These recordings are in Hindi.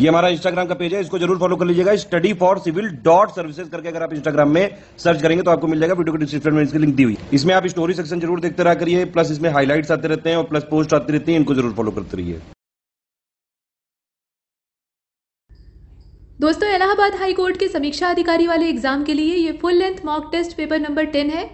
ये हमारा इंस्टाग्राम का पेज है इसको जरूर फॉलो कर लीजिएगा study for civil dot services करके अगर आप इंस्टाग्राम में सर्च करेंगे तो आपको मिल जाएगा वीडियो के डिस्क्रिप्शन में इसकी लिंक दी हुई इसमें आप स्टोरी सेक्शन जरूर देखते रहा करिए प्लस इसमें हाईलाइट्स आते रहते हैं और प्लस पोस्ट आती रहती है इनको जरूर फॉलो करते रहिए दोस्तों इलाहाबाद हाई कोर्ट के समीक्षा अधिकारी वाले एग्जाम के लिए ये full length mock test paper number ten है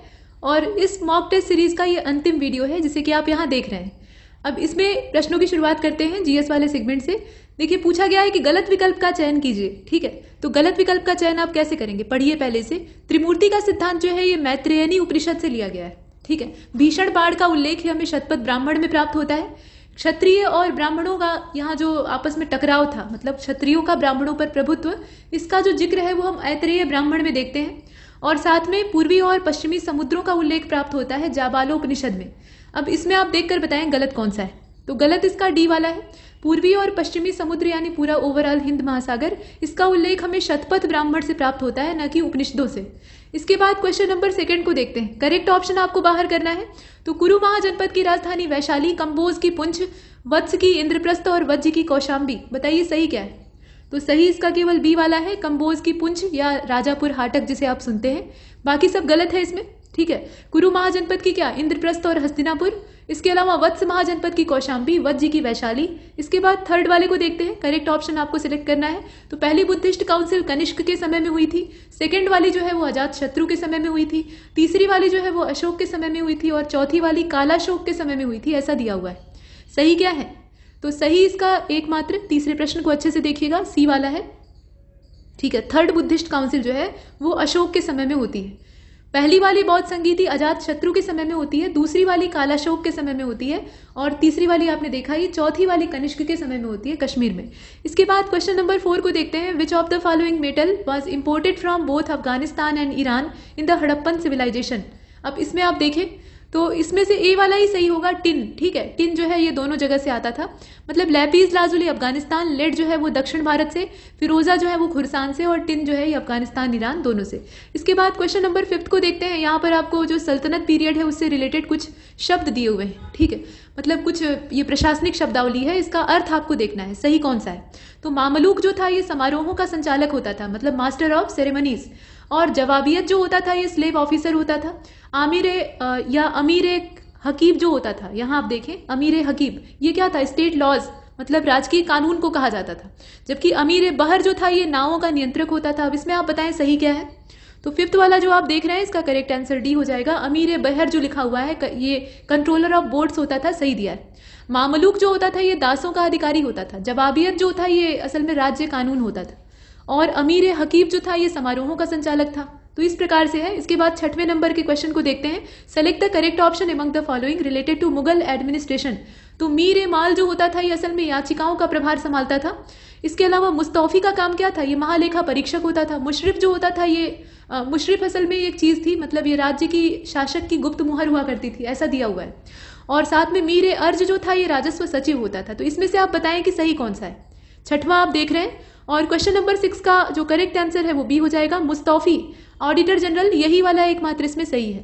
और इस मॉक टेस्ट सीरीज का ये अंतिम वीडियो है जिसे कि आप यहाँ देख रहे हैं अब इसमें प्रश्नों की शुरुआत करते हैं जीएस वाले सेगमेंट से देखिए पूछा गया है कि गलत विकल्प का चयन कीजिए ठीक है तो गलत विकल्प का चयन आप कैसे करेंगे पढ़िए पहले से त्रिमूर्ति का सिद्धांत जो है ये मैत्रेयनी उपनिषद से लिया गया है ठीक है भीषण बाढ़ का उल्लेख हमें शतपथ ब्राह्मण में प्राप्त होता है क्षत्रिय और ब्राह्मणों का यहाँ जो आपस में टकराव था मतलब क्षत्रियों का ब्राह्मणों पर प्रभुत्व इसका जो जिक्र है वो हम ऐतरेय ब्राह्मण में देखते हैं और साथ में पूर्वी और पश्चिमी समुद्रों का उल्लेख प्राप्त होता है जाबालो उपनिषद में अब इसमें आप देखकर बताएं गलत कौन सा है तो गलत इसका डी वाला है पूर्वी और पश्चिमी समुद्र यानी पूरा ओवरऑल हिंद महासागर इसका उल्लेख हमें शतपथ ब्राह्मण से प्राप्त होता है न कि उपनिषदों से इसके बाद क्वेश्चन नंबर सेकंड को देखते हैं करेक्ट ऑप्शन आपको बाहर करना है तो कुरु महाजनपद की राजधानी वैशाली कंबोज की पुंछ वत्स की इंद्रप्रस्थ और वज्र की कौशाम्बी बताइए सही क्या है तो सही इसका केवल बी वाला है कंबोज की पुंछ या राजापुर हाटक जिसे आप सुनते हैं बाकी सब गलत है इसमें ठीक है कुरु महाजनपद की क्या इंद्रप्रस्थ और हस्तिनापुर इसके अलावा वत्स महाजनपद की कौशाम्बी जी की वैशाली इसके बाद थर्ड वाले को देखते हैं करेक्ट ऑप्शन आपको सिलेक्ट करना है तो पहली बुद्धिस्ट काउंसिल कनिष्क के समय में हुई थी सेकंड वाली जो है वो अजात शत्रु के समय में हुई थी तीसरी वाली जो है वो अशोक के समय में हुई थी और चौथी वाली कालाशोक के समय में हुई थी ऐसा दिया हुआ है सही क्या है तो सही इसका एकमात्र तीसरे प्रश्न को अच्छे से देखिएगा सी वाला है ठीक है थर्ड बुद्धिस्ट काउंसिल जो है वो अशोक के समय में होती है पहली वाली बौद्ध संगीति अजात शत्रु के समय में होती है दूसरी वाली कालाशोक के समय में होती है और तीसरी वाली आपने देखा ये चौथी वाली कनिष्क के समय में होती है कश्मीर में इसके बाद क्वेश्चन नंबर फोर को देखते हैं which of the following metal was imported from both Afghanistan and Iran in the Harappan civilization अब इसमें आप देखें तो इसमें से ए वाला ही सही होगा टिन ठीक है टिन जो है ये दोनों जगह से आता था मतलब लैपीज लाजुली अफगानिस्तान लेड जो है वो दक्षिण भारत से फिरोजा जो है वो खुरसान से और टिन जो है ये अफगानिस्तान ईरान दोनों से इसके बाद क्वेश्चन नंबर फिफ्थ को देखते हैं यहाँ पर आपको जो सल्तनत पीरियड है उससे रिलेटेड कुछ शब्द दिए हुए हैं ठीक है मतलब कुछ ये प्रशासनिक शब्दावली है इसका अर्थ आपको देखना है सही कौन सा है तो मामलूक जो था ये समारोहों का संचालक होता था मतलब मास्टर ऑफ सेरेमनीज़ और जवाबियत जो होता था ये स्लेव ऑफिसर होता था आमिर या अमीर हकीब जो होता था यहाँ आप देखें अमीर हकीब ये क्या था स्टेट लॉज मतलब राजकीय कानून को कहा जाता था जबकि अमीर बहर जो था ये नावों का नियंत्रक होता था अब इसमें आप बताएं सही क्या है तो फिफ्थ वाला जो आप देख रहे हैं इसका करेक्ट आंसर डी हो जाएगा अमीर बहर जो लिखा हुआ है ये कंट्रोलर ऑफ बोर्ड्स होता था सही दिया है मामलूक जो होता था ये दासों का अधिकारी होता था जवाबियत जो था ये असल में राज्य कानून होता था और अमीर हकीब जो था ये समारोहों का संचालक था तो इस प्रकार से है इसके बाद छठवें नंबर के क्वेश्चन को देखते हैं select the correct option among the following related to Mughal administration तो मीर ए माल जो होता था ये असल में याचिकाओं का प्रभार संभालता था इसके अलावा मुस्तौफी का काम क्या था ये महालेखा परीक्षक होता था मुशरफ जो होता था ये मुशरिफ मुशरफ असल में एक चीज़ थी मतलब ये राज्य की शासक की गुप्त मुहर हुआ करती थी ऐसा दिया हुआ है और साथ में मीर अर्ज जो था ये राजस्व सचिव होता था तो इसमें से आप बताएं कि सही कौन सा है छठवां आप देख रहे हैं और क्वेश्चन नंबर सिक्स का जो करेक्ट आंसर है वो बी हो जाएगा मुस्तौफी ऑडिटर जनरल यही वाला एकमात्र इसमें सही है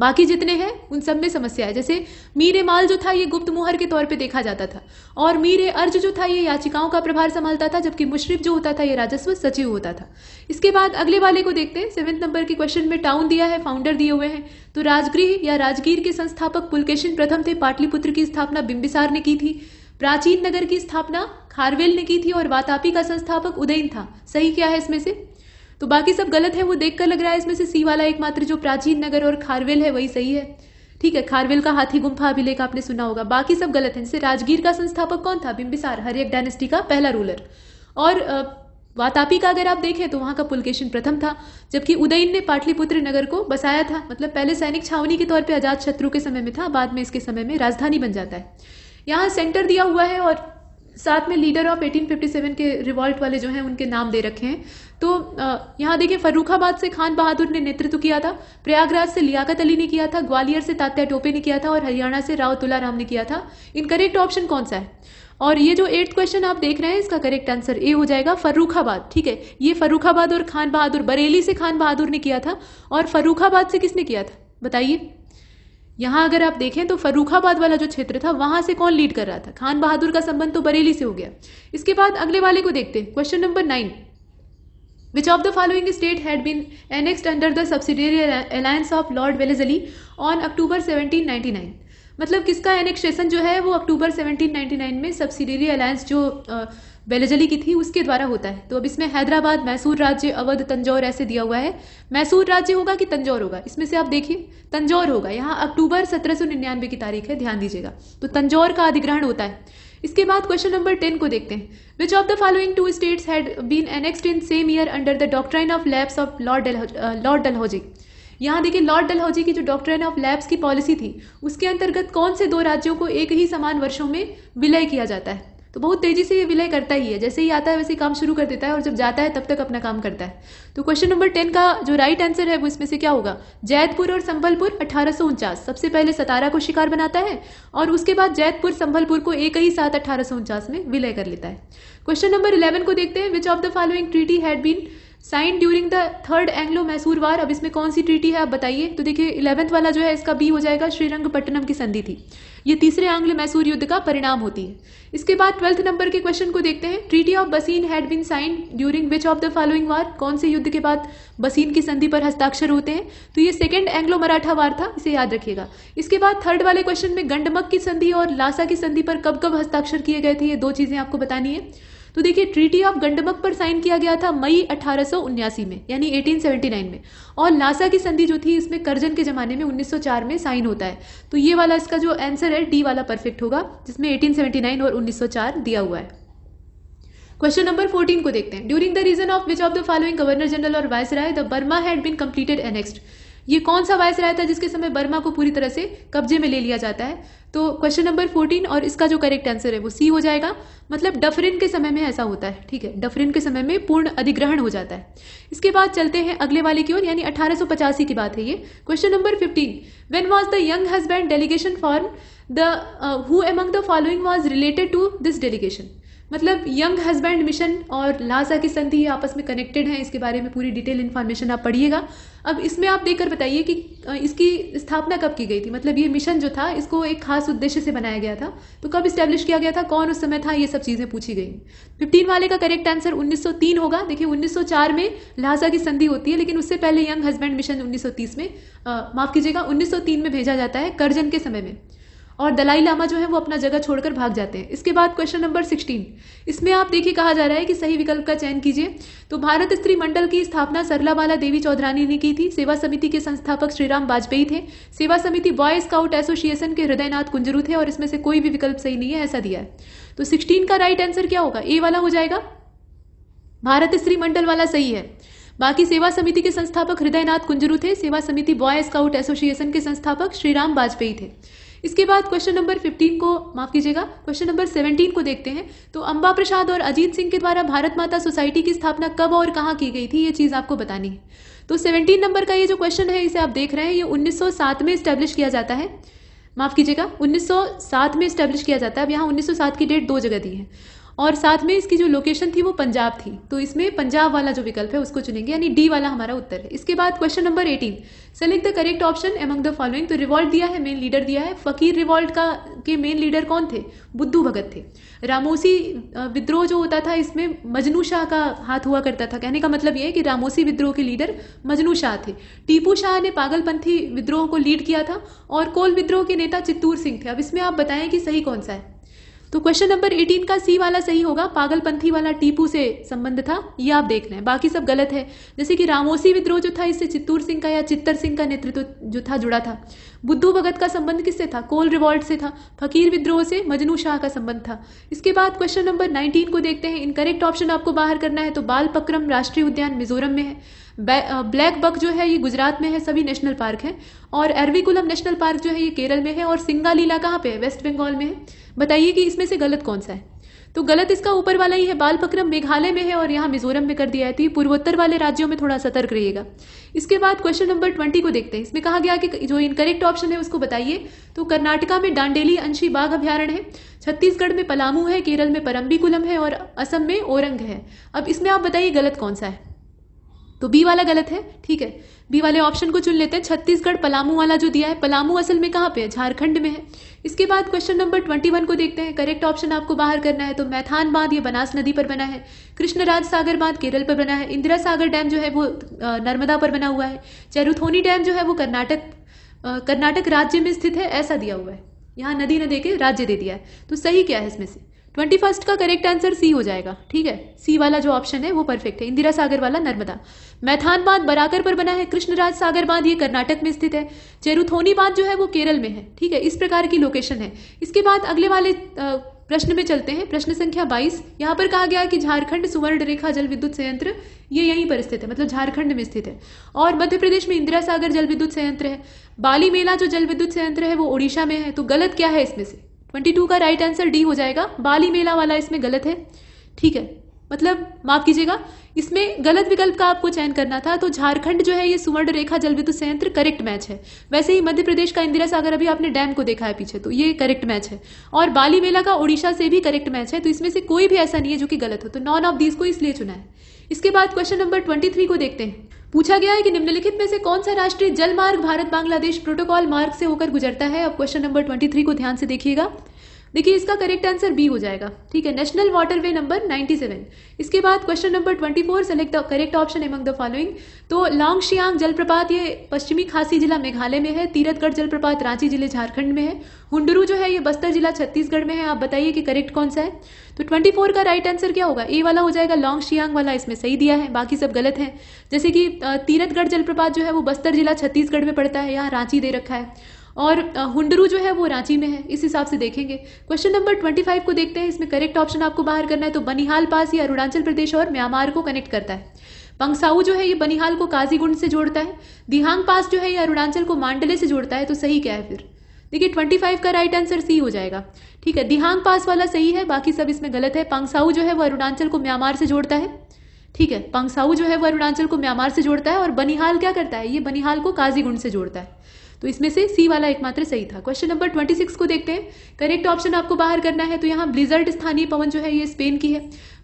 बाकी जितने हैं उन सब में समस्या है जैसे मीरे माल जो था ये गुप्त मुहर के तौर पे देखा जाता था और मीरे अर्ज जो था ये याचिकाओं का प्रभार संभालता था जबकि मुशरफ जो होता था ये राजस्व सचिव होता था इसके बाद अगले वाले को देखते हैं सेवेंथ नंबर के क्वेश्चन में टाउन दिया है फाउंडर दिए हुए हैं तो राजगृह या राजगीर के संस्थापक पुलकेशन प्रथम थे पाटलिपुत्र की स्थापना बिम्बिसार ने की थी प्राचीन नगर की स्थापना खारवेल ने की थी और वातापी का संस्थापक उदयन था सही क्या है इसमें से तो बाकी सब गलत है वो देखकर लग रहा है इसमें से सी वाला एकमात्र जो प्राचीन नगर और खारवेल है वही सही है ठीक है खारवेल का हाथी गुम्फा अभिलेख आपने सुना होगा बाकी सब गलत है राजगीर का संस्थापक कौन था बिंबिसार हरियक डायनेस्टी का पहला रूलर और वातापी का अगर आप देखें तो वहां का पुलकेशन प्रथम था जबकि उदयन ने पाटलिपुत्र नगर को बसाया था मतलब पहले सैनिक छावनी के तौर पे अजात शत्रु के समय में था बाद में इसके समय में राजधानी बन जाता है यहाँ सेंटर दिया हुआ है और साथ में लीडर ऑफ 1857 के रिवॉल्ट वाले जो हैं उनके नाम दे रखे हैं तो यहाँ देखिए फर्रुखाबाद से खान बहादुर ने नेतृत्व किया था प्रयागराज से लियाकत अली ने किया था ग्वालियर से तात्या टोपे ने किया था और हरियाणा से राव तुलाराम ने किया था इन करेक्ट ऑप्शन कौन सा है और ये जो एट्थ क्वेश्चन आप देख रहे हैं इसका करेक्ट आंसर ए हो जाएगा फर्रुखाबाद ठीक है ये फर्रुखाबाद और खान बहादुर बरेली से खान बहादुर ने किया था और फर्रुखाबाद से किसने किया था बताइए यहां अगर आप देखें तो फर्रुखाबाद वाला जो क्षेत्र था वहां से कौन लीड कर रहा था खान बहादुर का संबंध तो बरेली से हो गया इसके बाद अगले वाले को देखते हैं question number nine of the following state had been been under the subsidiary alliance of Lord Wellesley on October seventeen मतलब किसका एनेक्सेशन जो है वो अक्टूबर सेवनटीन में सब्सिडरी अलायंस जो बेलजली की थी उसके द्वारा होता है तो अब इसमें हैदराबाद मैसूर राज्य अवध तंजौर ऐसे दिया हुआ है मैसूर राज्य होगा कि तंजौर होगा इसमें से आप देखिए तंजौर होगा यहाँ अक्टूबर सत्रह की तारीख है ध्यान दीजिएगा तो तंजौर का अधिग्रहण होता है इसके बाद क्वेश्चन नंबर टेन को देखते हैं which of the following two states had been annexed in same year under the doctrine of lapse of Lord Lord Dalhousie यहाँ देखिए लॉर्ड डलहौजी की जो डॉक्ट्राइन ऑफ लैब्स की पॉलिसी थी उसके अंतर्गत कौन से दो राज्यों को एक ही समान वर्षों में विलय किया जाता है तो बहुत तेज़ी से ये विलय करता ही है जैसे ही आता है वैसे ही काम शुरू कर देता है और जब जाता है तब तक अपना काम करता है तो क्वेश्चन नंबर टेन का जो राइट आंसर है वो इसमें से क्या होगा जैतपुर और संभलपुर अठारह सबसे पहले सतारा को शिकार बनाता है और उसके बाद जैतपुर संभलपुर को एक ही साथ अठारह में विलय कर लेता है क्वेश्चन नंबर इलेवन को देखते हैं which of the following treaty had been sign during the third Anglo Mysore war अब इसमें कौन सी ट्रीटी है आप बताइए तो देखिए इलेवंथ वाला जो है इसका बी हो जाएगा श्रीरंगपट्टनम की संधि थी ये तीसरे आंग्ल मैसूर युद्ध का परिणाम होती है इसके बाद ट्वेल्थ नंबर के क्वेश्चन को देखते हैं treaty of Bassein had been sign during which of the following war कौन से युद्ध के बाद बसीन की संधि पर हस्ताक्षर होते हैं तो ये सेकेंड एंग्लो मराठा वार था इसे याद रखिएगा इसके बाद थर्ड वाले क्वेश्चन में गंडमक की संधि और लासा की संधि पर कब कब हस्ताक्षर किए गए थे ये दो चीज़ें आपको बतानी है तो देखिए ट्रीटी ऑफ गंडमक पर साइन किया गया था मई अठारह में यानी 1879 में और लासा की संधि जो थी इसमें करजन के जमाने में 1904 में साइन होता है तो ये वाला इसका जो आंसर है डी वाला परफेक्ट होगा जिसमें 1879 और 1904 दिया हुआ है क्वेश्चन नंबर 14 को देखते हैं during the region of which of the following governor general और viceroy the Burma had been completed annexed ये कौन सा वायस रहता है जिसके समय बर्मा को पूरी तरह से कब्जे में ले लिया जाता है तो क्वेश्चन नंबर फोर्टीन और इसका जो करेक्ट आंसर है वो सी हो जाएगा मतलब डफरिन के समय में ऐसा होता है ठीक है डफरिन के समय में पूर्ण अधिग्रहण हो जाता है इसके बाद चलते हैं अगले वाले की ओर यानी अठारह की बात है ये question number fifteen when was the Younghusband delegation form the who among the following was related to this delegation मतलब यंग हस्बैंड मिशन और लासा की संधि आपस में कनेक्टेड हैं इसके बारे में पूरी डिटेल इन्फॉर्मेशन आप पढ़िएगा अब इसमें आप देखकर बताइए कि इसकी स्थापना कब की गई थी मतलब ये मिशन जो था इसको एक खास उद्देश्य से बनाया गया था तो कब स्टैब्लिश किया गया था कौन उस समय था ये सब चीज़ें पूछी गई फिफ्टीन वाले का करेक्ट आंसर 1903 होगा देखिए 1904 में ल्हासा की संधि होती है लेकिन उससे पहले यंग हस्बैंड मिशन उन्नीस में माफ़ कीजिएगा उन्नीस में भेजा जाता है करजन के समय में और दलाई लामा जो है वो अपना जगह छोड़कर भाग जाते हैं इसके बाद क्वेश्चन नंबर सिक्सटीन इसमें आप देखिए कहा जा रहा है कि सही विकल्प का चयन कीजिए तो भारत स्त्री मंडल की स्थापना सरलाबाला देवी चौधरानी ने की थी सेवा समिति के संस्थापक श्रीराम वाजपेयी थे सेवा समिति बॉय स्काउट एसोसिएशन के हृदयनाथ कुंजरू थे और इसमें से कोई भी विकल्प सही नहीं है ऐसा दिया है तो सिक्सटीन का राइट आंसर क्या होगा ए वाला हो जाएगा भारत स्त्री मंडल वाला सही है बाकी सेवा समिति के संस्थापक हृदयनाथ कुंजरू थे सेवा समिति बॉय स्काउट एसोसिएशन के संस्थापक श्रीराम वाजपेयी थे इसके बाद क्वेश्चन नंबर 15 को माफ कीजिएगा क्वेश्चन नंबर 17 को देखते हैं तो अंबा प्रसाद और अजीत सिंह के द्वारा भारत माता सोसाइटी की स्थापना कब और कहाँ की गई थी ये चीज़ आपको बतानी है तो 17 नंबर का ये जो क्वेश्चन है इसे आप देख रहे हैं ये 1907 में स्टैब्लिश किया जाता है माफ कीजिएगा 1907 में स्टैब्लिश किया जाता है अब यहाँ 1907 की डेट दो जगह दी है और साथ में इसकी जो लोकेशन थी वो पंजाब थी तो इसमें पंजाब वाला जो विकल्प है उसको चुनेंगे यानी डी वाला हमारा उत्तर है इसके बाद question number eighteen select the correct option among the following तो रिवॉल्ट दिया है मेन लीडर दिया है फकीर रिवॉल्ट का के मेन लीडर कौन थे बुद्धू भगत थे रामोसी विद्रोह जो होता था इसमें मजनू शाह का हाथ हुआ करता था कहने का मतलब यह है कि रामोसी विद्रोह के लीडर मजनू शाह थे टीपू शाह ने पागलपंथी विद्रोह को लीड किया था और कोल विद्रोह के नेता चित्तूर सिंह थे अब इसमें आप बताएं कि सही कौन सा है तो क्वेश्चन नंबर 18 का सी वाला सही होगा पागलपंथी वाला टीपू से संबंध था ये आप देख लें बाकी सब गलत है जैसे कि रामोसी विद्रोह जो था इससे चित्तूर सिंह का या चित्तर सिंह का नेतृत्व जो था जुड़ा था बुद्धू भगत का संबंध किससे था कोल रिवॉल्ट से था फकीर विद्रोह से मजनू शाह का संबंध था इसके बाद क्वेश्चन नंबर नाइनटीन को देखते हैं इनकरेक्ट ऑप्शन आपको बाहर करना है तो बाल राष्ट्रीय उद्यान मिजोरम में है ब्लैक बक जो है ये गुजरात में है सभी नेशनल पार्क हैं और एरविकुलम नेशनल पार्क जो है ये केरल में है और सिंगालीला कहाँ पे है वेस्ट बंगाल में है बताइए कि इसमें से गलत कौन सा है तो गलत इसका ऊपर वाला ही है बाल पक्रम मेघालय में है और यहाँ मिजोरम में कर दिया है तो ये पूर्वोत्तर वाले राज्यों में थोड़ा सतर्क रहिएगा इसके बाद क्वेश्चन नंबर ट्वेंटी को देखते हैं इसमें कहा गया कि जो इनकरेक्ट ऑप्शन है उसको बताइए तो कर्नाटका में डांडेली अंशी बाघ अभ्यारण है छत्तीसगढ़ में पलामू है केरल में परम्बीकुलम है और असम में ओरंग है अब इसमें आप बताइए गलत कौन सा है तो बी वाला गलत है ठीक है बी वाले ऑप्शन को चुन लेते हैं छत्तीसगढ़ पलामू वाला जो दिया है पलामू असल में कहाँ पे है झारखंड में है इसके बाद क्वेश्चन नंबर ट्वेंटी वन को देखते हैं करेक्ट ऑप्शन आपको बाहर करना है तो मैथान बांध ये बनास नदी पर बना है कृष्णराज सागर बांध केरल पर बना है इंदिरा सागर डैम जो है वो नर्मदा पर बना हुआ है चेरुथोनी डैम जो है वो कर्नाटक कर्नाटक राज्य में स्थित है ऐसा दिया हुआ है यहाँ नदी न देके राज्य दे दिया है तो सही क्या है इसमें से ट्वेंटी फर्स्ट का करेक्ट आंसर सी हो जाएगा ठीक है सी वाला जो ऑप्शन है वो परफेक्ट है इंदिरा सागर वाला नर्मदा मैथान बांध बराकर पर बना है कृष्णराज सागर बांध ये कर्नाटक में स्थित है चेरुथोनी बांध जो है वो केरल में है ठीक है इस प्रकार की लोकेशन है इसके बाद अगले वाले प्रश्न में चलते हैं प्रश्न संख्या बाईस यहाँ पर कहा गया कि झारखंड सुवर्ण रेखा जल विद्युत संयंत्र ये यहीं पर स्थित है मतलब झारखंड में स्थित है और मध्य प्रदेश में इंदिरा सागर जल विद्युत संयंत्र है बाली मेला जो जल विद्युत संयंत्र है वो ओडिशा में है तो गलत क्या है इसमें से ट्वेंटी टू का राइट आंसर डी हो जाएगा बाली मेला वाला इसमें गलत है ठीक है मतलब माफ कीजिएगा इसमें गलत विकल्प का आपको चयन करना था तो झारखंड जो है ये सुवर्ण रेखा जल विद्युत संयंत्र करेक्ट मैच है वैसे ही मध्य प्रदेश का इंदिरा सागर अभी आपने डैम को देखा है पीछे तो ये करेक्ट मैच है और बाली मेला का ओडिशा से भी करेक्ट मैच है तो इसमें से कोई भी ऐसा नहीं है जो कि गलत हो तो नॉन ऑफ दीज को इसलिए चुना है इसके बाद क्वेश्चन नंबर ट्वेंटी थ्री को देखते हैं पूछा गया है कि निम्नलिखित में से कौन सा राष्ट्रीय जल मार्ग भारत बांग्लादेश प्रोटोकॉल मार्ग से होकर गुजरता है अब क्वेश्चन नंबर ट्वेंटी थ्री को ध्यान से देखिएगा देखिए इसका करेक्ट आंसर बी हो जाएगा ठीक है नेशनल वाटरवे नंबर 97 इसके बाद question number 24 select correct option among the following तो लॉन्ग शियांग जलप्रपात ये पश्चिमी खासी जिला मेघालय में है तीरथगढ़ जलप्रपात रांची जिले झारखंड में है हुंडरू जो है ये बस्तर जिला छत्तीसगढ़ में है आप बताइए कि करेक्ट कौन सा है तो ट्वेंटी का राइट आंसर क्या होगा ए वाला हो जाएगा लॉन्ग शियांग वाला इसमें सही दिया है बाकी सब गलत है जैसे कि तीरथगढ़ जलप्रपात जो है वो बस्तर जिला छत्तीसगढ़ में पड़ता है यहाँ रांची दे रखा है और हुंडरू जो है वो रांची में है इस हिसाब से देखेंगे क्वेश्चन नंबर ट्वेंटी फाइव को देखते हैं इसमें करेक्ट ऑप्शन आपको बाहर करना है तो बनिहाल पास ये अरुणाचल प्रदेश और म्यांमार को कनेक्ट करता है पंगसाऊ जो है ये बनिहाल को काजीगुंड से जोड़ता है दिहांग पास जो है ये अरुणाचल को मांडले से जोड़ता है तो सही क्या है फिर देखिए फाइव का राइट आंसर सी हो जाएगा ठीक है दिहांग पास वाला सही है बाकी सब इसमें गलत है पंगसाऊ जो है वो अरुणाचल को म्यांमार से जोड़ता है ठीक है पंगसाऊ जो है वो अरुणाचल को म्यांमार से जोड़ता है और बनिहाल क्या करता है ये बनिहाल को काजीगुंड से जोड़ता है तो इसमें से सी वाला एकमात्र सही था क्वेश्चन नंबर ट्वेंटी सिक्स को देखते हैं करेक्ट ऑप्शन आपको बाहर करना है तो यहाँ ब्लिजर्ट स्थानीय पवन जो है ये स्पेन की है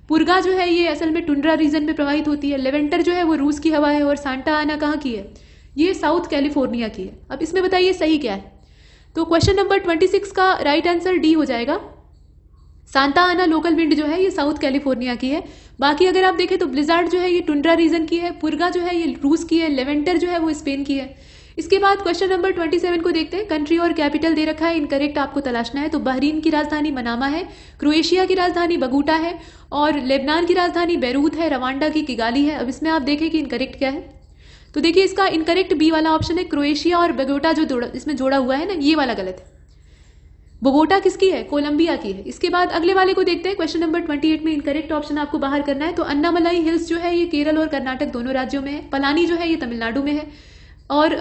पुर्गा जो है ये असल में टुंड्रा रीजन में प्रवाहित होती है लेवेंटर जो है वो रूस की हवा है और सांटा आना कहाँ की है ये साउथ कैलिफोर्निया की है अब इसमें बताइए सही क्या है तो क्वेश्चन नंबर ट्वेंटी सिक्स का राइट आंसर डी हो जाएगा सांता आना लोकल विंड जो है ये साउथ कैलिफोर्निया की है बाकी अगर आप देखें तो ब्लिजार्ड जो है ये टुंड्रा रीजन की है पुर्गा जो है ये रूस की है लेवेंटर जो है वो स्पेन की है इसके बाद क्वेश्चन नंबर 27 को देखते हैं कंट्री और कैपिटल दे रखा है इनकरेक्ट आपको तलाशना है तो बहरीन की राजधानी मनामा है क्रोएशिया की राजधानी बगूटा है और लेबनान की राजधानी बैरूत है रवांडा की किगाली है अब इसमें आप देखें कि इनकरेक्ट क्या है तो देखिए इसका इनकरेक्ट बी वाला ऑप्शन है क्रोएशिया और बगोटा जो इसमें जोड़ा हुआ है ना ये वाला गलत है बोगोटा किसकी है कोलंबिया की है इसके बाद अगले वाले को देखते हैं क्वेश्चन नंबर 28 में इनकरेक्ट ऑप्शन आपको बाहर करना है तो अन्नामलाई हिल्स जो है ये केरल और कर्नाटक दोनों राज्यों में है पलानी जो है ये तमिलनाडु में है और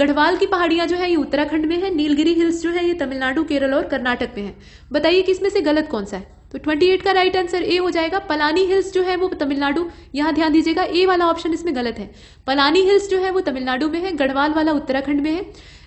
गढ़वाल की पहाड़ियां जो है ये उत्तराखंड में है नीलगिरी हिल्स जो है ये तमिलनाडु केरल और कर्नाटक में है बताइए कि इसमें से गलत कौन सा है तो 28 का राइट आंसर ए हो जाएगा पलानी हिल्स जो है वो तमिलनाडु यहाँ ध्यान दीजिएगा ए वाला ऑप्शन इसमें गलत है पलानी हिल्स जो है वो तमिलनाडु में है गढ़वाल वाला उत्तराखंड में है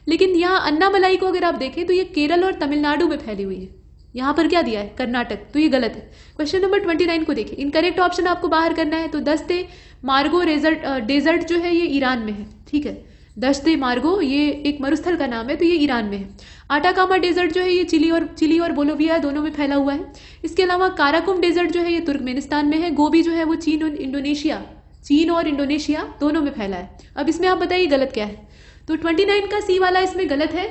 लेकिन यहां अन्नामलाई को अगर आप देखें तो ये केरल और तमिलनाडु में फैली हुई है यहां पर क्या दिया है कर्नाटक तो ये गलत है क्वेश्चन नंबर ट्वेंटी नाइन को देखिए इनकरेक्ट ऑप्शन आपको बाहर करना है तो दस्ते मार्गो रेजर्ट डेजर्ट जो है ये ईरान में है ठीक है दश्ते मार्गो ये एक मरुस्थल का नाम है तो ये ईरान में है आटाकामा डेजर्ट जो है ये चिली और चिली और बोलोविया दोनों में फैला हुआ है इसके अलावा काराकुम डेजर्ट जो है ये तुर्कमेनिस्तान में है गोभी जो है वो चीन और इंडोनेशिया चीन और इंडोनेशिया दोनों में फैला है अब इसमें आप बताइए गलत क्या है तो ट्वेंटी नाइन का सी वाला इसमें गलत है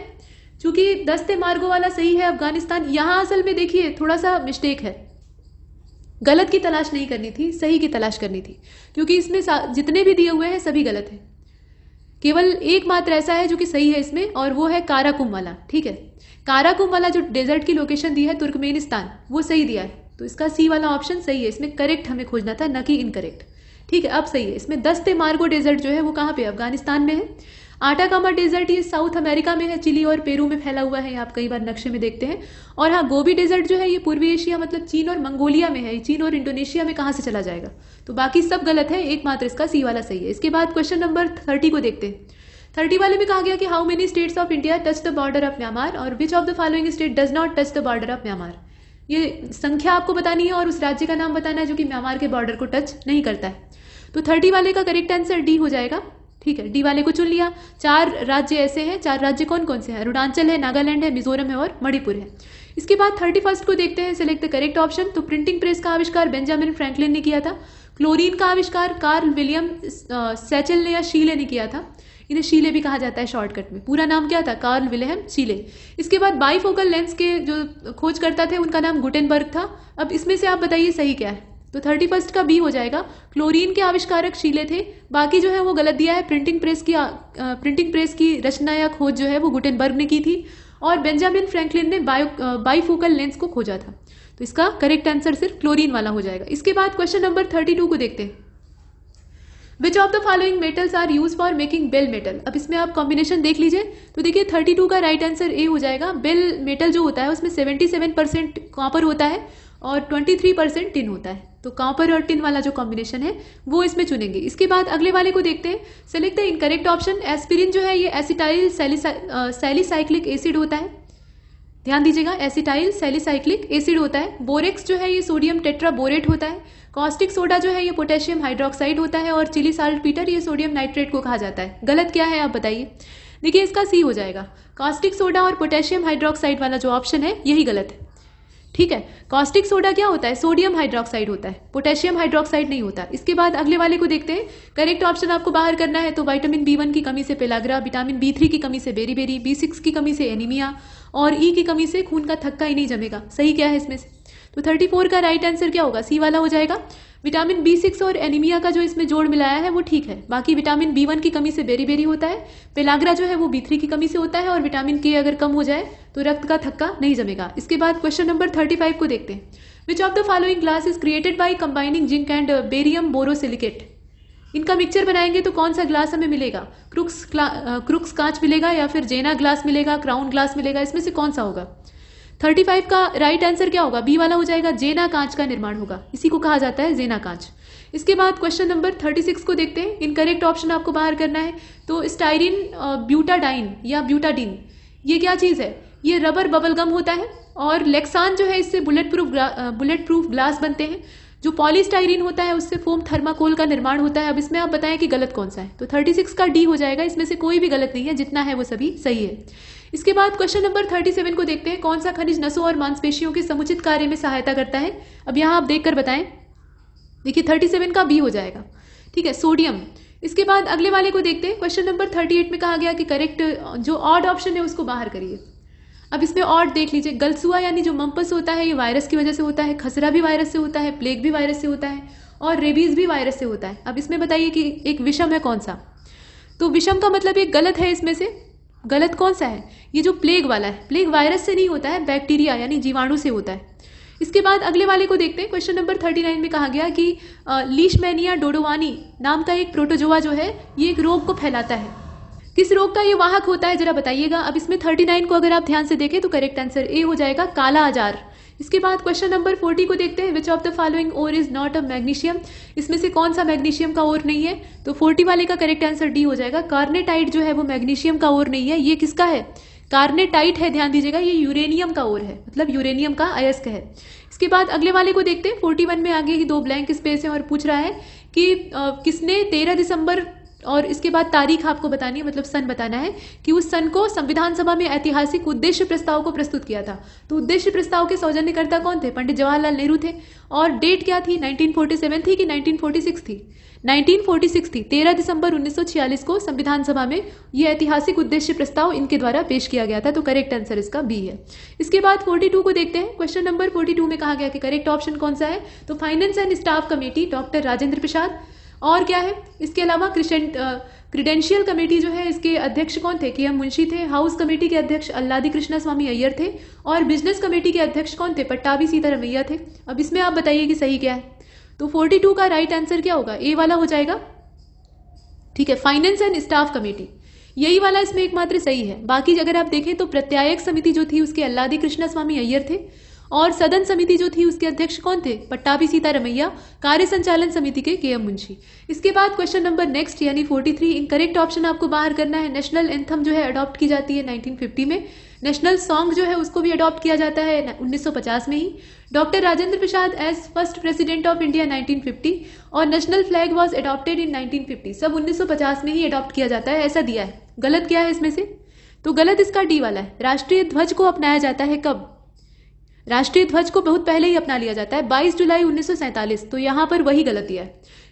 चूंकि दस्ते मार्गो वाला सही है अफगानिस्तान यहाँ असल में देखिए थोड़ा सा मिस्टेक है गलत की तलाश नहीं करनी थी सही की तलाश करनी थी क्योंकि इसमें जितने भी दिए हुए हैं सभी गलत हैं केवल एकमात्र ऐसा है जो कि सही है इसमें और वो है काराकुम वाला ठीक है काराकुम वाला जो डेजर्ट की लोकेशन दी है तुर्कमेनिस्तान वो सही दिया है तो इसका सी वाला ऑप्शन सही है इसमें करेक्ट हमें खोजना था न कि इनकरेक्ट ठीक है अब सही है इसमें दस्ते मार्गो डेजर्ट जो है वो कहाँ पे अफगानिस्तान में है आटाकामा डेजर्ट ये साउथ अमेरिका में है चिली और पेरू में फैला हुआ है आप कई बार नक्शे में देखते हैं और हाँ गोभी डेजर्ट जो है ये पूर्वी एशिया मतलब चीन और मंगोलिया में है चीन और इंडोनेशिया में कहां से चला जाएगा तो बाकी सब गलत है एकमात्र इसका सी वाला सही है इसके बाद क्वेश्चन नंबर थर्टी को देखते हैं थर्टी वाले में कहा गया कि how many states of India touch the border of Myanmar और which of the following state does not touch the border of Myanmar ये संख्या आपको बतानी है और उस राज्य का नाम बताना है जो कि म्यांमार के बॉर्डर को टच नहीं करता है तो थर्टी वाले का करेक्ट आंसर डी हो जाएगा ठीक है डी वाले को चुन लिया चार राज्य ऐसे हैं चार राज्य कौन कौन से हैं अरुणाचल है नागालैंड है मिजोरम है और मणिपुर है इसके बाद थर्टी फर्स्ट को देखते हैं सिलेक्ट द करेक्ट ऑप्शन तो प्रिंटिंग प्रेस का आविष्कार बेंजामिन फ्रैंकलिन ने किया था क्लोरीन का आविष्कार कार्ल विलियम सेचल ने या शीले ने किया था इन्हें शीले भी कहा जाता है शॉर्टकट में पूरा नाम क्या था कार्ल विलहम शीले इसके बाद बाईफोकल लेंस के जो खोजकर्ता थे उनका नाम गुटेनबर्ग था अब इसमें से आप बताइए सही क्या है तो थर्टी फर्स्ट का बी हो जाएगा क्लोरीन के आविष्कारक शीले थे बाकी जो है वो गलत दिया है प्रिंटिंग प्रेस की आ, प्रिंटिंग प्रेस की रचना या खोज जो है वो गुटेनबर्ग ने की थी और बेंजामिन फ्रैंकलिन ने बायो बाईफोकल लेंस को खोजा था तो इसका करेक्ट आंसर सिर्फ क्लोरीन वाला हो जाएगा इसके बाद क्वेश्चन नंबर थर्टी टू को देखते हैं which of the following metals are use for making bell metal अब इसमें आप कॉम्बिनेशन देख लीजिए तो देखिए थर्टी टू का राइट आंसर ए हो जाएगा बेल मेटल जो होता है उसमें सेवेंटी सेवन परसेंट कॉपर होता है और 23 परसेंट टिन होता है तो कॉपर और टिन वाला जो कॉम्बिनेशन है वो इसमें चुनेंगे इसके बाद अगले वाले को देखते हैं select the incorrect option aspirin जो है ये एसिटाइल सेलिसाइक्लिक एसिड होता है ध्यान दीजिएगा एसिटाइल सेलिसाइक्लिक एसिड होता है बोरेक्स जो है ये सोडियम टेट्राबोरेट होता है कॉस्टिक सोडा जो है ये पोटेशियम हाइड्रोक्साइड होता है और चिली साल्ट पीटर ये सोडियम नाइट्रेट को कहा जाता है गलत क्या है आप बताइए देखिए इसका सी हो जाएगा कॉस्टिक सोडा और पोटेशियम हाइड्रोक्साइड वाला जो ऑप्शन है यही गलत है ठीक है कॉस्टिक सोडा क्या होता है सोडियम हाइड्रोक्साइड होता है पोटेशियम हाइड्रोक्साइड नहीं होता इसके बाद अगले वाले को देखते हैं करेक्ट ऑप्शन आपको बाहर करना है तो वाइटामिन बी वन की कमी से पेलाग्रा विटामिन बी थ्री की कमी से बेरी बेरी बी सिक्स की कमी से एनीमिया और ई e की कमी से खून का थक्का ही नहीं जमेगा सही क्या है इसमें से तो थर्टी फोर का राइट आंसर क्या होगा सी वाला हो जाएगा विटामिन बी सिक्स और एनीमिया का जो इसमें जोड़ मिलाया है वो ठीक है बाकी विटामिन बी वन की कमी से बेरी बेरी होता है पेलाग्रा जो है वो बी थ्री की कमी से होता है और विटामिन के अगर कम हो जाए तो रक्त का थक्का नहीं जमेगा इसके बाद क्वेश्चन नंबर थर्टी फाइव को देखते हैं which of the following glass is created by combining zinc and barium borosilicate इनका मिक्सचर बनाएंगे तो कौन सा ग्लास हमें मिलेगा क्रुक्स क्रुक्स कांच मिलेगा या फिर जेना ग्लास मिलेगा क्राउन ग्लास मिलेगा इसमें से कौन सा होगा थर्टी फाइव का राइट आंसर क्या होगा बी वाला हो जाएगा जेना कांच का निर्माण होगा इसी को कहा जाता है जेना कांच इसके बाद क्वेश्चन नंबर थर्टी सिक्स को देखते हैं इनकरेक्ट ऑप्शन आपको बाहर करना है तो स्टाइरिन ब्यूटाडाइन या ब्यूटाडीन ये क्या चीज़ है ये रबर बबल गम होता है और लेक्सान जो है इससे bullet proof bullet proof glass बनते हैं जो पॉलीस्टाइरिन होता है उससे फोम थर्माकोल का निर्माण होता है अब इसमें आप बताएं कि गलत कौन सा है तो 36 का डी हो जाएगा इसमें से कोई भी गलत नहीं है जितना है वो सभी सही है इसके बाद क्वेश्चन नंबर 37 को देखते हैं कौन सा खनिज नसों और मांसपेशियों के समुचित कार्य में सहायता करता है अब यहाँ आप देख कर बताएं देखिए 37 का बी हो जाएगा ठीक है सोडियम इसके बाद अगले वाले को देखते हैं क्वेश्चन नंबर 38 में कहा गया कि करेक्ट जो ऑड ऑप्शन है उसको बाहर करिए अब इसमें ऑड देख लीजिए गलसुआ यानी जो मम्पस होता है ये वायरस की वजह से होता है खसरा भी वायरस से होता है प्लेग भी वायरस से होता है और रेबीज भी वायरस से होता है अब इसमें बताइए कि एक विषम है कौन सा तो विषम का मतलब ये गलत है इसमें से गलत कौन सा है ये जो प्लेग वाला है प्लेग वायरस से नहीं होता है बैक्टीरिया यानी जीवाणु से होता है इसके बाद अगले वाले को देखते हैं क्वेश्चन नंबर थर्टी नाइन में कहा गया कि लीशमैनिया डोडोवानी नाम का एक प्रोटोजोआ जो है ये एक रोग को फैलाता है किस रोग का ये वाहक होता है जरा बताइएगा अब इसमें थर्टी नाइन को अगर आप ध्यान से देखें तो करेक्ट आंसर ए हो जाएगा काला आजार इसके बाद क्वेश्चन नंबर फोर्टी को देखते हैं which of the following ore is not a magnesium इसमें से कौन सा मैग्नीशियम का ओर नहीं है तो फोर्टी वाले का करेक्ट आंसर डी हो जाएगा कार्नेटाइट जो है वो मैग्नीशियम का ओर नहीं है ये किसका है कार्नेटाइट है ध्यान दीजिएगा ये यूरेनियम का ओर है मतलब यूरेनियम का अयस्क है इसके बाद अगले वाले को देखते हैं फोर्टी वन में आगे ही दो ब्लैंक स्पेस है और पूछ रहा है कि आ, किसने तेरह दिसंबर और इसके बाद तारीख आपको बतानी है मतलब सन बताना है कि उस सन को संविधान सभा में ऐतिहासिक उद्देश्य प्रस्ताव को प्रस्तुत किया था तो उद्देश्य प्रस्ताव के सौजन्यकर्ता कौन थे पंडित जवाहरलाल नेहरू थे और डेट क्या थी 1947 थी कि 1946 थी 1946 थी 13 दिसंबर 1946 को संविधान सभा में यह ऐतिहासिक उद्देश्य प्रस्ताव इनके द्वारा पेश किया गया था तो करेक्ट आंसर इसका बी है इसके बाद 42 को देखते हैं क्वेश्चन नंबर 42 में कहा गया कि करेक्ट ऑप्शन कौन सा है तो finance and staff committee doctor Rajendra Prasad और क्या है इसके अलावा क्रिडेंशियल कमेटी जो है इसके अध्यक्ष कौन थे के एम मुंशी थे हाउस कमेटी के अध्यक्ष अल्लादी कृष्णा स्वामी अय्यर थे और बिजनेस कमेटी के अध्यक्ष कौन थे पट्टावी सीतारमैया थे अब इसमें आप बताइए कि सही क्या है तो 42 का राइट आंसर क्या होगा ए वाला हो जाएगा ठीक है फाइनेंस एंड स्टाफ कमेटी यही वाला इसमें एकमात्र सही है बाकी अगर आप देखें तो प्रत्यायक समिति जो थी उसके अल्लादी कृष्णा स्वामी अय्यर थे और सदन समिति जो थी उसके अध्यक्ष कौन थे पट्टाभी सीतारमैया कार्य संचालन समिति के के एम मुंशी इसके बाद क्वेश्चन नंबर नेक्स्ट यानी 43 थ्री इनकरेक्ट ऑप्शन आपको बाहर करना है नेशनल एंथम जो है अडॉप्ट की जाती है 1950 में नेशनल सॉन्ग जो है उसको भी अडॉप्ट किया जाता है 1950 में ही doctor Rajendra Prasad as first president of India 1950 और national flag was adopted in 1950 सब 1950 में ही अडॉप्ट किया जाता है ऐसा दिया है गलत क्या है इसमें से तो गलत इसका डी वाला है राष्ट्रीय ध्वज को अपनाया जाता है कब राष्ट्रीय ध्वज को बहुत पहले ही अपना लिया जाता है 22 जुलाई उन्नीस तो यहां पर वही गलती है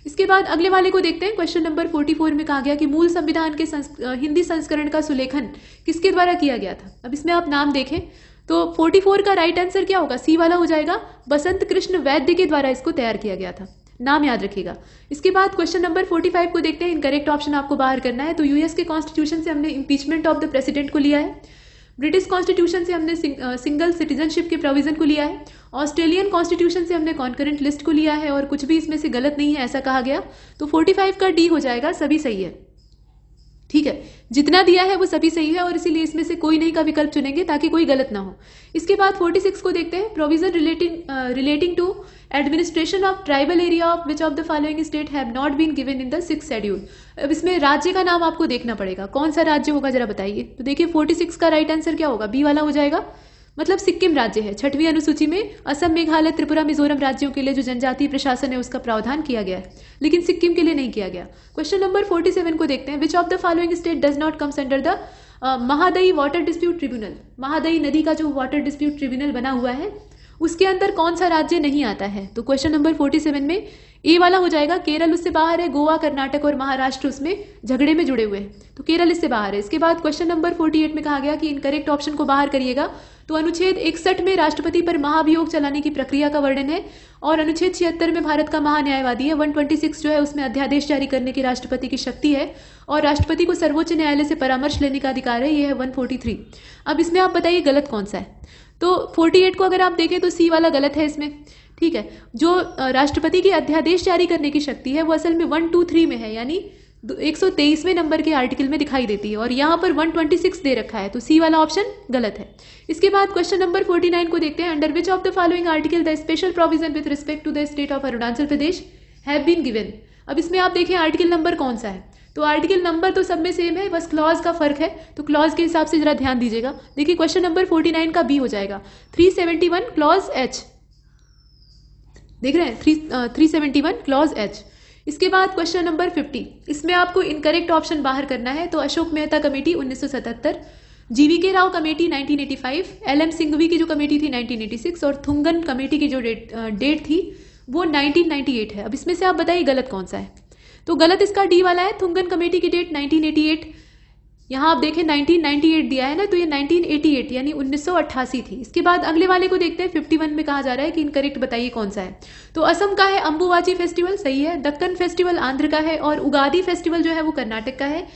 इसके बाद अगले वाले को देखते हैं क्वेश्चन नंबर 44 में कहा गया कि मूल संविधान के संस्क... हिंदी संस्करण का सुलेखन किसके द्वारा किया गया था अब इसमें आप नाम देखें तो 44 का राइट आंसर क्या होगा सी वाला हो जाएगा बसंत कृष्ण वैद्य के द्वारा इसको तैयार किया गया था नाम याद रखिएगा इसके बाद क्वेश्चन नंबर 45 को देखते हैं इनकरेक्ट ऑप्शन आपको बाहर करना है तो यूएस के कॉन्स्टिट्यूशन से हमने इम्पीचमेंट ऑफ द प्रेसिडेंट को लिया है ब्रिटिश कॉन्स्टिट्यूशन से हमने सिंगल सिटीजनशिप के प्रोविजन को लिया है ऑस्ट्रेलियन कॉन्स्टिट्यूशन से हमने कॉन्करेंट लिस्ट को लिया है और कुछ भी इसमें से गलत नहीं है ऐसा कहा गया तो 45 का डी हो जाएगा सभी सही है ठीक है जितना दिया है वो सभी सही है और इसीलिए इसमें से कोई नहीं का विकल्प चुनेंगे ताकि कोई गलत ना हो इसके बाद 46 को देखते हैं provision relating relating to administration of tribal area of which of the following state have not been given in the six schedule अब इसमें राज्य का नाम आपको देखना पड़ेगा कौन सा राज्य होगा जरा बताइए तो देखिए 46 का राइट आंसर क्या होगा बी वाला हो जाएगा मतलब सिक्किम राज्य है छठवीं अनुसूची में असम मेघालय त्रिपुरा मिजोरम राज्यों के लिए जो जनजातीय प्रशासन है उसका प्रावधान किया गया है लेकिन सिक्किम के लिए नहीं किया गया क्वेश्चन नंबर फोर्टी सेवन को देखते हैं which of the following state does not comes under the Mahadayi water dispute tribunal Mahadayi नदी का जो वाटर डिस्प्यूट ट्रिब्यूनल बना हुआ है उसके अंदर कौन सा राज्य नहीं आता है तो क्वेश्चन नंबर फोर्टी सेवन में ए वाला हो जाएगा केरल उससे बाहर है गोवा कर्नाटक और महाराष्ट्र उसमें झगड़े में जुड़े हुए हैं तो केरल इससे बाहर है इसके बाद क्वेश्चन नंबर फोर्टी एट में कहा गया कि इनकरेक्ट ऑप्शन को बाहर करिएगा तो अनुच्छेद इकसठ में राष्ट्रपति पर महाभियोग चलाने की प्रक्रिया का वर्णन है और अनुच्छेद छिहत्तर में भारत का महान्यायवादी है 126 जो है उसमें अध्यादेश जारी करने की राष्ट्रपति की शक्ति है और राष्ट्रपति को सर्वोच्च न्यायालय से परामर्श लेने का अधिकार है ये है वन अब इसमें आप बताइए गलत कौन सा है तो फोर्टी को अगर आप देखें तो सी वाला गलत है इसमें ठीक है जो राष्ट्रपति की अध्यादेश जारी करने की शक्ति है वो असल में वन टू थ्री में है यानी 123वें नंबर के आर्टिकल में दिखाई देती है और यहां पर 126 दे रखा है तो सी वाला ऑप्शन गलत है इसके बाद क्वेश्चन नंबर 49 को देखते हैं under which of the following article the special provision with respect to the state of Arunachal Pradesh have been given अब इसमें आप देखें आर्टिकल नंबर कौन सा है तो आर्टिकल नंबर तो सब में सेम है बस क्लॉज का फर्क है तो क्लॉज के हिसाब से जरा ध्यान दीजिएगा देखिए क्वेश्चन नंबर 49 का बी हो जाएगा 371 क्लॉज एच देख रहे हैं three three seventy one clause H इसके बाद क्वेश्चन नंबर फिफ्टी इसमें आपको इनकरेक्ट ऑप्शन बाहर करना है तो अशोक मेहता कमेटी 1977 जीवी के राव कमेटी 1985 एलएम सिंघवी की जो कमेटी थी 1986 और थुंगन कमेटी की जो डेट डेट थी वो 1998 है अब इसमें से आप बताइए गलत कौन सा है तो गलत इसका डी वाला है थुंगन कमेटी की डेट एट यहाँ आप देखें 1998 दिया है ना तो ये 1988 यानी 1988 थी इसके बाद अगले वाले को देखते हैं 51 में कहा जा रहा है कि इनकरेक्ट बताइए कौन सा है तो असम का है अम्बुवाची फेस्टिवल सही है दक्कन फेस्टिवल आंध्र का है और उगादी फेस्टिवल जो है वो कर्नाटक का है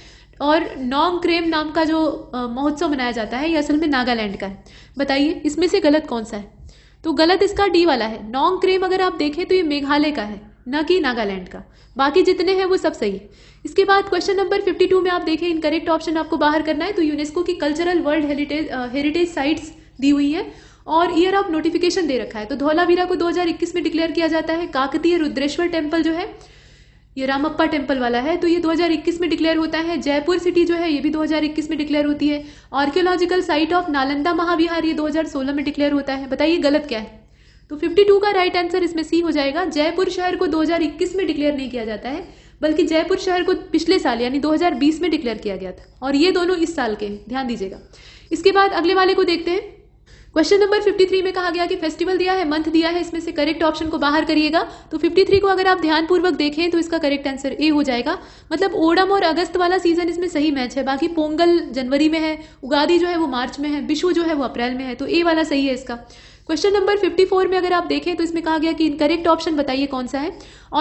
और नॉन्ग क्रेम नाम का जो महोत्सव मनाया जाता है ये असल में नागालैंड का है बताइए इसमें से गलत कौन सा है तो गलत इसका डी वाला है नॉन्ग क्रेम अगर आप देखें तो ये मेघालय का है न ना कि नागालैंड का बाकी जितने हैं वो सब सही है इसके बाद क्वेश्चन नंबर 52 में आप देखें इनकरेक्ट ऑप्शन आपको बाहर करना है तो यूनेस्को की cultural world heritage heritage sites दी हुई है और ईयर ऑफ नोटिफिकेशन दे रखा है तो धौलावीरा को 2021 में डिक्लेयर किया जाता है काकतीय रुद्रेश्वर टेम्पल जो है ये रामप्पा टेम्पल वाला है तो ये 2021 में डिक्लेयर होता है जयपुर सिटी जो है ये भी 2021 में डिक्लेयर होती है archaeological site of Nalanda Mahavihara ये 2016 में डिक्लेयर होता है बताइए गलत क्या है तो 52 का राइट आंसर इसमें सी हो जाएगा जयपुर शहर को 2021 में डिक्लेयर नहीं किया जाता है बल्कि जयपुर शहर को पिछले साल यानी 2020 में डिक्लेयर किया गया था और ये दोनों इस साल के हैं ध्यान दीजिएगा इसके बाद अगले वाले को देखते हैं क्वेश्चन नंबर 53 में कहा गया कि फेस्टिवल दिया है मंथ दिया है इसमें से करेक्ट ऑप्शन को बाहर करिएगा तो 53 को अगर आप ध्यानपूर्वक देखें तो इसका करेक्ट आंसर ए हो जाएगा मतलब ओडम और अगस्त वाला सीजन इसमें सही मैच है बाकी पोंगल जनवरी में है उगादी जो है वो मार्च में है विशु जो है वो अप्रैल में है तो ए वाला सही है इसका क्वेश्चन नंबर 54 में अगर आप देखें तो इसमें कहा गया कि इनकरेक्ट ऑप्शन बताइए कौन सा है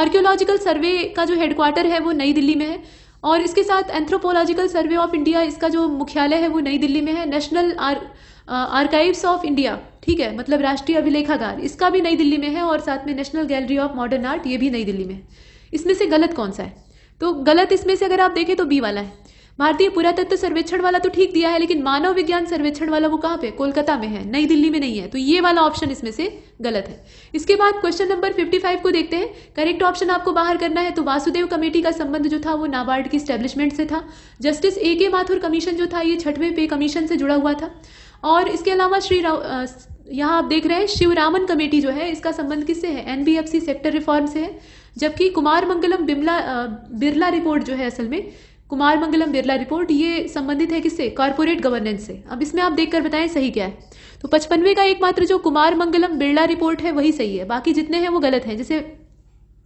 आर्क्योलॉजिकल सर्वे का जो हेडक्वार्टर है वो नई दिल्ली में है और इसके साथ एंथ्रोपोलॉजिकल सर्वे ऑफ इंडिया इसका जो मुख्यालय है वो नई दिल्ली में है national R archives of India ठीक है मतलब राष्ट्रीय अभिलेखागार इसका भी नई दिल्ली में है और साथ में national gallery of modern art ये भी नई दिल्ली में है इसमें से गलत कौन सा है तो गलत इसमें से अगर आप देखें तो बी वाला है भारतीय पुरातत्व सर्वेक्षण वाला तो ठीक दिया है लेकिन मानव विज्ञान सर्वेक्षण वाला वो कहां पे कोलकाता में है नई दिल्ली में नहीं है तो ये वाला ऑप्शन इसमें से गलत है इसके बाद क्वेश्चन नंबर 55 को देखते हैं करेक्ट ऑप्शन आपको बाहर करना है तो वासुदेव कमेटी का संबंध जो था वो नाबार्ड की स्टेब्लिशमेंट से था जस्टिस ए के माथुर कमीशन जो था ये छठवें पे कमीशन से जुड़ा हुआ था और इसके अलावा श्री यहाँ आप देख रहे हैं शिवरामन कमेटी जो है इसका संबंध किससे है एनबीएफसी सेक्टर रिफॉर्म से है जबकि कुमार मंगलम बिमला बिरला रिपोर्ट जो है असल में कुमार मंगलम बिरला रिपोर्ट ये संबंधित है किससे कॉरपोरेट गवर्नेंस से अब इसमें आप देखकर बताएं सही क्या है तो पचपनवे का एकमात्र जो कुमार मंगलम बिरला रिपोर्ट है वही सही है बाकी जितने हैं वो गलत हैं जैसे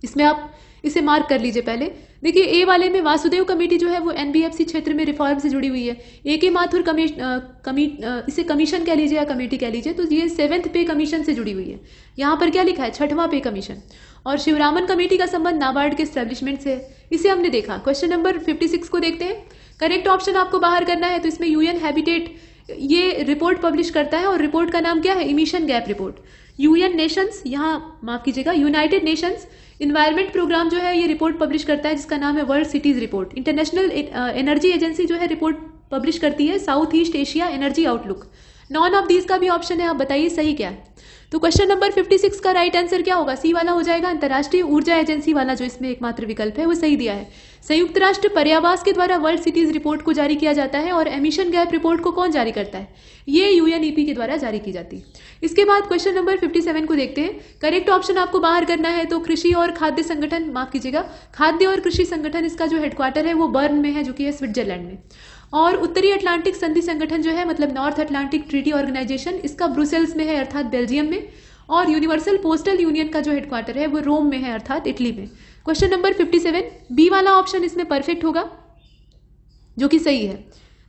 इसमें आप इसे मार्क कर लीजिए पहले देखिए ए वाले में वासुदेव कमेटी जो है वो एनबीएफसी क्षेत्र में रिफॉर्म से जुड़ी हुई है ए के माथुर कमी इसे कमीशन कह लीजिए या कमेटी कह लीजिए तो ये सेवेंथ पे कमीशन से जुड़ी हुई है यहाँ पर क्या लिखा है छठवां पे कमीशन और शिवरामन कमेटी का संबंध नाबार्ड के स्टेब्लिशमेंट से इसे हमने देखा क्वेश्चन नंबर 56 को देखते हैं करेक्ट ऑप्शन आपको बाहर करना है तो इसमें यूएन हैबिटेट ये रिपोर्ट पब्लिश करता है और रिपोर्ट का नाम क्या है emission gap report UN nations यहाँ माफ कीजिएगा यूनाइटेड नेशंस इन्वायरमेंट प्रोग्राम जो है ये रिपोर्ट पब्लिश करता है जिसका नाम है world cities report international energy agency जो है रिपोर्ट पब्लिश करती है south east Asia energy outlook none of these का भी ऑप्शन है आप बताइए सही क्या है तो क्वेश्चन नंबर 56 का राइट आंसर क्या होगा सी वाला हो जाएगा अंतर्राष्ट्रीय ऊर्जा एजेंसी वाला जो इसमें एकमात्र विकल्प है वो सही दिया है संयुक्त राष्ट्र पर्यावास के द्वारा वर्ल्ड सिटीज रिपोर्ट को जारी किया जाता है और एमिशन गैप रिपोर्ट को कौन जारी करता है ये यूएनईपी e के द्वारा जारी की जाती है इसके बाद क्वेश्चन नंबर 57 को देखते हैं करेक्ट ऑप्शन आपको बाहर करना है तो कृषि और खाद्य संगठन माफ कीजिएगा खाद्य और कृषि संगठन इसका जो हेडक्वार्टर है वो बर्न में है जो कि है स्विट्जरलैंड में और उत्तरी अटलांटिक संधि संगठन जो है मतलब नॉर्थ अटलांटिक ट्रीटी ऑर्गेनाइजेशन इसका ब्रुसेल्स में है अर्थात बेल्जियम में और यूनिवर्सल पोस्टल यूनियन का जो हेडक्वार्टर है वो रोम में है अर्थात इटली में क्वेश्चन नंबर 57 बी वाला ऑप्शन इसमें परफेक्ट होगा जो कि सही है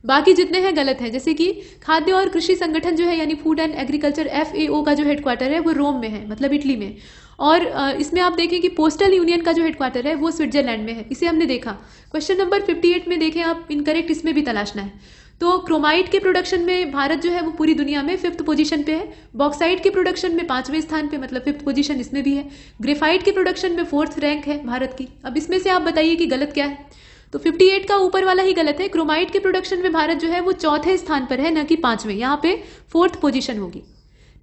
बाकी जितने हैं गलत हैं जैसे कि खाद्य और कृषि संगठन जो है यानी फूड एंड एग्रीकल्चर एफ का जो हेडक्वार्टर है वो रोम में है मतलब इटली में और इसमें आप देखें कि पोस्टल यूनियन का जो हेडक्वार्टर है वो स्विट्जरलैंड में है इसे हमने देखा क्वेश्चन नंबर 58 में देखें आप इनकरेक्ट इसमें भी तलाशना है तो क्रोमाइट के प्रोडक्शन में भारत जो है वो पूरी दुनिया में फिफ्थ पोजीशन पे है बॉक्साइट के प्रोडक्शन में पांचवें स्थान पे मतलब फिफ्थ पोजीशन इसमें भी है ग्रेफाइट के प्रोडक्शन में फोर्थ रैंक है भारत की अब इसमें से आप बताइए कि गलत क्या है तो 58 का ऊपर वाला ही गलत है क्रोमाइट के प्रोडक्शन में भारत जो है वो चौथे स्थान पर है न कि पांचवें यहाँ पे फोर्थ पोजीशन होगी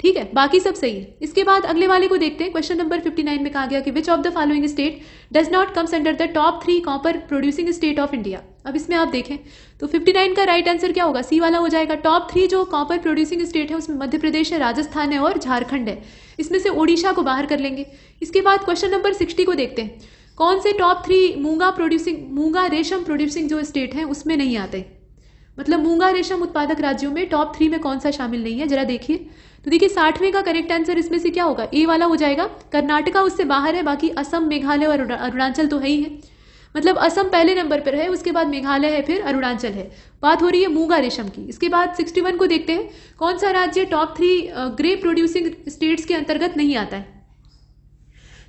ठीक है बाकी सब सही है इसके बाद अगले वाले को देखते हैं क्वेश्चन नंबर 59 में कहा गया कि which of the following state does not comes under the top three copper producing state of India अब इसमें आप देखें तो 59 का राइट आंसर क्या होगा सी वाला हो जाएगा टॉप थ्री जो कॉपर प्रोड्यूसिंग स्टेट है उसमें मध्य प्रदेश है राजस्थान है और झारखंड है इसमें से ओडिशा को बाहर कर लेंगे इसके बाद क्वेश्चन नंबर सिक्सटी को देखते हैं कौन से टॉप थ्री मूंगा प्रोड्यूसिंग मूंगा रेशम प्रोड्यूसिंग जो स्टेट है उसमें नहीं आते मतलब मूंगा रेशम उत्पादक राज्यों में टॉप थ्री में कौन सा शामिल नहीं है जरा देखिए तो देखिए साठवें का करेक्ट आंसर इसमें से क्या होगा ए वाला हो जाएगा कर्नाटका उससे बाहर है बाकी असम मेघालय और अरुणाचल तो है ही है मतलब असम पहले नंबर पर है उसके बाद मेघालय है फिर अरुणाचल है बात हो रही है मूंगा रेशम की इसके बाद 61 को देखते हैं कौन सा राज्य top three grey producing states के अंतर्गत नहीं आता है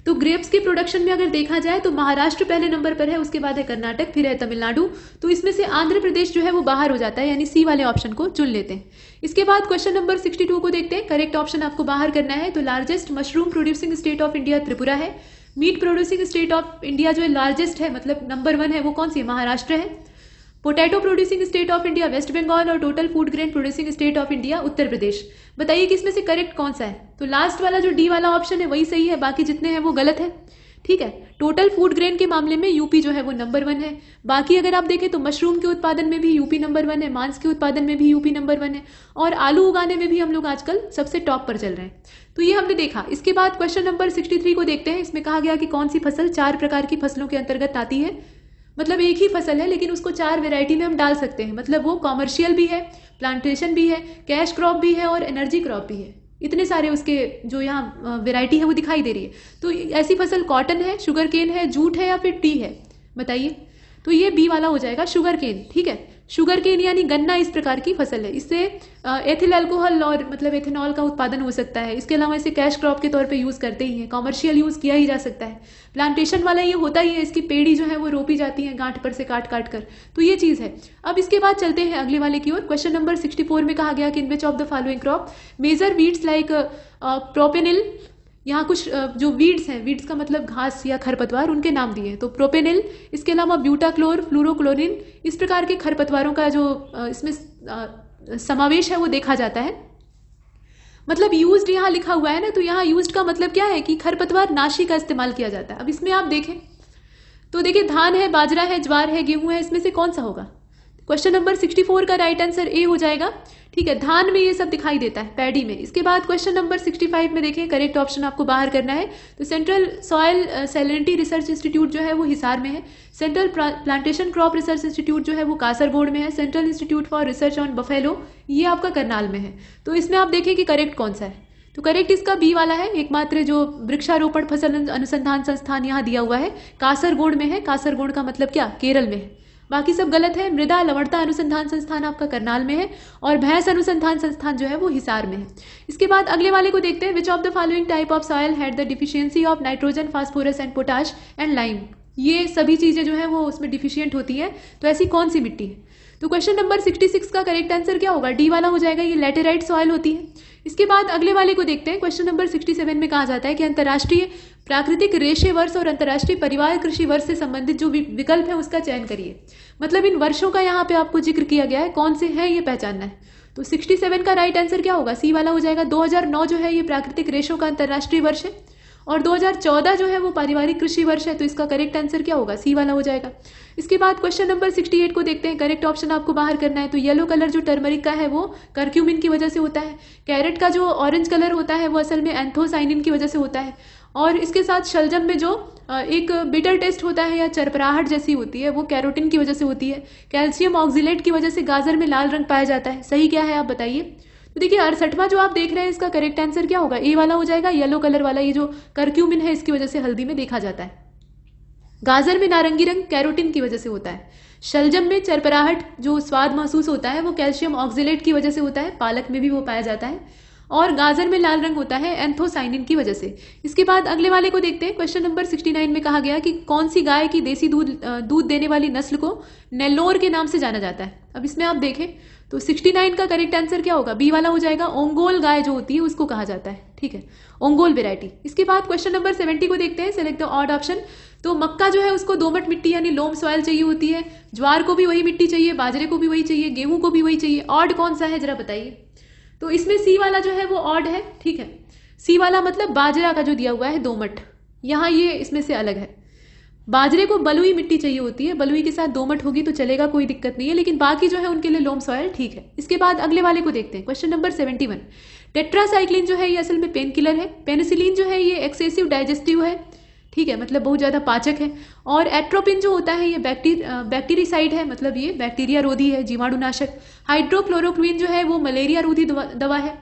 तो ग्रेप्स के प्रोडक्शन में अगर देखा जाए तो महाराष्ट्र पहले नंबर पर है उसके बाद है कर्नाटक फिर है तमिलनाडु तो इसमें से आंध्र प्रदेश जो है वो बाहर हो जाता है यानी सी वाले ऑप्शन को चुन लेते हैं इसके बाद क्वेश्चन नंबर 62 को देखते हैं करेक्ट ऑप्शन आपको बाहर करना है तो largest mushroom producing state of India Tripura है meat producing state of India जो है लार्जेस्ट है मतलब नंबर वन है वो कौन सी महाराष्ट्र है potato producing state of India west Bengal और total food grain producing state of India Uttar Pradesh बताइए कि इसमें से करेक्ट कौन सा है तो लास्ट वाला जो डी वाला ऑप्शन है वही सही है बाकी जितने हैं वो गलत है ठीक है टोटल फूड ग्रेन के मामले में यूपी जो है वो नंबर वन है बाकी अगर आप देखें तो मशरूम के उत्पादन में भी यूपी नंबर वन है मांस के उत्पादन में भी यूपी नंबर वन है और आलू उगाने में भी हम लोग आजकल सबसे टॉप पर चल रहे हैं तो ये हमने देखा इसके बाद क्वेश्चन नंबर सिक्सटी थ्री को देखते हैं इसमें कहा गया कि कौन सी फसल चार प्रकार की फसलों के अंतर्गत आती है मतलब एक ही फसल है लेकिन उसको चार वेराइटी में हम डाल सकते हैं मतलब वो कॉमर्शियल भी है प्लांटेशन भी है कैश क्रॉप भी है और एनर्जी क्रॉप भी है इतने सारे उसके जो यहाँ वेराइटी है वो दिखाई दे रही है तो ऐसी फसल कॉटन है शुगर केन है जूट है या फिर टी है बताइए तो ये बी वाला हो जाएगा शुगर केन ठीक है शुगर केन यानी गन्ना इस प्रकार की फसल है इससे एथिल अल्कोहल और मतलब एथेनॉल का उत्पादन हो सकता है इसके अलावा इसे कैश क्रॉप के तौर पे यूज़ करते ही है कॉमर्शियल यूज़ किया ही जा सकता है प्लांटेशन वाला ये होता ही है इसकी पेड़ी जो है वो रोपी जाती है गांठ पर से काट काट कर तो ये चीज़ है अब इसके बाद चलते हैं अगले वाले की ओर क्वेश्चन नंबर सिक्सटी में कहा गया कि in which of the following crop major weeds like propanil यहाँ कुछ जो वीड्स हैं वीड्स का मतलब घास या खरपतवार उनके नाम दिए हैं तो प्रोपेनिल इसके अलावा ब्यूटाक्लोर फ्लोरोक्लोरिन इस प्रकार के खरपतवारों का जो इसमें समावेश है वो देखा जाता है मतलब यूज्ड यहाँ लिखा हुआ है ना तो यहाँ यूज्ड का मतलब क्या है कि खरपतवार नाशी का इस्तेमाल किया जाता है अब इसमें आप देखें तो देखिए धान है बाजरा है ज्वार है गेहूं है इसमें से कौन सा होगा क्वेश्चन नंबर सिक्सटी फोर का राइट आंसर ए हो जाएगा ठीक है धान में ये सब दिखाई देता है पैडी में इसके बाद क्वेश्चन नंबर सिक्सटी फाइव में देखें करेक्ट ऑप्शन आपको बाहर करना है तो central soil salinity research institute जो है वो हिसार में है central plantation crop research institute जो है वो कासरगोड में है central institute for research on buffalo ये आपका करनाल में है तो इसमें आप देखें कि करेक्ट कौन सा है तो करेक्ट इसका बी वाला है एकमात्र जो वृक्षारोपण फसल अनुसंधान संस्थान यहाँ दिया हुआ है कासरगोड में है कासरगोड का मतलब क्या केरल में है बाकी सब गलत है मृदा लवणता अनुसंधान संस्थान आपका करनाल में है और भैंस अनुसंधान संस्थान जो है वो हिसार में है इसके बाद अगले वाले को देखते हैं which of the following type of soil had the deficiency of nitrogen phosphorus and potash and lime ये सभी चीज़ें जो है वो उसमें डिफिशियंट होती है तो ऐसी कौन सी मिट्टी है तो क्वेश्चन नंबर 66 का करेक्ट आंसर क्या होगा डी वाला हो जाएगा ये लेटेराइट सॉयल होती है इसके बाद अगले वाले को देखते हैं क्वेश्चन नंबर 67 में कहा जाता है कि अंतर्राष्ट्रीय प्राकृतिक रेशे वर्ष और अंतर्राष्ट्रीय परिवार कृषि वर्ष से संबंधित जो विकल्प है उसका चयन करिए मतलब इन वर्षों का यहाँ पे आपको जिक्र किया गया है कौन से हैं ये पहचानना है तो 67 का राइट आंसर क्या होगा सी वाला हो जाएगा 2009 जो है ये प्राकृतिक रेशों का अंतर्राष्ट्रीय वर्ष है और 2014 जो है वो पारिवारिक कृषि वर्ष है तो इसका करेक्ट आंसर क्या होगा सी वाला हो जाएगा इसके बाद क्वेश्चन नंबर 68 को देखते हैं करेक्ट ऑप्शन आपको बाहर करना है तो येलो कलर जो टर्मरिक का है वो करक्यूमिन की वजह से होता है कैरेट का जो ऑरेंज कलर होता है वो असल में एंथोसाइनिन की वजह से होता है और इसके साथ शलजम में जो एक बिटर टेस्ट होता है या चरपराहट जैसी होती है वो कैरोटिन की वजह से होती है कैल्शियम ऑक्जिलेट की वजह से गाजर में लाल रंग पाया जाता है सही क्या है आप बताइए तो देखिए अड़सठवा जो आप देख रहे हैं इसका करेक्ट आंसर क्या होगा ए वाला हो जाएगा येलो कलर वाला ये जो करक्यूमिन है इसकी वजह से हल्दी में देखा जाता है गाजर में नारंगी रंग कैरोटिन की वजह से होता है शलजम में चरपराहट जो स्वाद महसूस होता है वो कैल्शियम ऑक्जिलेट की वजह से होता है पालक में भी वो पाया जाता है और गाजर में लाल रंग होता है एंथोसाइनिन की वजह से इसके बाद अगले वाले को देखते हैं क्वेश्चन नंबर 69 में कहा गया कि कौन सी गाय की देसी दूध दूध देने वाली नस्ल को नेल्लोर के नाम से जाना जाता है अब इसमें आप देखें तो 69 का करेक्ट आंसर क्या होगा बी वाला हो जाएगा ओंगोल गाय जो होती है उसको कहा जाता है ठीक है ओंगोल वेरायटी इसके बाद क्वेश्चन नंबर सेवेंटी को देखते हैं सेलेक्ट ऑड ऑप्शन तो मक्का जो है उसको दोमट मिट्टी यानी लोम सॉयल चाहिए होती है ज्वार को भी वही मिट्टी चाहिए बाजरे को भी वही चाहिए गेहूं को भी वही चाहिए ऑड कौन सा है जरा बताइए तो इसमें सी वाला जो है वो ऑड है ठीक है सी वाला मतलब बाजरा का जो दिया हुआ है दोमट यहाँ ये इसमें से अलग है बाजरे को बलुई मिट्टी चाहिए होती है बलुई के साथ दोमट होगी तो चलेगा कोई दिक्कत नहीं है लेकिन बाकी जो है उनके लिए लोम सॉयल ठीक है इसके बाद अगले वाले को देखते हैं question number seventy one tetracycline जो है ये असल में पेन किलर है पेनिसिलिन जो है ये एक्सेसिव डाइजेस्टिव है ठीक है मतलब बहुत ज़्यादा पाचक है और एट्रोपिन जो होता है ये बैक्टीरिया बैक्टीरिसाइड है मतलब ये बैक्टीरिया रोधी है जीवाणुनाशक हाइड्रोक्लोरोक्विन जो है वो मलेरिया रोधी दवा, दवा है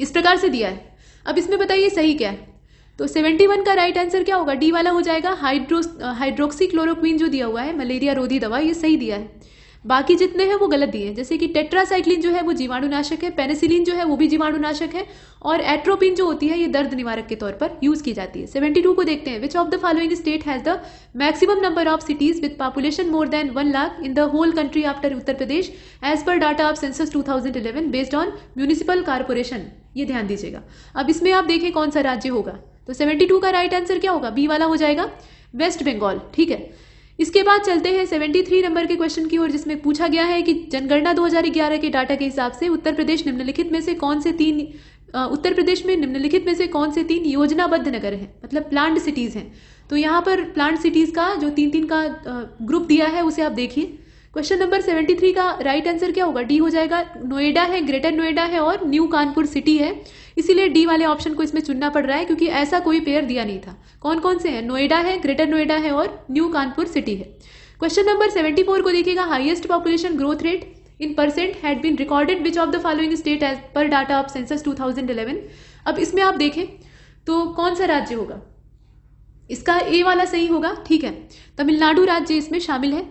इस प्रकार से दिया है अब इसमें बताइए सही क्या है तो 71 का राइट आंसर क्या होगा डी वाला हो जाएगा हाइड्रो हाइड्रोक्सी क्लोरोक्विन जो दिया हुआ है मलेरिया रोधी दवा ये सही दिया है बाकी जितने हैं वो गलत दिए हैं जैसे कि टेट्रासाइक्लिन जो है वो जीवाणुनाशक है पेनिसिलिन जो है वो भी जीवाणुनाशक है और एट्रोपिन जो होती है ये दर्द निवारक के तौर पर यूज की जाती है सेवेंटी को देखते हैं which of the following state has the maximum number of cities with population more than one lakh in the whole country after Uttar Pradesh as per data of census eleven based on municipal corporation ये ध्यान दीजिएगा अब इसमें आप देखें कौन सा राज्य होगा तो टू का राइट आंसर क्या होगा बी वाला हो जाएगा वेस्ट बंगाल ठीक है इसके बाद चलते हैं 73 नंबर के क्वेश्चन की ओर जिसमें पूछा गया है कि जनगणना 2011 के डाटा के हिसाब से उत्तर प्रदेश निम्नलिखित में से कौन से तीन उत्तर प्रदेश में निम्नलिखित में से कौन से तीन योजनाबद्ध नगर हैं मतलब प्लांट सिटीज़ हैं तो यहाँ पर प्लांट सिटीज़ का जो तीन तीन का ग्रुप दिया है उसे आप देखिए क्वेश्चन नंबर सेवेंटी थ्री का राइट आंसर क्या होगा डी हो जाएगा नोएडा है ग्रेटर नोएडा है और न्यू कानपुर सिटी है इसीलिए डी वाले ऑप्शन को इसमें चुनना पड़ रहा है क्योंकि ऐसा कोई पेयर दिया नहीं था कौन कौन से हैं नोएडा है ग्रेटर नोएडा है और न्यू कानपुर सिटी है क्वेश्चन नंबर सेवेंटी फोर को देखिएगा highest population growth rate in percent had been recorded which of the following state as per data of census two अब इसमें आप देखें तो कौन सा राज्य होगा इसका ए वाला सही होगा ठीक है तमिलनाडु राज्य इसमें शामिल है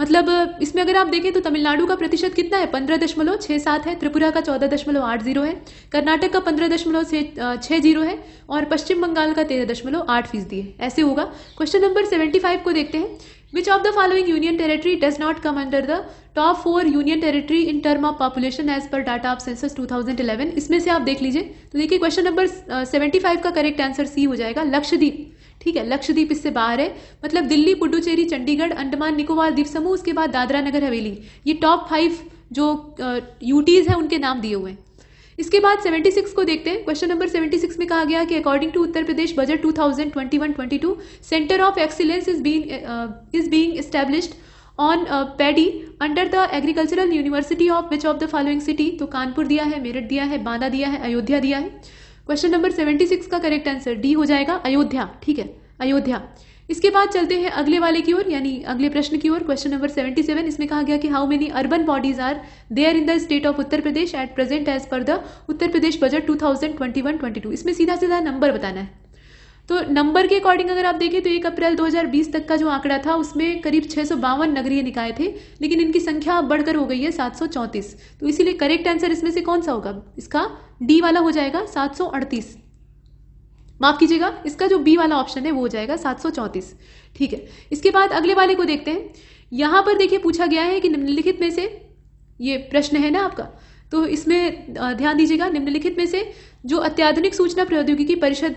मतलब इसमें अगर आप देखें तो तमिलनाडु का प्रतिशत कितना है पंद्रह दशमलव छः सात है त्रिपुरा का चौदह दशमलव आठ जीरो है कर्नाटक का पंद्रह दशमलव छः जीरो है और पश्चिम बंगाल का तेरह दशमलव आठ फीसदी है ऐसे होगा क्वेश्चन नंबर सेवेंटी फाइव को देखते हैं which of the following union territory does not come under the top four union territory in term of population as per data of census 2011 इसमें से आप देख लीजिए तो देखिए क्वेश्चन नंबर 75 का करेक्ट आंसर सी हो जाएगा लक्षद्वीप ठीक है लक्षद्वीप इससे बाहर है मतलब दिल्ली पुडुचेरी चंडीगढ़ अंडमान निकोबार द्वीप समूह उसके बाद दादरा नगर हवेली ये टॉप फाइव जो यूटीज़ है उनके नाम दिए हुए हैं इसके बाद 76 को देखते हैं क्वेश्चन नंबर 76 में कहा गया कि according to Uttar Pradesh budget 2021-22 centre of excellence is being is being established on paddy under the agricultural university of which of the following city तो कानपुर दिया है मेरठ दिया है बांदा दिया है अयोध्या दिया है क्वेश्चन नंबर सेवेंटी का करेक्ट आंसर डी हो जाएगा अयोध्या ठीक है अयोध्या इसके बाद चलते हैं अगले वाले की ओर यानी अगले प्रश्न की ओर क्वेश्चन नंबर 77 इसमें कहा गया कि how many urban bodies are there in the state of Uttar Pradesh at present as per the Uttar Pradesh budget 2021-22 इसमें सीधा सीधा नंबर बताना है तो नंबर के अकॉर्डिंग अगर आप देखें तो एक अप्रैल 2020 तक का जो आंकड़ा था उसमें करीब छः नगरीय निकाय थे लेकिन इनकी संख्या बढ़कर हो गई है सात तो इसीलिए करेक्ट आंसर इसमें से कौन सा होगा इसका डी वाला हो जाएगा सात माफ कीजिएगा इसका जो बी वाला ऑप्शन है वो हो जाएगा सात ठीक है इसके बाद अगले वाले को देखते हैं यहां पर देखिए पूछा गया है कि निम्नलिखित में से ये प्रश्न है ना आपका तो इसमें ध्यान दीजिएगा निम्नलिखित में से जो अत्याधुनिक सूचना प्रौद्योगिकी परिषद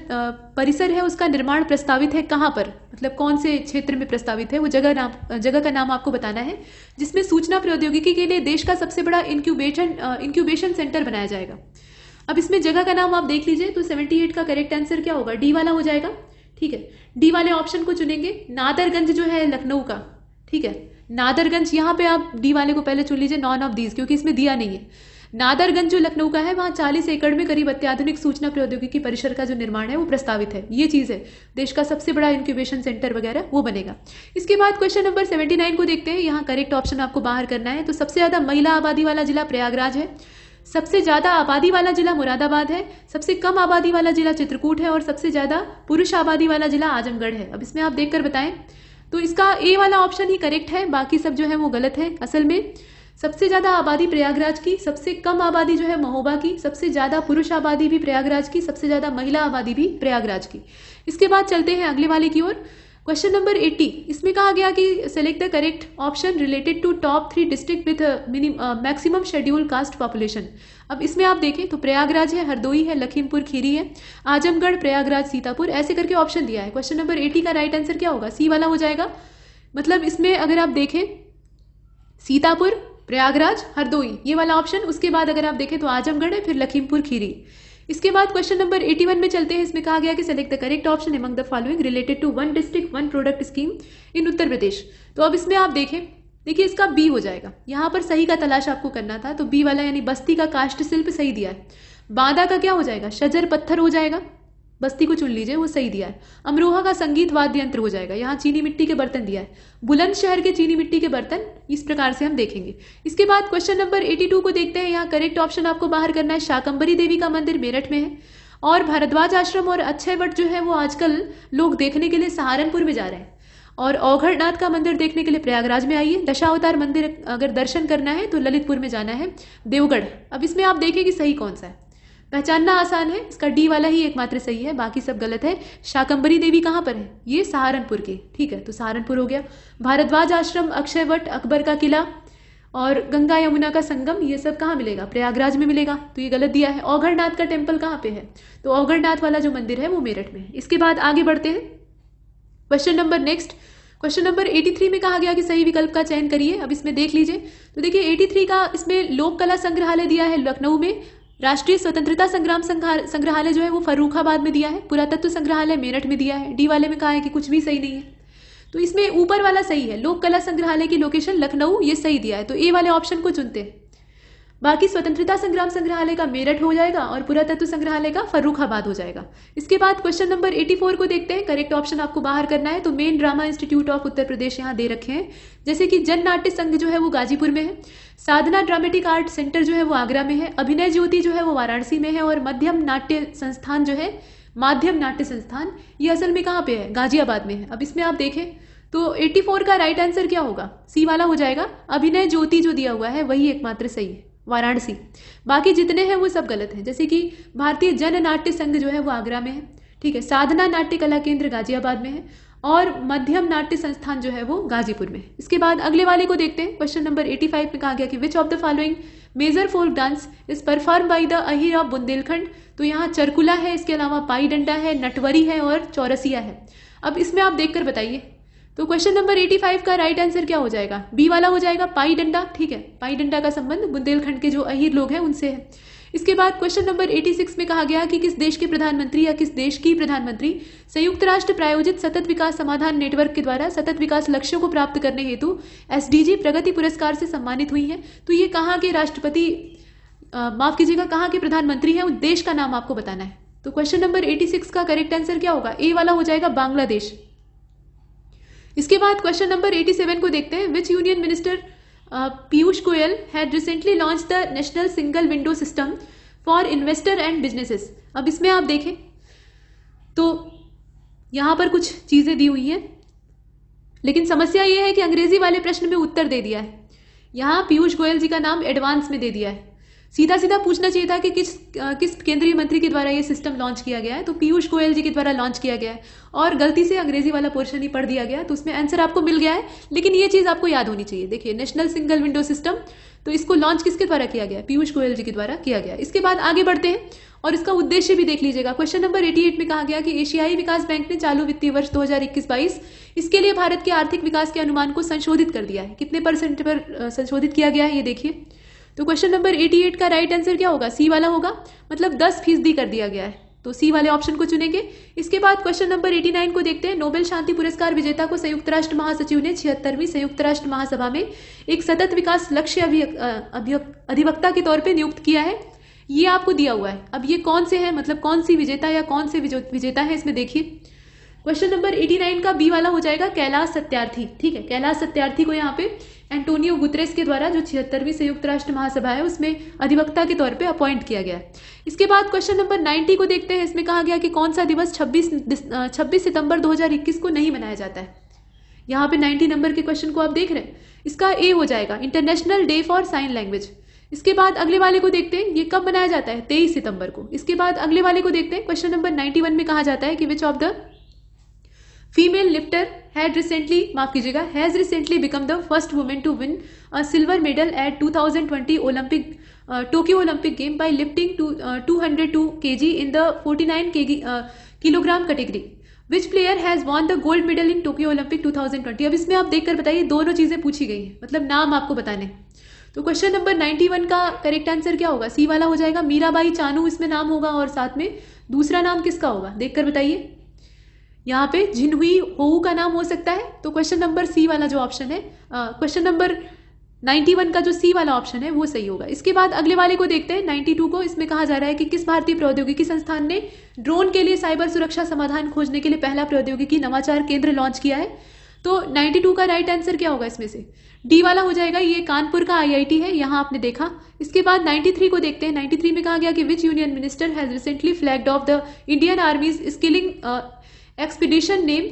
परिसर है उसका निर्माण प्रस्तावित है कहाँ पर मतलब कौन से क्षेत्र में प्रस्तावित है वो जगह नाम जगह का नाम आपको बताना है जिसमें सूचना प्रौद्योगिकी के लिए देश का सबसे बड़ा इंक्यूबेशन इंक्यूबेशन सेंटर बनाया जाएगा अब इसमें जगह का नाम आप देख लीजिए तो 78 का करेक्ट आंसर क्या होगा डी वाला हो जाएगा ठीक है डी वाले ऑप्शन को चुनेंगे नादरगंज जो है लखनऊ का ठीक है नादरगंज यहाँ पे आप डी वाले को पहले चुन लीजिए नॉन ऑफ दीज क्योंकि इसमें दिया नहीं है नादरगंज जो लखनऊ का है वहाँ चालीस एकड़ में करीब अत्याधुनिक सूचना प्रौद्योगिकी परिसर का जो निर्माण है वो प्रस्तावित है ये चीज़ है देश का सबसे बड़ा इंक्यूबेशन सेंटर वगैरह वो बनेगा इसके बाद क्वेश्चन नंबर सेवेंटी नाइन को देखते हैं यहाँ करेक्ट ऑप्शन आपको बाहर करना है तो सबसे ज़्यादा महिला आबादी वाला जिला प्रयागराज है सबसे ज़्यादा आबादी वाला जिला मुरादाबाद है सबसे कम आबादी वाला जिला चित्रकूट है और सबसे ज़्यादा पुरुष आबादी वाला जिला आजमगढ़ है अब इसमें आप देखकर बताएं तो इसका ए वाला ऑप्शन ही करेक्ट है बाकी सब जो है वो गलत है असल में सबसे ज़्यादा आबादी प्रयागराज की सबसे कम आबादी जो है महोबा की सबसे ज़्यादा पुरुष आबादी भी प्रयागराज की सबसे ज़्यादा महिला आबादी भी प्रयागराज की इसके बाद चलते हैं अगले वाले की ओर क्वेश्चन नंबर एट्टी इसमें कहा गया कि select the correct option related to top three district with maximum schedule caste population अब इसमें आप देखें तो प्रयागराज है हरदोई है लखीमपुर खीरी है आजमगढ़ प्रयागराज सीतापुर ऐसे करके ऑप्शन दिया है क्वेश्चन नंबर एटी का राइट आंसर क्या होगा सी वाला हो जाएगा मतलब इसमें अगर आप देखें सीतापुर प्रयागराज हरदोई ये वाला ऑप्शन उसके बाद अगर आप देखें तो आजमगढ़ है फिर लखीमपुर खीरी इसके बाद क्वेश्चन नंबर 81 में चलते हैं इसमें कहा गया कि select the correct option among the following related to one district one product scheme in Uttar Pradesh तो अब इसमें आप देखें देखिए इसका बी हो जाएगा यहाँ पर सही का तलाश आपको करना था तो बी वाला यानी बस्ती का काष्ट शिल्प सही दिया है बांदा का क्या हो जाएगा शजर पत्थर हो जाएगा बस्ती को चुन लीजिए वो सही दिया है अमरोहा का संगीत वाद्य यंत्र हो जाएगा यहाँ चीनी मिट्टी के बर्तन दिया है बुलंदशहर के चीनी मिट्टी के बर्तन इस प्रकार से हम देखेंगे इसके बाद क्वेश्चन नंबर 82 को देखते हैं यहाँ करेक्ट ऑप्शन आपको बाहर करना है शाकंबरी देवी का मंदिर मेरठ में है और भारद्वाज आश्रम और अक्षय वट जो है वो आजकल लोग देखने के लिए सहारनपुर में जा रहे हैं और औघड़नाथ का मंदिर देखने के लिए प्रयागराज में आइए दशावतार मंदिर अगर दर्शन करना है तो ललितपुर में जाना है देवगढ़ अब इसमें आप देखें कि सही कौन सा है पहचानना आसान है इसका डी वाला ही एकमात्र सही है बाकी सब गलत है शाकंबरी देवी कहां पर है ये सहारनपुर के ठीक है तो सहारनपुर हो गया भारद्वाज आश्रम अक्षयवट अकबर का किला और गंगा यमुना का संगम ये सब कहाँ मिलेगा प्रयागराज में मिलेगा तो ये गलत दिया है औघरनाथ का टेम्पल कहाँ पे है तो औघरनाथ वाला जो मंदिर है वो मेरठ में है इसके बाद आगे बढ़ते हैं question number next question number 83 में कहा गया कि सही विकल्प का चयन करिए अब इसमें देख लीजिए तो देखिए 83 का इसमें लोक कला संग्रहालय दिया है लखनऊ में राष्ट्रीय स्वतंत्रता संग्राम संग्रहालय जो है वो फरूखाबाद में दिया है पुरातत्व संग्रहालय मेरठ में दिया है डी वाले में कहा है कि कुछ भी सही नहीं है तो इसमें ऊपर वाला सही है लोक कला संग्रहालय की लोकेशन लखनऊ ये सही दिया है तो ए वाले ऑप्शन को चुनते हैं बाकी स्वतंत्रता संग्राम संग्रहालय का मेरठ हो जाएगा और पुरातत्व संग्रहालय का फरूखाबाद हो जाएगा इसके बाद क्वेश्चन नंबर 84 को देखते हैं करेक्ट ऑप्शन आपको बाहर करना है तो main drama institute of Uttar Pradesh यहाँ दे रखे हैं जैसे कि जन नाट्य संघ जो है वो गाजीपुर में है साधना ड्रामेटिक आर्ट सेंटर जो है वो आगरा में है अभिनय ज्योति जो है वो वाराणसी में है और मध्यम नाट्य संस्थान जो है माध्यम नाट्य संस्थान ये असल में कहाँ पे है गाजियाबाद में है अब इसमें आप देखें तो 84 का राइट आंसर क्या होगा सी वाला हो जाएगा अभिनय ज्योति जो दिया हुआ है वही एकमात्र सही है वाराणसी बाकी जितने हैं वो सब गलत हैं जैसे कि भारतीय जन नाट्य संघ जो है वो आगरा में है ठीक है साधना नाट्य कला केंद्र गाजियाबाद में है और मध्यम नाट्य संस्थान जो है वो गाजीपुर में इसके बाद अगले वाले को देखते हैं क्वेश्चन नंबर 85 में कहा गया कि which of the following major folk dance is perform by the Ahir of Bundelkhand तो यहाँ चरकुला है इसके अलावा पाई डंडा है नटवरी है और चौरसिया है अब इसमें आप देख बताइए तो क्वेश्चन नंबर 85 का राइट आंसर क्या हो जाएगा बी वाला हो जाएगा पाई डंडा ठीक है पाई डंडा का संबंध बुंदेलखंड के जो अहिर लोग हैं उनसे है इसके बाद क्वेश्चन नंबर 86 में कहा गया कि किस देश के प्रधानमंत्री या किस देश की प्रधानमंत्री संयुक्त राष्ट्र प्रायोजित सतत विकास समाधान नेटवर्क के द्वारा सतत विकास लक्ष्यों को प्राप्त करने हेतु एस प्रगति पुरस्कार से सम्मानित हुई है तो ये कहाँ के राष्ट्रपति माफ कीजिएगा कहाँ के प्रधानमंत्री हैं उस देश का नाम आपको बताना है तो क्वेश्चन नंबर 86 का करेक्ट आंसर क्या होगा ए वाला हो जाएगा बांग्लादेश इसके बाद क्वेश्चन नंबर 87 को देखते हैं which union minister Piyush Goyal had recently launch the national single window system for investor and businesses अब इसमें आप देखें तो यहाँ पर कुछ चीज़ें दी हुई हैं लेकिन समस्या ये है कि अंग्रेजी वाले प्रश्न में उत्तर दे दिया है यहाँ पीयूष गोयल जी का नाम एडवांस में दे दिया है सीधा सीधा पूछना चाहिए था कि किस किस केंद्रीय मंत्री के द्वारा ये सिस्टम लॉन्च किया गया है तो पीयूष गोयल जी के द्वारा लॉन्च किया गया है और गलती से अंग्रेजी वाला पोर्शन ही पढ़ दिया गया तो उसमें आंसर आपको मिल गया है लेकिन ये चीज़ आपको याद होनी चाहिए देखिए नेशनल सिंगल विंडो सिस्टम तो इसको लॉन्च किसके द्वारा किया गया पीयूष गोयल जी के द्वारा किया गया इसके बाद आगे बढ़ते हैं और इसका उद्देश्य भी देख लीजिएगा क्वेश्चन नंबर 88 में कहा गया कि एशियाई विकास बैंक ने चालू वित्तीय वर्ष 2021-22 इसके लिए भारत के आर्थिक विकास के अनुमान को संशोधित कर दिया है कितने परसेंट पर संशोधित किया गया है ये देखिए तो क्वेश्चन नंबर 88 का राइट आंसर क्या होगा सी वाला होगा मतलब दस फीसदी कर दिया गया है तो सी वाले ऑप्शन को चुनेंगे इसके बाद क्वेश्चन नंबर 89 को देखते हैं नोबेल शांति पुरस्कार विजेता को संयुक्त राष्ट्र महासचिव ने छिहत्तरवीं संयुक्त राष्ट्र महासभा में एक सतत विकास लक्ष्य अधिवक्ता के तौर पर नियुक्त किया है ये आपको दिया हुआ है अब ये कौन से है मतलब कौन सी विजेता या कौन से विजेता है इसमें देखिए क्वेश्चन नंबर 89 का बी वाला हो जाएगा कैलाश सत्यार्थी ठीक है कैलाश सत्यार्थी को यहाँ पे एंटोनियो गुतरेस के द्वारा जो छिहत्तरवीं संयुक्त राष्ट्र महासभा है उसमें अधिवक्ता के तौर पे अपॉइंट किया गया इसके बाद क्वेश्चन नंबर 90 को देखते हैं इसमें कहा गया कि कौन सा दिवस 26 26 सितंबर 2021 को नहीं मनाया जाता है यहाँ पे 90 नंबर के क्वेश्चन को आप देख रहे हैं इसका ए हो जाएगा international day for sign language इसके बाद अगले वाले को देखते हैं ये कब मनाया जाता है तेईस सितंबर को इसके बाद अगले वाले को देखते हैं क्वेश्चन नंबर नाइन्टी में कहा जाता है कि which of the female lifter has recently माफ कीजिएगा has recently become the first women to win a silver medal at 2020 Olympic Tokyo Olympic game by lifting two two hundred two K G in the forty nine kilogram category which player has won the gold medal in Tokyo Olympic two thousand twenty अब इसमें आप देखकर बताइए दोनों चीजें पूछी गई मतलब नाम आपको बताने तो क्वेश्चन नंबर नाइन्टी वन का करेक्ट आंसर क्या होगा सी वाला हो जाएगा मीराबाई चानू इसमें नाम होगा और साथ में दूसरा नाम किसका होगा देखकर बताइए यहाँ पे जिन हुई होऊ का नाम हो सकता है तो क्वेश्चन नंबर सी वाला जो ऑप्शन है क्वेश्चन नंबर 91 का जो सी वाला ऑप्शन है वो सही होगा इसके बाद अगले वाले को देखते हैं 92 को इसमें कहा जा रहा है कि किस भारतीय प्रौद्योगिकी संस्थान ने ड्रोन के लिए साइबर सुरक्षा समाधान खोजने के लिए पहला प्रौद्योगिकी नवाचार केंद्र लॉन्च किया है तो 92 का राइट आंसर क्या होगा इसमें से डी वाला हो जाएगा ये कानपुर का आईआईटी है यहाँ आपने देखा इसके बाद 93 को देखते हैं 93 में कहा गया कि which union minister has recently flagged off the Indian army's skilling expedition name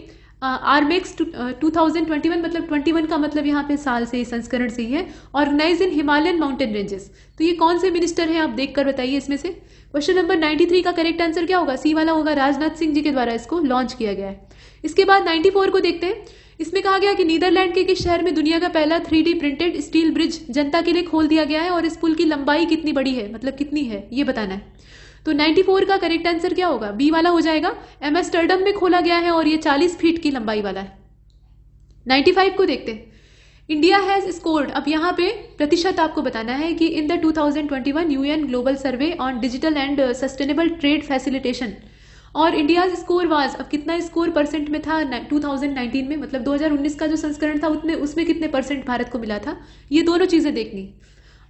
Armex two thousand twenty one मतलब ट्वेंटी वन का मतलब यहाँ पे साल से संस्करण से ही है organize in Himalayan mountain ranges तो ये कौन से मिनिस्टर हैं आप देख कर बताइए इसमें से क्वेश्चन नंबर नाइन्टी थ्री का करेक्ट आंसर क्या होगा सी वाला होगा राजनाथ सिंह जी के द्वारा इसको लॉन्च किया गया है इसके बाद नाइन्टी फोर को देखते हैं इसमें कहा गया कि नीदरलैंड के किस शहर में दुनिया का पहला थ्री प्रिंटेड स्टील ब्रिज जनता के लिए खोल दिया गया है और इस पुल की लंबाई कितनी बड़ी है मतलब कितनी है ये बताना है तो 94 का करेक्ट आंसर क्या होगा बी वाला हो जाएगा टर्डम में खोला गया है और ये 40 फीट की लंबाई वाला है 95 को देखते हैं इंडिया हैज़ स्कोर्ड अब यहाँ पे प्रतिशत आपको बताना है कि in the 2021 UN global survey on digital and sustainable trade facilitation और इंडियाज स्कोर वाज अब कितना स्कोर परसेंट में था 2019 में मतलब 2019 का जो संस्करण था उतने उसमें कितने परसेंट भारत को मिला था ये दोनों चीज़ें देखनी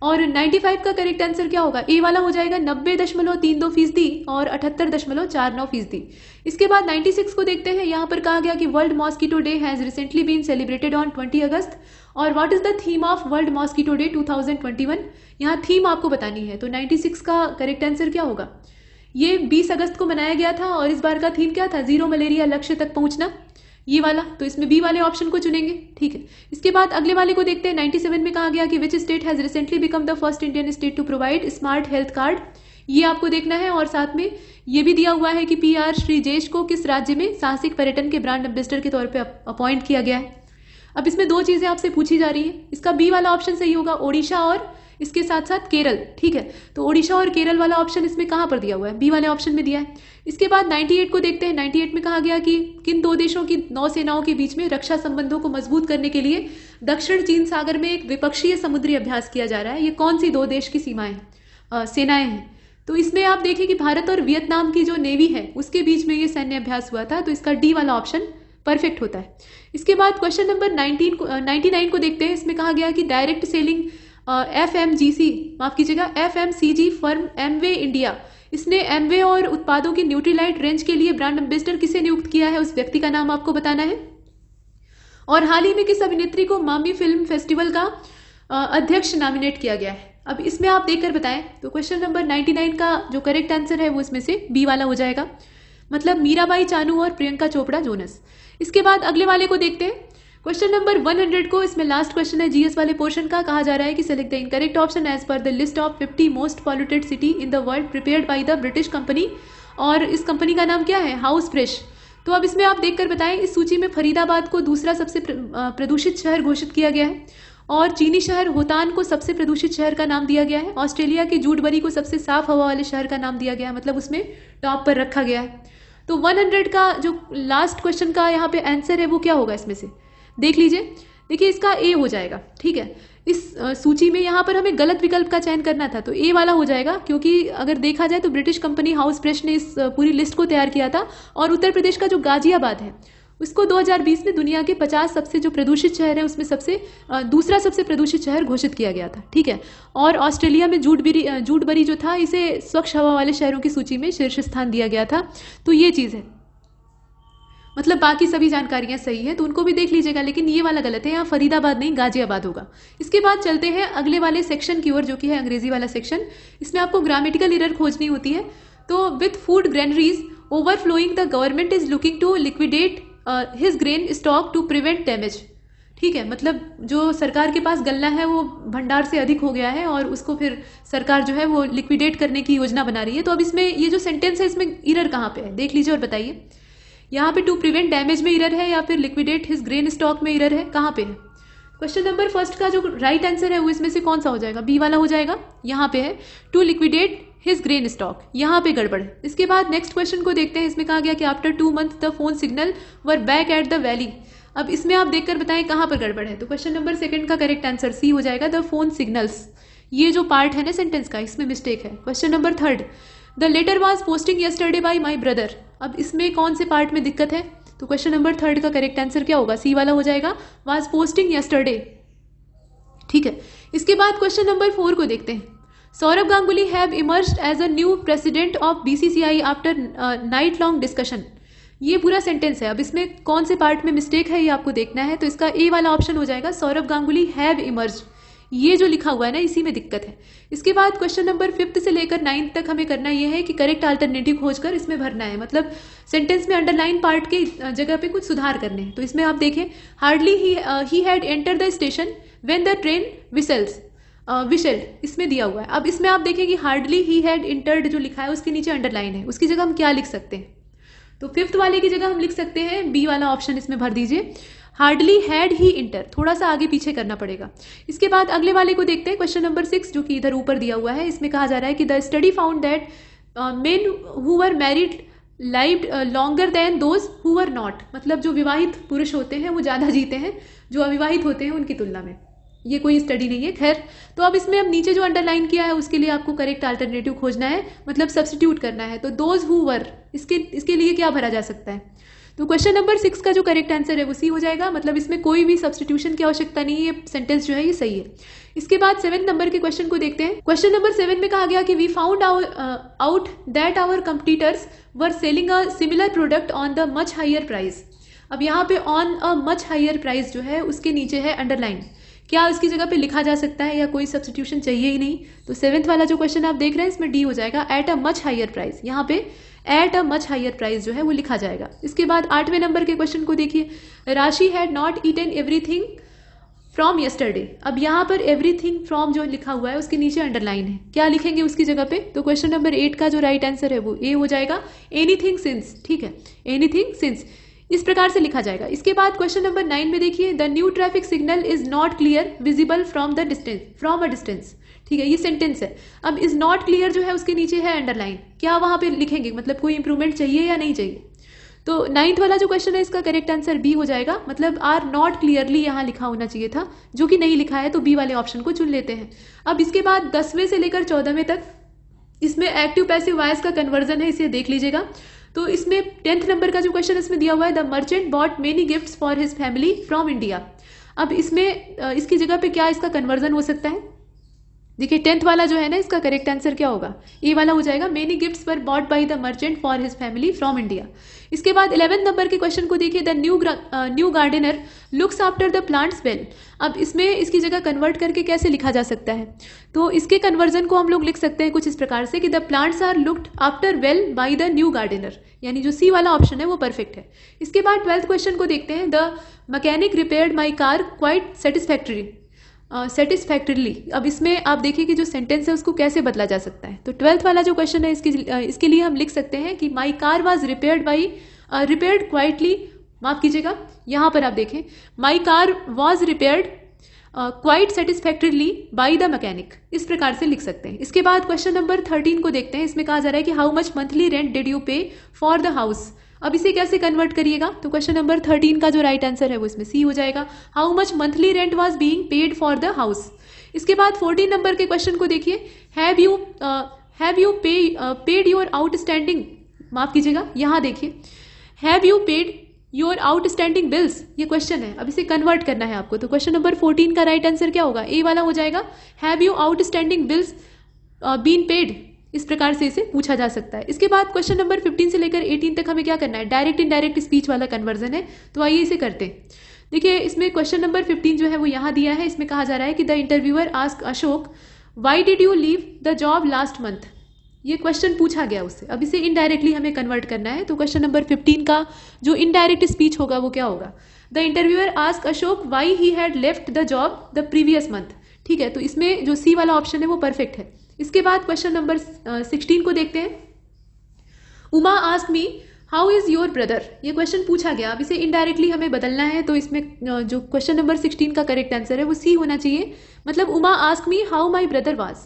और 95 का करेक्ट आंसर क्या होगा ए वाला हो जाएगा नब्बे दशमलव तीन दो फीसदी और अठहत्तर दशमलव चार नौ फीसदी इसके बाद 96 को देखते हैं यहाँ पर कहा गया कि world mosquito day has recently been celebrated on 20 August और what is the theme of world mosquito day 2021 यहाँ थीम आपको बतानी है तो 96 का करेक्ट आंसर क्या होगा ये 20 अगस्त को मनाया गया था और इस बार का थीम क्या था जीरो मलेरिया लक्ष्य तक पहुंचना ये वाला तो इसमें बी वाले ऑप्शन को चुनेंगे ठीक है इसके बाद अगले वाले को देखते हैं 97 में कहा गया कि which state has recently become the first Indian state to provide smart health card ये आपको देखना है और साथ में ये भी दिया हुआ है कि पी आर श्रीजेश को किस राज्य में साहसिक पर्यटन के ब्रांड एम्बेसडर के तौर पर अपॉइंट किया गया है अब इसमें दो चीज़ें आपसे पूछी जा रही है इसका बी वाला ऑप्शन सही होगा ओडिशा और इसके साथ साथ केरल ठीक है तो ओडिशा और केरल वाला ऑप्शन इसमें कहाँ पर दिया हुआ है बी वाले ऑप्शन में दिया है इसके बाद 98 को देखते हैं 98 में कहा गया कि किन दो देशों की नौसेनाओं के बीच में रक्षा संबंधों को मजबूत करने के लिए दक्षिण चीन सागर में एक विपक्षीय समुद्री अभ्यास किया जा रहा है ये कौन सी दो देश की सीमाएं सेनाएं हैं तो इसमें आप देखें कि भारत और वियतनाम की जो नेवी है उसके बीच में ये सैन्य अभ्यास हुआ था तो इसका डी वाला ऑप्शन परफेक्ट होता है इसके बाद क्वेश्चन नंबर 19 को 99 को देखते हैं इसमें कहा गया कि direct selling F M G C माफ़ कीजिएगा F M C G firm Amway वे इंडिया इसने एम वे और उत्पादों की न्यूट्रीलाइट रेंज के लिए ब्रांड एम्बेसडर किसे नियुक्त किया है उस व्यक्ति का नाम आपको बताना है और हाल ही में किस अभिनेत्री को मामी फिल्म फेस्टिवल का अध्यक्ष नॉमिनेट किया गया है अब इसमें आप देखकर बताएं तो क्वेश्चन नंबर 99 का जो करेक्ट आंसर है वो इसमें से बी वाला हो जाएगा मतलब मीराबाई चानू और प्रियंका चोपड़ा जोनस इसके बाद अगले वाले को देखते हैं क्वेश्चन नंबर 100 को इसमें लास्ट क्वेश्चन है जीएस वाले पोर्शन का कहा जा रहा है कि select the incorrect option as per the list of 50 most polluted city in the world prepared by the British company और इस कंपनी का नाम क्या है हाउस फ्रेश तो अब इसमें आप देखकर बताएं इस सूची में फरीदाबाद को दूसरा सबसे प्रदूषित शहर घोषित किया गया है और चीनी शहर होतान को सबसे प्रदूषित शहर का नाम दिया गया है ऑस्ट्रेलिया के जूडबरी को सबसे साफ हवा वाले शहर का नाम दिया गया है मतलब उसमें टॉप पर रखा गया है तो 100 का जो लास्ट क्वेश्चन का यहाँ पे आंसर है वो क्या होगा इसमें से देख लीजिए देखिए इसका ए हो जाएगा ठीक है इस सूची में यहाँ पर हमें गलत विकल्प का चयन करना था तो ए वाला हो जाएगा क्योंकि अगर देखा जाए तो ब्रिटिश कंपनी हाउस प्रेस ने इस पूरी लिस्ट को तैयार किया था और उत्तर प्रदेश का जो गाजियाबाद है उसको 2020 में दुनिया के 50 सबसे जो प्रदूषित शहर है उसमें सबसे दूसरा सबसे प्रदूषित शहर घोषित किया गया था ठीक है और ऑस्ट्रेलिया में जूट बरी जूट बरी जो था इसे स्वच्छ हवा वाले शहरों की सूची में शीर्ष स्थान दिया गया था तो ये चीज़ है मतलब बाकी सभी जानकारियां सही है तो उनको भी देख लीजिएगा लेकिन ये वाला गलत है यहाँ फरीदाबाद नहीं गाजियाबाद होगा इसके बाद चलते हैं अगले वाले सेक्शन की ओर जो कि है अंग्रेजी वाला सेक्शन इसमें आपको ग्रामेटिकल इरर खोजनी होती है तो with food granaries overflowing the government is looking to liquidate his grain stock to prevent damage ठीक है मतलब जो सरकार के पास गल्ला है वो भंडार से अधिक हो गया है और उसको फिर सरकार जो है वो लिक्विडेट करने की योजना बना रही है तो अब इसमें ये जो सेंटेंस है इसमें इरर कहाँ पे है देख लीजिए और बताइए यहाँ पे टू प्रिवेंट डैमेज में इरर है या फिर लिक्विडेट हिज ग्रेन स्टॉक में इरर है कहाँ पे है क्वेश्चन नंबर फर्स्ट का जो राइट right आंसर है वो इसमें से कौन सा हो जाएगा बी वाला हो जाएगा यहाँ पे है to liquidate his grain stock यहाँ पे गड़बड़ है इसके बाद नेक्स्ट क्वेश्चन को देखते हैं इसमें कहा गया कि after two month the phone signal were back at the valley अब इसमें आप देखकर बताएं कहाँ पर गड़बड़ है तो क्वेश्चन नंबर सेकंड का करेक्ट आंसर सी हो जाएगा द फोन सिग्नल्स ये जो पार्ट है ना सेंटेंस का इसमें मिस्टेक है question number third the letter was posting yesterday by my brother अब इसमें कौन से पार्ट में दिक्कत है तो क्वेश्चन नंबर थर्ड का करेक्ट आंसर क्या होगा सी वाला हो जाएगा वॉज पोस्टिंग यस्टरडे ठीक है इसके बाद क्वेश्चन नंबर फोर को देखते हैं Saurabh Ganguly have emerge as a new president of BCCI after night long discussion ये पूरा सेंटेंस है अब इसमें कौन से पार्ट में मिस्टेक है ये आपको देखना है तो इसका ए वाला ऑप्शन हो जाएगा सौरभ गांगुली हैव इमर्ज ये जो लिखा हुआ है ना इसी में दिक्कत है इसके बाद क्वेश्चन नंबर फिफ्थ से लेकर नाइन्थ तक हमें करना यह है कि करेक्ट अल्टरनेटिव खोजकर इसमें भरना है मतलब सेंटेंस में अंडरलाइन पार्ट के जगह पे कुछ सुधार करने हैं तो इसमें आप देखें हार्डली ही had enter the station when the train whistles whistle इसमें दिया हुआ है अब इसमें आप देखें कि हार्डली ही हैड इंटर्ड जो लिखा है उसके नीचे अंडरलाइन है उसकी जगह हम क्या लिख सकते हैं तो फिफ्थ वाले की जगह हम लिख सकते हैं बी वाला ऑप्शन इसमें भर दीजिए हार्डली हैड ही इंटर थोड़ा सा आगे पीछे करना पड़ेगा इसके बाद अगले वाले को देखते हैं क्वेश्चन नंबर सिक्स जो कि इधर ऊपर दिया हुआ है इसमें कहा जा रहा है कि the study found that men who married live longer than those who not मतलब जो विवाहित पुरुष होते हैं वो ज़्यादा जीते हैं जो अविवाहित होते हैं उनकी तुलना में ये कोई स्टडी नहीं है खैर तो अब इसमें अब नीचे जो अंडरलाइन किया है उसके लिए आपको करेक्ट अल्टरनेटिव खोजना है मतलब सब्सटीट्यूट करना है तो दोज हु वर इसके इसके लिए क्या भरा जा सकता है तो क्वेश्चन नंबर सिक्स का जो करेक्ट आंसर है वो सी हो जाएगा मतलब इसमें कोई भी सब्सटीट्यूशन की आवश्यकता नहीं है सेंटेंस जो है ये सही है इसके बाद सेवन नंबर के क्वेश्चन को देखते हैं क्वेश्चन नंबर सेवन में कहा गया कि we found out that our computers were selling a similar product on the much higher price अब यहाँ पे on a much higher price जो है उसके नीचे है अंडरलाइन क्या उसकी जगह पे लिखा जा सकता है या कोई सब्सटीट्यूशन चाहिए ही नहीं तो सेवन्थ वाला जो क्वेश्चन आप देख रहे हैं इसमें डी हो जाएगा at a much higher price यहाँ पे at a much higher price जो है वो लिखा जाएगा इसके बाद आठवें नंबर के क्वेश्चन को देखिए Rashi had not eaten everything from yesterday अब यहाँ पर एवरीथिंग फ्रॉम जो लिखा हुआ है उसके नीचे अंडरलाइन है क्या लिखेंगे उसकी जगह पे तो क्वेश्चन नंबर एट का जो राइट right आंसर है वो ए हो जाएगा एनीथिंग सिंस ठीक है एनीथिंग सिंस इस प्रकार से लिखा जाएगा इसके बाद क्वेश्चन नंबर नाइन में देखिए the new traffic signal is not clear visible from the distance from a distance ठीक है ये सेंटेंस है अब इज नॉट क्लियर जो है उसके नीचे है अंडरलाइन क्या वहाँ पे लिखेंगे मतलब कोई इंप्रूवमेंट चाहिए या नहीं चाहिए तो नाइन्थ वाला जो क्वेश्चन है इसका करेक्ट आंसर बी हो जाएगा मतलब आर नॉट क्लियरली यहाँ लिखा होना चाहिए था जो कि नहीं लिखा है तो बी वाले ऑप्शन को चुन लेते हैं अब इसके बाद दसवें से लेकर चौदहवें तक इसमें एक्टिव पैसिव वायस का कन्वर्जन है इसे देख लीजिएगा तो इसमें टेंथ नंबर का जो क्वेश्चन इसमें दिया हुआ है the merchant bought many gift for his family from India अब इसमें इसकी जगह पे क्या इसका कन्वर्जन हो सकता है देखिए टेंथ वाला जो है ना इसका करेक्ट आंसर क्या होगा ए वाला हो जाएगा many gifts were bought by the merchant for his family from India इसके बाद इलेवेंथ नंबर के क्वेश्चन को देखिए the new new gardener looks after the plants well अब इसमें इसकी जगह कन्वर्ट करके कैसे लिखा जा सकता है तो इसके कन्वर्जन को हम लोग लिख सकते हैं कुछ इस प्रकार से कि the plants are looked after well by the new gardener यानी जो सी वाला ऑप्शन है वो परफेक्ट है इसके बाद ट्वेल्थ क्वेश्चन को देखते हैं the mechanic repaired my car quite satisfactory satisfactorily अब इसमें आप देखिए कि जो सेंटेंस है उसको कैसे बदला जा सकता है तो ट्वेल्थ वाला जो क्वेश्चन है इसके इसके लिए हम लिख सकते हैं कि my car was repaired by repaired quietly माफ कीजिएगा यहाँ पर आप देखें my car was repaired quite satisfactorily by the mechanic इस प्रकार से लिख सकते हैं इसके बाद क्वेश्चन नंबर थर्टीन को देखते हैं इसमें कहा जा रहा है कि how much monthly rent did you pay for the house अब इसे कैसे कन्वर्ट करिएगा तो क्वेश्चन नंबर थर्टीन का जो राइट right आंसर है वो इसमें सी हो जाएगा how much monthly rent was being paid for the house इसके बाद फोर्टीन नंबर के क्वेश्चन को देखिए have you have you pay paid your outstanding माफ कीजिएगा यहां देखिए have you paid your outstanding bills ये क्वेश्चन है अब इसे कन्वर्ट करना है आपको तो क्वेश्चन नंबर फोर्टीन का राइट right आंसर क्या होगा ए वाला हो जाएगा have you outstanding bills been paid इस प्रकार से इसे पूछा जा सकता है इसके बाद क्वेश्चन नंबर फिफ्टीन से लेकर एटीन तक हमें क्या करना है डायरेक्ट इनडायरेक्ट स्पीच वाला कन्वर्जन है तो आइए इसे करते हैं देखिए इसमें क्वेश्चन नंबर फिफ्टीन जो है वो यहाँ दिया है इसमें कहा जा रहा है कि the interviewer ask Ashok why did you leave the job last month ये क्वेश्चन पूछा गया उससे अब इसे इनडायरेक्टली हमें कन्वर्ट करना है तो क्वेश्चन नंबर फिफ्टीन का जो इनडायरेक्ट स्पीच होगा वो क्या होगा the interviewer ask Ashok why he had left the job the previous month ठीक है तो इसमें जो सी वाला ऑप्शन है वो परफेक्ट है इसके बाद क्वेश्चन नंबर सिक्सटीन को देखते हैं Uma ask me how is your brother ये क्वेश्चन पूछा गया अब इसे इनडायरेक्टली हमें बदलना है तो इसमें uh, जो क्वेश्चन नंबर सिक्सटीन का करेक्ट आंसर है वो सी होना चाहिए मतलब Uma ask me how my brother was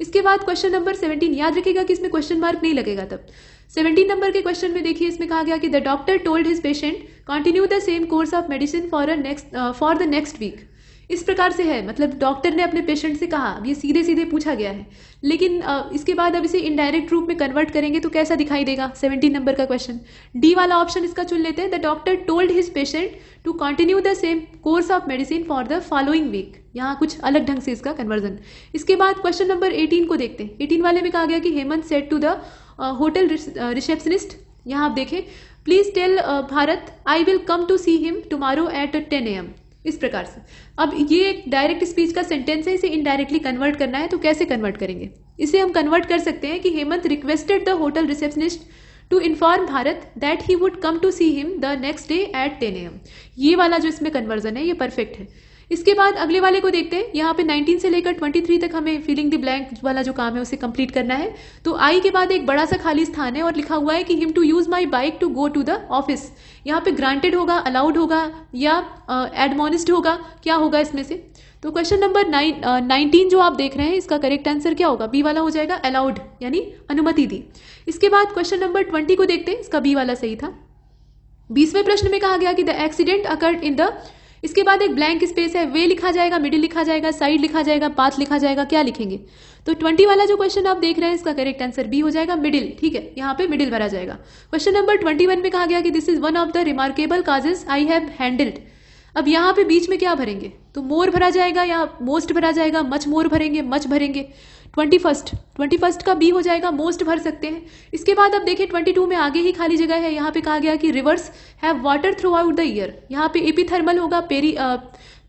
इसके बाद क्वेश्चन नंबर सेवेंटीन याद रखेगा कि इसमें क्वेश्चन मार्क नहीं लगेगा तब सेवेंटीन नंबर के क्वेश्चन में देखिए इसमें कहा गया कि the doctor told his patient continue the same course of medicine for a next for the next week इस प्रकार से है मतलब डॉक्टर ने अपने पेशेंट से कहा अब ये सीधे सीधे पूछा गया है लेकिन इसके बाद अब इसे इनडायरेक्ट रूप में कन्वर्ट करेंगे तो कैसा दिखाई देगा सेवेंटीन नंबर का क्वेश्चन डी वाला ऑप्शन इसका चुन लेते हैं the doctor told his patient to continue the same course of medicine for the following week यहाँ कुछ अलग ढंग से इसका कन्वर्जन इसके बाद क्वेश्चन नंबर एटीन को देखते हैं एटीन वाले में कहा गया कि Hemant said to the hotel receptionist यहाँ आप देखें please tell Bharat I will come to see him tomorrow at ten A M इस प्रकार से अब ये एक डायरेक्ट स्पीच का सेंटेंस है इसे इनडायरेक्टली कन्वर्ट करना है तो कैसे कन्वर्ट करेंगे इसे हम कन्वर्ट कर सकते हैं कि Hemant requested the hotel receptionist to inform Bharat that he would come to see him the next day at ten AM ये वाला जो इसमें कन्वर्जन है ये परफेक्ट है इसके बाद अगले वाले को देखते हैं यहाँ पे 19 से लेकर 23 तक हमें फिलिंग द ब्लैंक वाला जो काम है उसे कंप्लीट करना है तो आई के बाद एक बड़ा सा खाली स्थान है और लिखा हुआ है कि him to use my bike to go to the office यहाँ पे ग्रांटेड होगा अलाउड होगा या एडमोनिस्ड uh, होगा क्या होगा इसमें से तो क्वेश्चन नंबर नाइनटीन जो आप देख रहे हैं इसका करेक्ट आंसर क्या होगा बी वाला हो जाएगा अलाउड यानी अनुमति दी इसके बाद क्वेश्चन नंबर ट्वेंटी को देखते हैं इसका बी वाला सही था बीसवें प्रश्न में कहा गया कि the accident occurred in the इसके बाद एक ब्लैंक स्पेस है वे लिखा जाएगा मिडिल लिखा जाएगा साइड लिखा जाएगा पाथ लिखा जाएगा क्या लिखेंगे तो ट्वेंटी वाला जो क्वेश्चन आप देख रहे हैं इसका करेक्ट आंसर बी हो जाएगा मिडिल ठीक है यहाँ पे मिडिल भरा जाएगा क्वेश्चन नंबर ट्वेंटी में कहा गया कि this is one of the remarkable cases I have handled अब यहाँ पे बीच में क्या भरेंगे तो मोर भरा जाएगा यहाँ मोस्ट भरा जाएगा मच मोर भरेंगे मच भरेंगे ट्वेंटी फर्स्ट ट्वेंटी फर्स्ट का बी हो जाएगा मोस्ट भर सकते हैं इसके बाद अब देखिए ट्वेंटी टू में आगे ही खाली जगह है यहाँ पे कहा गया कि rivers have water throughout the year यहाँ पे एपीथर्मल होगा पेरी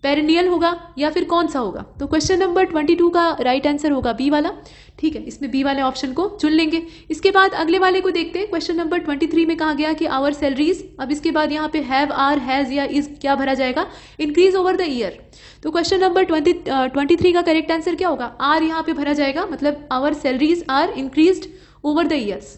पेरिनियल होगा या फिर कौन सा होगा तो क्वेश्चन नंबर ट्वेंटी टू का राइट right आंसर होगा बी वाला ठीक है इसमें बी वाले ऑप्शन को चुन लेंगे इसके बाद अगले वाले को देखते हैं क्वेश्चन नंबर ट्वेंटी थ्री में कहा गया कि आवर सैलरीज अब इसके बाद यहाँ पे हैव आर हैज या इज क्या भरा जाएगा इंक्रीज ओवर द ईयर तो question number twenty twenty three का करेक्ट आंसर क्या होगा आर यहाँ पे भरा जाएगा मतलब our salaries are increase over the years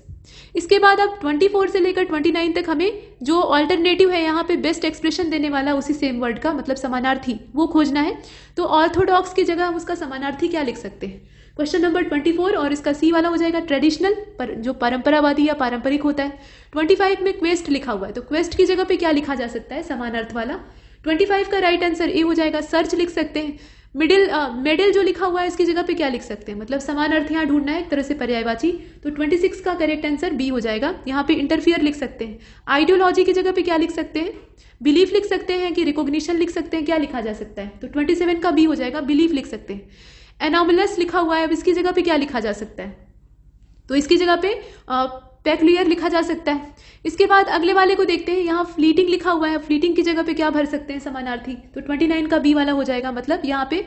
इसके बाद अब 24 से लेकर 29 तक हमें जो ऑल्टरनेटिव है यहाँ पे बेस्ट एक्सप्रेशन देने वाला उसी सेम वर्ड का मतलब समानार्थी वो खोजना है तो ऑर्थोडॉक्स की जगह हम उसका समानार्थी क्या लिख सकते हैं क्वेश्चन नंबर 24 और इसका सी वाला हो जाएगा ट्रेडिशनल पर जो परंपरावादी या पारंपरिक होता है 25 में क्वेस्ट लिखा हुआ है तो क्वेस्ट की जगह पे क्या लिखा जा सकता है समानार्थ वाला 25 का राइट आंसर ए हो जाएगा सर्च लिख सकते हैं मिडिल मिडिल जो लिखा हुआ है इसकी जगह पे क्या लिख सकते हैं मतलब समान अर्थ यहाँ ढूंढना है एक तरह से पर्यायवाची तो 26 का करेक्ट आंसर बी हो जाएगा यहाँ पे इंटरफियर लिख सकते हैं आइडियोलॉजी की जगह पे क्या लिख सकते हैं बिलीफ लिख सकते हैं कि रिकॉग्निशन लिख सकते हैं क्या लिखा जा सकता है तो ट्वेंटी का बी हो जाएगा बिलीफ लिख सकते हैं एनोमलस लिखा हुआ है अब इसकी जगह पर क्या लिखा जा सकता है तो इसकी जगह पे पैकलियर लिखा जा सकता है इसके बाद अगले वाले को देखते हैं यहाँ फ्लीटिंग लिखा हुआ है फ्लीटिंग की जगह पे क्या भर सकते हैं समानार्थी तो 29 का बी वाला हो जाएगा मतलब यहाँ पे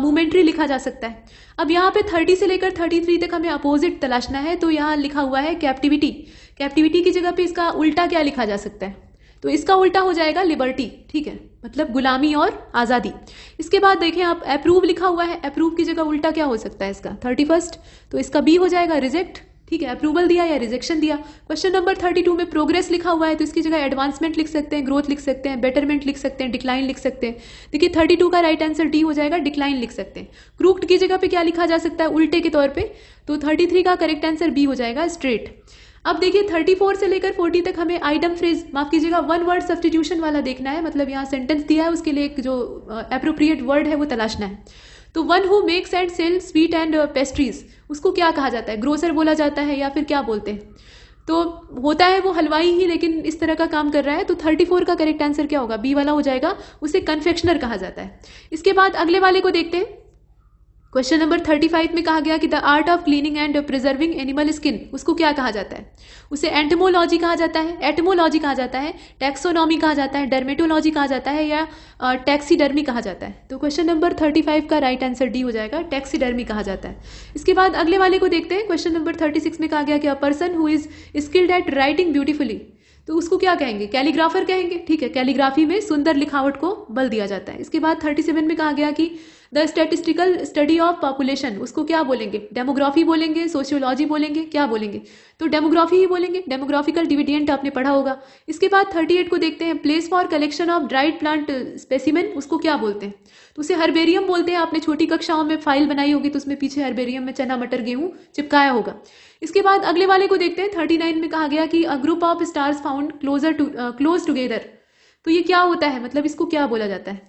मूवमेंट्री लिखा जा सकता है अब यहाँ पे 30 से लेकर 33 तक हमें अपोजिट तलाशना है तो यहाँ लिखा हुआ है कैप्टिविटी कैप्टिविटी की जगह पे इसका उल्टा क्या लिखा जा सकता है तो इसका उल्टा हो जाएगा लिबर्टी ठीक है मतलब गुलामी और आज़ादी इसके बाद देखें आप अप्रूव लिखा हुआ है अप्रूव की जगह उल्टा क्या हो सकता है इसका थर्टी तो इसका बी हो जाएगा रिजेक्ट ठीक है अप्रूवल दिया या रिजेक्शन दिया क्वेश्चन नंबर थर्टी टू में प्रोग्रेस लिखा हुआ है तो इसकी जगह एडवांसमेंट लिख सकते हैं ग्रोथ लिख सकते हैं बेटरमेंट लिख सकते हैं डिक्लाइन लिख सकते हैं देखिए थर्टी टू का राइट आंसर डी हो जाएगा डिक्लाइन लिख सकते हैं क्रूक्ट की जगह पे क्या लिखा जा सकता है उल्टे के तौर पर तो थर्टी थ्री का करेक्ट आंसर बी हो जाएगा स्ट्रेट अब देखिए 34 से लेकर 40 तक हमें आइटम फ्रेज माफ कीजिएगा वन वर्ड सब्सटीट्यूशन वाला देखना है मतलब यहाँ सेंटेंस दिया है उसके लिए एक जो अप्रोप्रिएट वर्ड है वो तलाशना है तो one who makes and sell sweet and pastries उसको क्या कहा जाता है ग्रोसर बोला जाता है या फिर क्या बोलते हैं तो होता है वो हलवाई ही लेकिन इस तरह का काम कर रहा है तो 34 का करेक्ट आंसर क्या होगा बी वाला हो जाएगा उसे कन्फेक्शनर कहा जाता है इसके बाद अगले वाले को देखते हैं क्वेश्चन नंबर थर्टी फाइव में कहा गया कि the art of cleaning and preserving animal skin उसको क्या कहा जाता है उसे एंटमोलॉजी कहा जाता है एटमोलॉजी कहा जाता है टैक्सोनॉमी कहा जाता है डर्मेटोलॉजी कहा जाता है या टैक्सीडर्मी कहा जाता है तो क्वेश्चन नंबर थर्टी फाइव का राइट आंसर डी हो जाएगा टैक्सीडर्मी कहा जाता है इसके बाद अगले वाले को देखते हैं क्वेश्चन नंबर थर्टी सिक्स में कहा गया कि a person who is skilled at writing beautifully तो उसको क्या कहेंगे कैलीग्राफर कहेंगे ठीक है कैलीग्राफी में सुंदर लिखावट को बल दिया जाता है इसके बाद थर्टी सेवन में कहा गया कि the statistical study of population उसको क्या बोलेंगे डेमोग्राफी बोलेंगे सोशियोलॉजी बोलेंगे क्या बोलेंगे तो डेमोग्राफी ही बोलेंगे डेमोग्राफिकल डिविडेंट आपने पढ़ा होगा इसके बाद थर्टी एट को देखते हैं place for collection of dried plant specimen उसको क्या बोलते हैं तो उसे हर्बेरियम बोलते हैं आपने छोटी कक्षाओं में फाइल बनाई होगी तो उसमें पीछे हर्बेरियम में चना मटर गेहूं चिपकाया होगा इसके बाद अगले वाले को देखते हैं थर्टी नाइन में कहा गया कि a group of stars found closer to close together तो ये क्या होता है मतलब इसको क्या बोला जाता है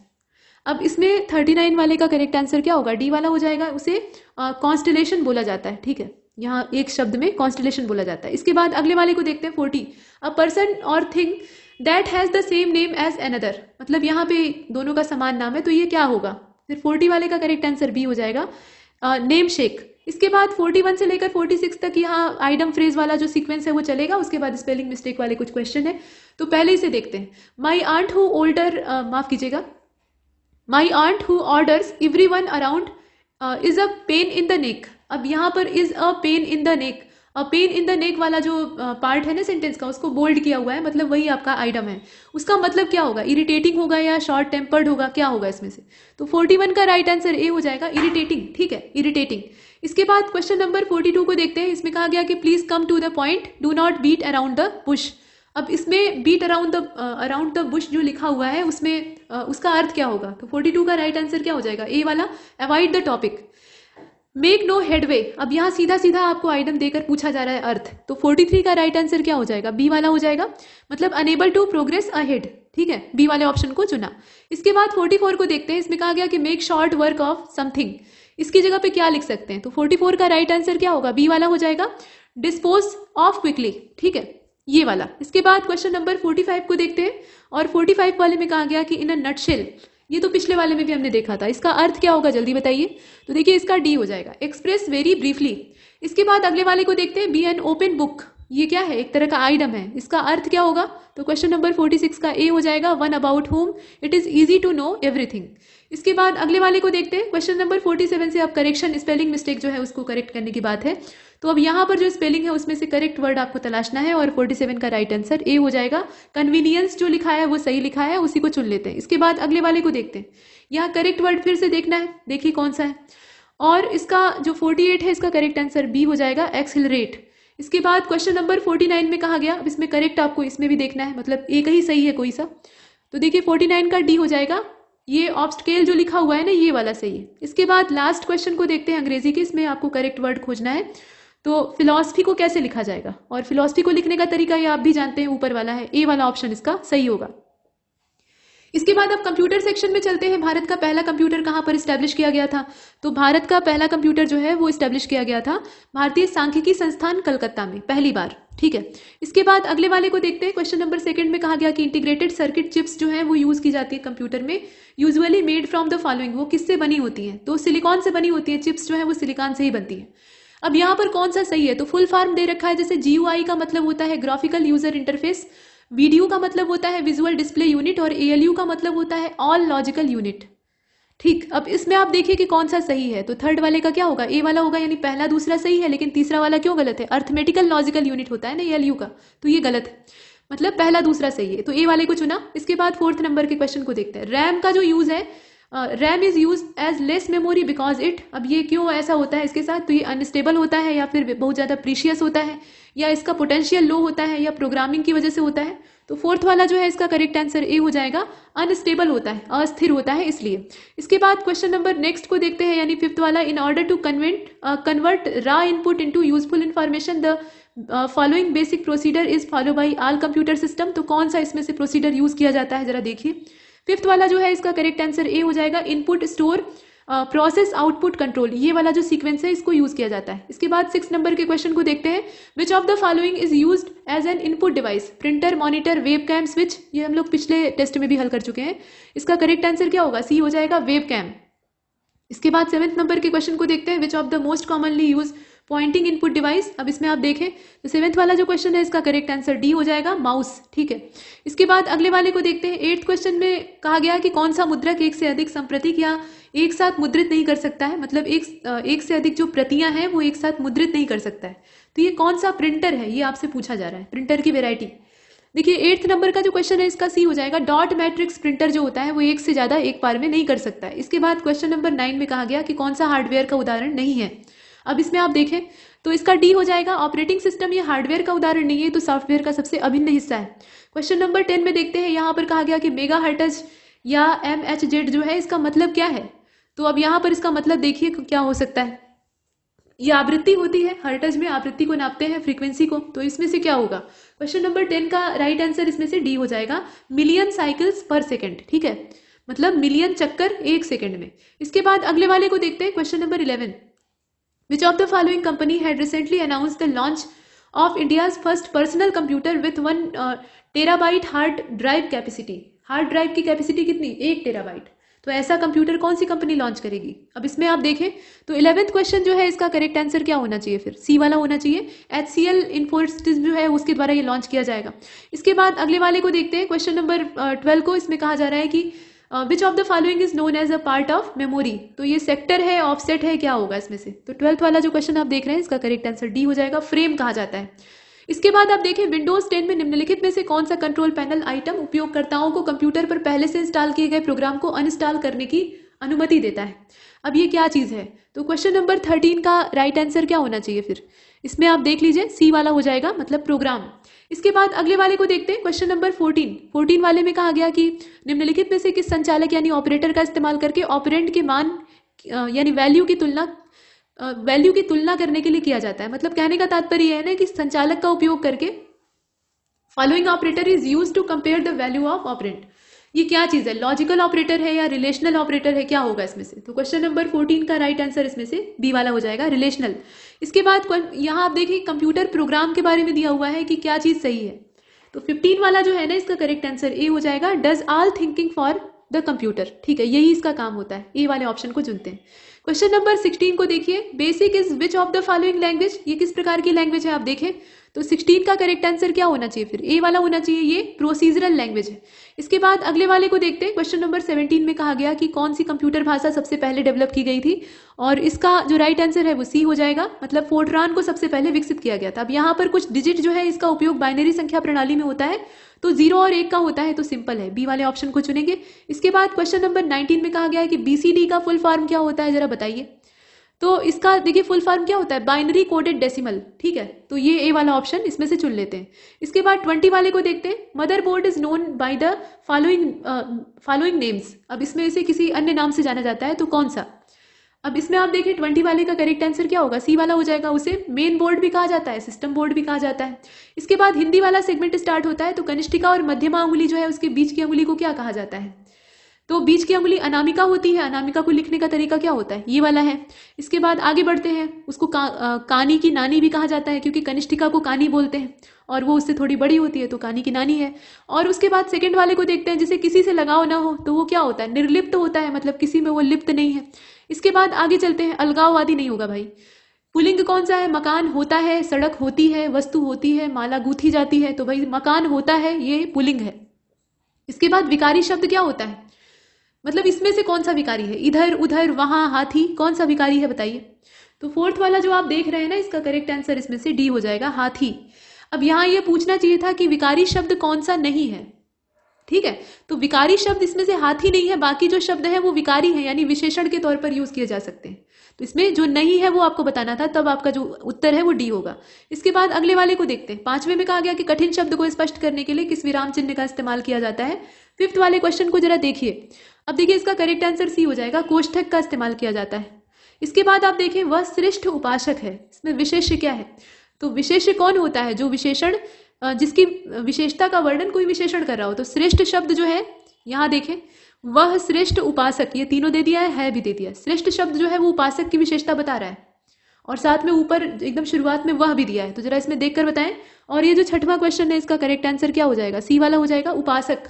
अब इसमें थर्टी नाइन वाले का करेक्ट आंसर क्या होगा डी वाला हो जाएगा उसे कॉन्स्टलेशन uh, बोला जाता है ठीक है यहाँ एक शब्द में कॉन्स्टिलेशन बोला जाता है इसके बाद अगले वाले को देखते हैं फोर्टी अ पर्सन और thing that has the same name as other मतलब यहाँ पे दोनों का समान नाम है तो ये क्या होगा फिर फोर्टी वाले का करेक्ट आंसर बी हो जाएगा नेम uh, शेक इसके बाद 41 से लेकर 46 तक यहाँ आइडम फ्रेज वाला जो सीक्वेंस है वो चलेगा उसके बाद स्पेलिंग मिस्टेक वाले कुछ क्वेश्चन है तो पहले इसे देखते हैं माई आंट हु ओल्डर माफ कीजिएगा my aunt who order everyone around is a pain in the neck अब यहाँ पर is a pain in the neck pain in the neck वाला जो पार्ट है ना सेंटेंस का उसको बोल्ड किया हुआ है मतलब वही आपका आइटम है उसका मतलब क्या होगा इरिटेटिंग होगा या शॉर्ट टेम्पर्ड होगा क्या होगा इसमें से तो फोर्टी वन का राइट आंसर ए हो जाएगा इरिटेटिंग ठीक है इरिटेटिंग इसके बाद क्वेश्चन नंबर फोर्टी टू को देखते हैं इसमें कहा गया कि please come to the point do not beat around the bush अब इसमें beat around the around the bush जो लिखा हुआ है उसमें uh, उसका अर्थ क्या होगा तो फोर्टी टू का राइट right आंसर क्या हो जाएगा ए वाला avoid the topic make no headway अब यहाँ सीधा सीधा आपको आइटम देकर पूछा जा रहा है अर्थ तो 43 का राइट आंसर क्या हो जाएगा बी वाला हो जाएगा मतलब अनेबल टू प्रोग्रेस अहेड ठीक है बी वाले ऑप्शन को चुना इसके बाद 44 को देखते हैं इसमें कहा गया कि make short work of something इसकी जगह पे क्या लिख सकते हैं तो 44 का राइट आंसर क्या होगा बी वाला हो जाएगा डिस्पोज ऑफ क्विकली ठीक है ये वाला इसके बाद क्वेश्चन नंबर 45 को देखते हैं और 45 वाले में कहा गया कि इन अ नटशेल ये तो पिछले वाले में भी हमने देखा था इसका अर्थ क्या होगा जल्दी बताइए तो देखिए इसका डी हो जाएगा एक्सप्रेस वेरी ब्रीफली इसके बाद अगले वाले को देखते हैं बी एन ओपन बुक ये क्या है एक तरह का आइडम है इसका अर्थ क्या होगा तो क्वेश्चन नंबर फोर्टी सिक्स का ए हो जाएगा one about home it is easy to know everything इसके बाद अगले वाले को देखते हैं क्वेश्चन नंबर फोर्टी सेवन से आप करेक्शन स्पेलिंग मिस्टेक जो है उसको करेक्ट करने की बात है तो अब यहाँ पर जो स्पेलिंग है उसमें से करेक्ट वर्ड आपको तलाशना है और फोर्टी सेवन का राइट आंसर ए हो जाएगा कन्वीनियंस जो लिखा है वो सही लिखा है उसी को चुन लेते हैं इसके बाद अगले वाले को देखते हैं यहाँ करेक्ट वर्ड फिर से देखना है देखिए कौन सा है और इसका जो फोर्टी एट है इसका करेक्ट आंसर बी हो जाएगा एक्सलरेट इसके बाद क्वेश्चन नंबर फोर्टी नाइन में कहा गया अब इसमें करेक्ट आपको इसमें भी देखना है मतलब एक ही सही है कोई सा तो देखिए फोर्टी नाइन का डी हो जाएगा ये ऑब्स्टकेल जो लिखा हुआ है ना ये वाला सही है इसके बाद लास्ट क्वेश्चन को देखते हैं अंग्रेजी के इसमें आपको करेक्ट वर्ड खोजना है तो फिलॉसफी को कैसे लिखा जाएगा और फिलॉसफी को लिखने का तरीका ये आप भी जानते हैं ऊपर वाला है ए वाला ऑप्शन इसका सही होगा इसके बाद अब कंप्यूटर सेक्शन में चलते हैं भारत का पहला कंप्यूटर कहाँ पर स्टैब्लिश किया गया था तो भारत का पहला कंप्यूटर जो है वो स्टैब्लिश किया गया था भारतीय सांख्यिकी संस्थान कलकत्ता में पहली बार ठीक है इसके बाद अगले वाले को देखते हैं क्वेश्चन नंबर सेकंड में कहा गया कि इंटीग्रेटेड सर्किट चिप्स जो है वो यूज की जाती है कंप्यूटर में usually made from the following वो किससे बनी होती है तो सिलिकॉन से बनी होती है चिप्स जो है वो सिलिकॉन से ही बनती है अब यहाँ पर कौन सा सही है तो फुल फॉर्म दे रखा है जैसे जी का मतलब होता है ग्राफिकल यूजर इंटरफेस वीडियो का मतलब होता है विजुअल डिस्प्ले यूनिट और एएलयू का मतलब होता है ऑल लॉजिकल यूनिट ठीक अब इसमें आप देखिए कि कौन सा सही है तो थर्ड वाले का क्या होगा ए वाला होगा यानी पहला दूसरा सही है लेकिन तीसरा वाला क्यों गलत है अर्थमेटिकल लॉजिकल यूनिट होता है ना एल का तो ये गलत है मतलब पहला दूसरा सही है तो ए वाले को चुना इसके बाद फोर्थ नंबर के क्वेश्चन को देखते हैं रैम का जो यूज़ है RAM is use as less memory because it अब ये क्यों ऐसा होता है इसके साथ तो ये अनस्टेबल होता है या फिर बहुत ज़्यादा प्रीशियस होता है या इसका पोटेंशियल लो होता है या प्रोग्रामिंग की वजह से होता है तो फोर्थ वाला जो है इसका करेक्ट आंसर ए हो जाएगा अनस्टेबल होता है अस्थिर होता है इसलिए इसके बाद क्वेश्चन नंबर नेक्स्ट को देखते हैं यानी फिफ्थ वाला in order to convent convert raw input into useful information the following basic procedure is follow by all computer system तो कौन सा इसमें से प्रोसीडर यूज़ किया जाता है ज़रा देखिए फिफ्थ वाला जो है इसका करेक्ट आंसर ए हो जाएगा input store process output control ये वाला जो सीक्वेंस है इसको यूज किया जाता है इसके बाद सिक्स नंबर के क्वेश्चन को देखते हैं which of the following is use as an input device printer monitor webcam switch ये हम लोग पिछले टेस्ट में भी हल कर चुके हैं इसका करेक्ट आंसर क्या होगा सी हो जाएगा वेब कैम इसके बाद सेवेंथ नंबर के क्वेश्चन को देखते हैं which of the most commonly use pointing input device अब इसमें आप देखें तो सेवेंथ वाला जो क्वेश्चन है इसका करेक्ट आंसर डी हो जाएगा माउस ठीक है इसके बाद अगले वाले को देखते हैं एट्थ क्वेश्चन में कहा गया कि कौन सा मुद्रक एक से अधिक संप्रतिक या एक साथ मुद्रित नहीं कर सकता है मतलब एक एक से अधिक जो प्रतियां हैं वो एक साथ मुद्रित नहीं कर सकता है तो ये कौन सा प्रिंटर है ये आपसे पूछा जा रहा है प्रिंटर की वेरायटी देखिए एट्थ नंबर का जो क्वेश्चन है इसका सी हो जाएगा डॉट मैट्रिक्स प्रिंटर जो होता है वो एक से ज़्यादा एक बार में नहीं कर सकता है इसके बाद क्वेश्चन नंबर नाइन में कहा गया कि कौन सा हार्डवेयर का उदाहरण नहीं है अब इसमें आप देखें तो इसका डी हो जाएगा ऑपरेटिंग सिस्टम ये हार्डवेयर का उदाहरण नहीं है तो सॉफ्टवेयर का सबसे अभिन्न हिस्सा है क्वेश्चन नंबर टेन में देखते हैं यहाँ पर कहा गया कि मेगा हर्टज या एम एच जेड जो है इसका मतलब क्या है तो अब यहाँ पर इसका मतलब देखिए क्या हो सकता है ये आवृत्ति होती है हर्टज में आवृत्ति को नापते हैं फ्रीक्वेंसी को तो इसमें से क्या होगा क्वेश्चन नंबर टेन का राइट आंसर इसमें से डी हो जाएगा मिलियन साइकिल्स पर सेकेंड ठीक है मतलब मिलियन चक्कर एक सेकेंड में इसके बाद अगले वाले को देखते हैं question number eleven Which of the following company had recently announced the launch of India's first personal computer with one uh, terabyte hard drive capacity? Hard drive की कैपेसिटी कितनी एक टेराबाइट तो ऐसा कंप्यूटर कौन सी कंपनी लॉन्च करेगी अब इसमें आप देखें तो इलेवेंथ क्वेश्चन जो है इसका करेक्ट आंसर क्या होना चाहिए फिर सी वाला होना चाहिए एच सी एल इन्फोसिस जो है उसके द्वारा ये लॉन्च किया जाएगा इसके बाद अगले वाले को देखते हैं क्वेश्चन नंबर ट्वेल्व को इसमें कहा जा रहा है कि uh, which of the following is known as a part of memory तो ये सेक्टर है ऑफसेट है क्या होगा इसमें से तो ट्वेल्थ वाला जो क्वेश्चन आप देख रहे हैं इसका करेक्ट आंसर डी हो जाएगा फ्रेम कहा जाता है इसके बाद आप देखें विंडोज 10 में निम्नलिखित में से कौन सा कंट्रोल पैनल आइटम उपयोगकर्ताओं को कंप्यूटर पर पहले से इंस्टॉल किए गए प्रोग्राम को अनइंस्टॉल करने की अनुमति देता है अब ये क्या चीज़ है तो क्वेश्चन नंबर थर्टीन का राइट right आंसर क्या होना चाहिए फिर इसमें आप देख लीजिए सी वाला हो जाएगा मतलब प्रोग्राम इसके बाद अगले वाले को देखते हैं क्वेश्चन नंबर 14 14 वाले में कहा गया कि निम्नलिखित में से किस संचालक यानी ऑपरेटर का इस्तेमाल करके ऑपरेंट के मान यानी वैल्यू की तुलना वैल्यू की तुलना करने के लिए किया जाता है मतलब कहने का तात्पर्य है ना कि संचालक का उपयोग करके following operator is use to compare the value of operand ये क्या चीज़ है लॉजिकल ऑपरेटर है या रिलेशनल ऑपरेटर है क्या होगा इसमें से तो क्वेश्चन नंबर फोर्टीन का राइट right आंसर इसमें से बी वाला हो जाएगा रिलेशनल इसके बाद यहाँ आप देखिए कंप्यूटर प्रोग्राम के बारे में दिया हुआ है कि क्या चीज़ सही है तो फिफ्टीन वाला जो है ना इसका करेक्ट आंसर ए हो जाएगा does all thinking for the computer ठीक है यही इसका काम होता है ए वाले ऑप्शन को चुनते हैं क्वेश्चन नंबर सिक्सटीन को देखिए basic is which of the following language ये किस प्रकार की लैंग्वेज है आप देखें तो सिक्सटीन का करेक्ट आंसर क्या होना चाहिए फिर ए वाला होना चाहिए ये प्रोसीजरल लैंग्वेज है इसके बाद अगले वाले को देखते हैं क्वेश्चन नंबर सेवनटीन में कहा गया कि कौन सी कंप्यूटर भाषा सबसे पहले डेवलप की गई थी और इसका जो राइट right आंसर है वो सी हो जाएगा मतलब फोर्ट्रॉन को सबसे पहले विकसित किया गया था अब यहाँ पर कुछ डिजिट जो है इसका उपयोग बाइनरी संख्या प्रणाली में होता है तो जीरो और एक का होता है तो सिंपल है बी वाले ऑप्शन को चुनेंगे इसके बाद क्वेश्चन नंबर नाइनटीन में कहा गया है कि बीसीडी का फुल फॉर्म क्या होता है जरा बताइए तो इसका देखिए फुल फॉर्म क्या होता है बाइनरी कोडेड डेसिमल ठीक है तो ये ए वाला ऑप्शन इसमें से चुन लेते हैं इसके बाद ट्वेंटी वाले को देखते हैं motherboard is known by the following following names अब इसमें इसे किसी अन्य नाम से जाना जाता है तो कौन सा अब इसमें आप देखिए ट्वेंटी वाले का करेक्ट आंसर क्या होगा सी वाला हो जाएगा उसे मेन बोर्ड भी कहा जाता है सिस्टम बोर्ड भी कहा जाता है इसके बाद हिंदी वाला सेगमेंट स्टार्ट होता है तो कनिष्ठिका और मध्यमा उंगली जो है उसके बीच की उंगली को क्या कहा जाता है तो बीच की अंगुली अनामिका होती है अनामिका को लिखने का तरीका क्या होता है ये वाला है इसके बाद आगे बढ़ते हैं उसको का, आ, कानी की नानी भी कहा जाता है क्योंकि कनिष्ठिका को कानी बोलते हैं और वो उससे थोड़ी बड़ी होती है तो कानी की नानी है और उसके बाद सेकंड वाले को देखते हैं जिसे किसी से लगाव ना हो तो वो क्या होता है निर्लिप्त होता है मतलब किसी में वो लिप्त नहीं है इसके बाद आगे चलते हैं अलगाववादी नहीं होगा भाई पुलिंग कौन सा है मकान होता है सड़क होती है वस्तु होती है माला गूथी जाती है तो भाई मकान होता है ये पुलिंग है इसके बाद विकारी शब्द क्या होता है मतलब इसमें से कौन सा विकारी है इधर उधर वहां हाथी कौन सा विकारी है बताइए तो फोर्थ वाला जो आप देख रहे हैं ना इसका करेक्ट आंसर इसमें से डी हो जाएगा हाथी अब यहां ये पूछना चाहिए था कि विकारी शब्द कौन सा नहीं है ठीक है तो विकारी शब्द इसमें से हाथी नहीं है बाकी जो शब्द है वो विकारी है यानी विशेषण के तौर पर यूज किए जा सकते हैं तो इसमें जो नहीं है वो आपको बताना था तब आपका जो उत्तर है वो डी होगा इसके बाद अगले वाले को देखते हैं पांचवे में कहा गया कि कठिन शब्द को स्पष्ट करने के लिए किस विराम चिन्ह का इस्तेमाल किया जाता है फिफ्थ वाले क्वेश्चन को जरा देखिए अब देखिए इसका करेक्ट आंसर सी हो जाएगा कोष्ठक का इस्तेमाल किया जाता है इसके बाद आप देखें वह श्रेष्ठ उपासक है इसमें विशेष क्या है तो विशेष्य कौन होता है जो विशेषण जिसकी विशेषता का वर्णन कोई विशेषण कर रहा हो तो श्रेष्ठ शब्द जो है यहाँ देखें वह श्रेष्ठ उपासक ये तीनों दे दिया है, है भी दे दिया श्रेष्ठ शब्द जो है वो उपासक की विशेषता बता रहा है और साथ में ऊपर एकदम शुरुआत में वह भी दिया है तो जरा इसमें देखकर बताएं और ये जो छठवां क्वेश्चन है इसका करेक्ट आंसर क्या हो जाएगा सी वाला हो जाएगा उपासक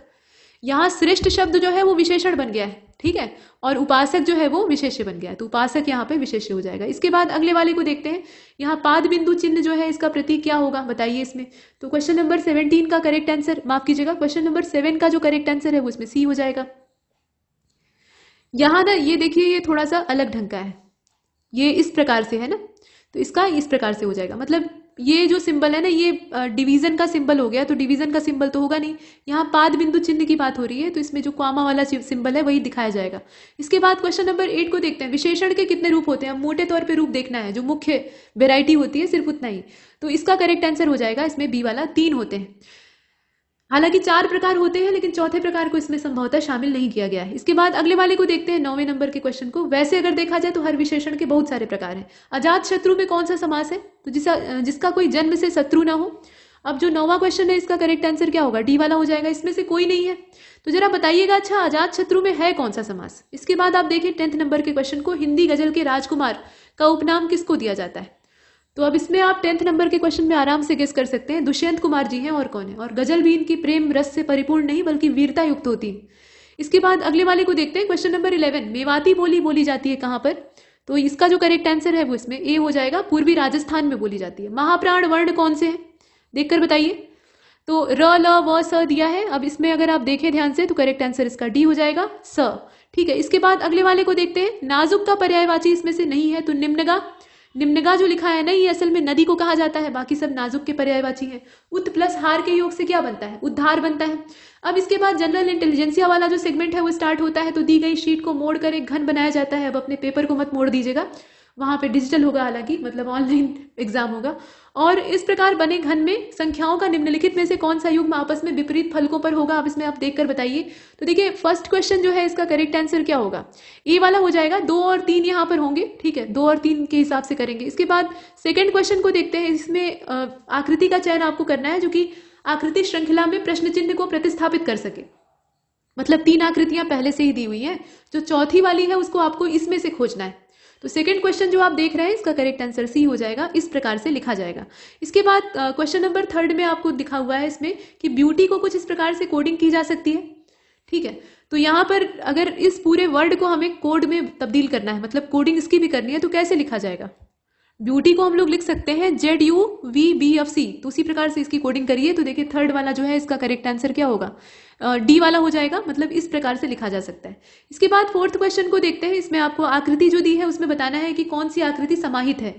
यहाँ श्रेष्ठ शब्द जो है वो विशेषण बन गया है ठीक है और उपासक जो है वो विशेष्य बन गया है तो उपासक यहाँ पे विशेष्य हो जाएगा इसके बाद अगले वाले को देखते हैं यहाँ पाद बिंदु चिन्ह जो है इसका प्रतीक क्या होगा बताइए इसमें तो क्वेश्चन नंबर सेवनटीन का करेक्ट आंसर माफ कीजिएगा क्वेश्चन नंबर सेवन का जो करेक्ट आंसर है वो इसमें सी हो जाएगा यहाँ ना ये देखिए ये थोड़ा सा अलग ढंग का है ये इस प्रकार से है ना तो इसका इस प्रकार से हो जाएगा मतलब ये जो सिंबल है ना ये डिवीजन का सिंबल हो गया तो डिवीजन का सिंबल तो होगा नहीं यहाँ पाद बिंदु चिन्ह की बात हो रही है तो इसमें जो क्वामा वाला सिंबल है वही दिखाया जाएगा इसके बाद क्वेश्चन नंबर एट को देखते हैं विशेषण के कितने रूप होते हैं मोटे तौर पर रूप देखना है जो मुख्य वेराइटी होती है सिर्फ उतना ही तो इसका करेक्ट आंसर हो जाएगा इसमें बी वाला तीन होते हैं हालांकि चार प्रकार होते हैं लेकिन चौथे प्रकार को इसमें संभवतः शामिल नहीं किया गया है इसके बाद अगले वाले को देखते हैं नौवे नंबर के क्वेश्चन को वैसे अगर देखा जाए तो हर विशेषण के बहुत सारे प्रकार हैं अजात शत्रु में कौन सा समास है तो जिसका जिसका कोई जन्म से शत्रु ना हो अब जो नौवा क्वेश्चन है इसका करेक्ट आंसर क्या होगा डी वाला हो जाएगा इसमें से कोई नहीं है तो जरा बताइएगा अच्छा आजाद शत्रु में है कौन सा समास इसके बाद आप देखें टेंथ नंबर के क्वेश्चन को हिंदी गजल के राजकुमार का उपनाम किसको दिया जाता है तो अब इसमें आप टेंथ नंबर के क्वेश्चन में आराम से गेस कर सकते हैं दुष्यंत कुमार जी हैं और कौन है और गजल भी इनकी प्रेम रस से परिपूर्ण नहीं बल्कि वीरता युक्त होती है इसके बाद अगले वाले को देखते हैं क्वेश्चन नंबर इलेवन मेवाती बोली बोली जाती है कहाँ पर तो इसका जो करेक्ट आंसर है वो इसमें ए हो जाएगा पूर्वी राजस्थान में बोली जाती है महाप्राण वर्ण कौन से है देखकर बताइए तो र ल व स दिया है अब इसमें अगर आप देखें ध्यान से तो करेक्ट आंसर इसका डी हो जाएगा स ठीक है इसके बाद अगले वाले को देखते हैं नाजुक का पर्यायवाची इसमें से नहीं है तो निम्नगा निम्नगा जो लिखा है ना ये असल में नदी को कहा जाता है बाकी सब नाजुक के पर्यायवाची हैं उत प्लस हार के योग से क्या बनता है उद्धार बनता है अब इसके बाद जनरल इंटेलिजेंसिया वाला जो सेगमेंट है वो स्टार्ट होता है तो दी गई शीट को मोड़ कर एक घन बनाया जाता है अब अपने पेपर को मत मोड़ दीजिएगा वहाँ पे डिजिटल होगा हालांकि मतलब ऑनलाइन एग्जाम होगा और इस प्रकार बने घन में संख्याओं का निम्नलिखित में से कौन सा युग्म आपस में विपरीत फलकों पर होगा आप इसमें आप देख कर बताइए तो देखिए फर्स्ट क्वेश्चन जो है इसका करेक्ट आंसर क्या होगा ए वाला हो जाएगा दो और तीन यहाँ पर होंगे ठीक है दो और तीन के हिसाब से करेंगे इसके बाद सेकेंड क्वेश्चन को देखते हैं इसमें आकृति का चयन आपको करना है जो कि आकृति श्रृंखला में प्रश्न चिन्ह को प्रतिस्थापित कर सके मतलब तीन आकृतियां पहले से ही दी हुई हैं जो चौथी वाली है उसको आपको इसमें से खोजना है तो सेकेंड क्वेश्चन जो आप देख रहे हैं इसका करेक्ट आंसर सी हो जाएगा इस प्रकार से लिखा जाएगा इसके बाद क्वेश्चन नंबर थर्ड में आपको दिखा हुआ है इसमें कि ब्यूटी को कुछ इस प्रकार से कोडिंग की जा सकती है ठीक है तो यहाँ पर अगर इस पूरे वर्ड को हमें कोड में तब्दील करना है मतलब कोडिंग इसकी भी करनी है तो कैसे लिखा जाएगा ब्यूटी को हम लोग लिख सकते हैं Z U V B F C तो उसी प्रकार से इसकी कोडिंग करिए तो देखिए थर्ड वाला जो है इसका करेक्ट आंसर क्या होगा डी वाला हो जाएगा मतलब इस प्रकार से लिखा जा सकता है इसके बाद फोर्थ क्वेश्चन को देखते हैं इसमें आपको आकृति जो दी है उसमें बताना है कि कौन सी आकृति समाहित है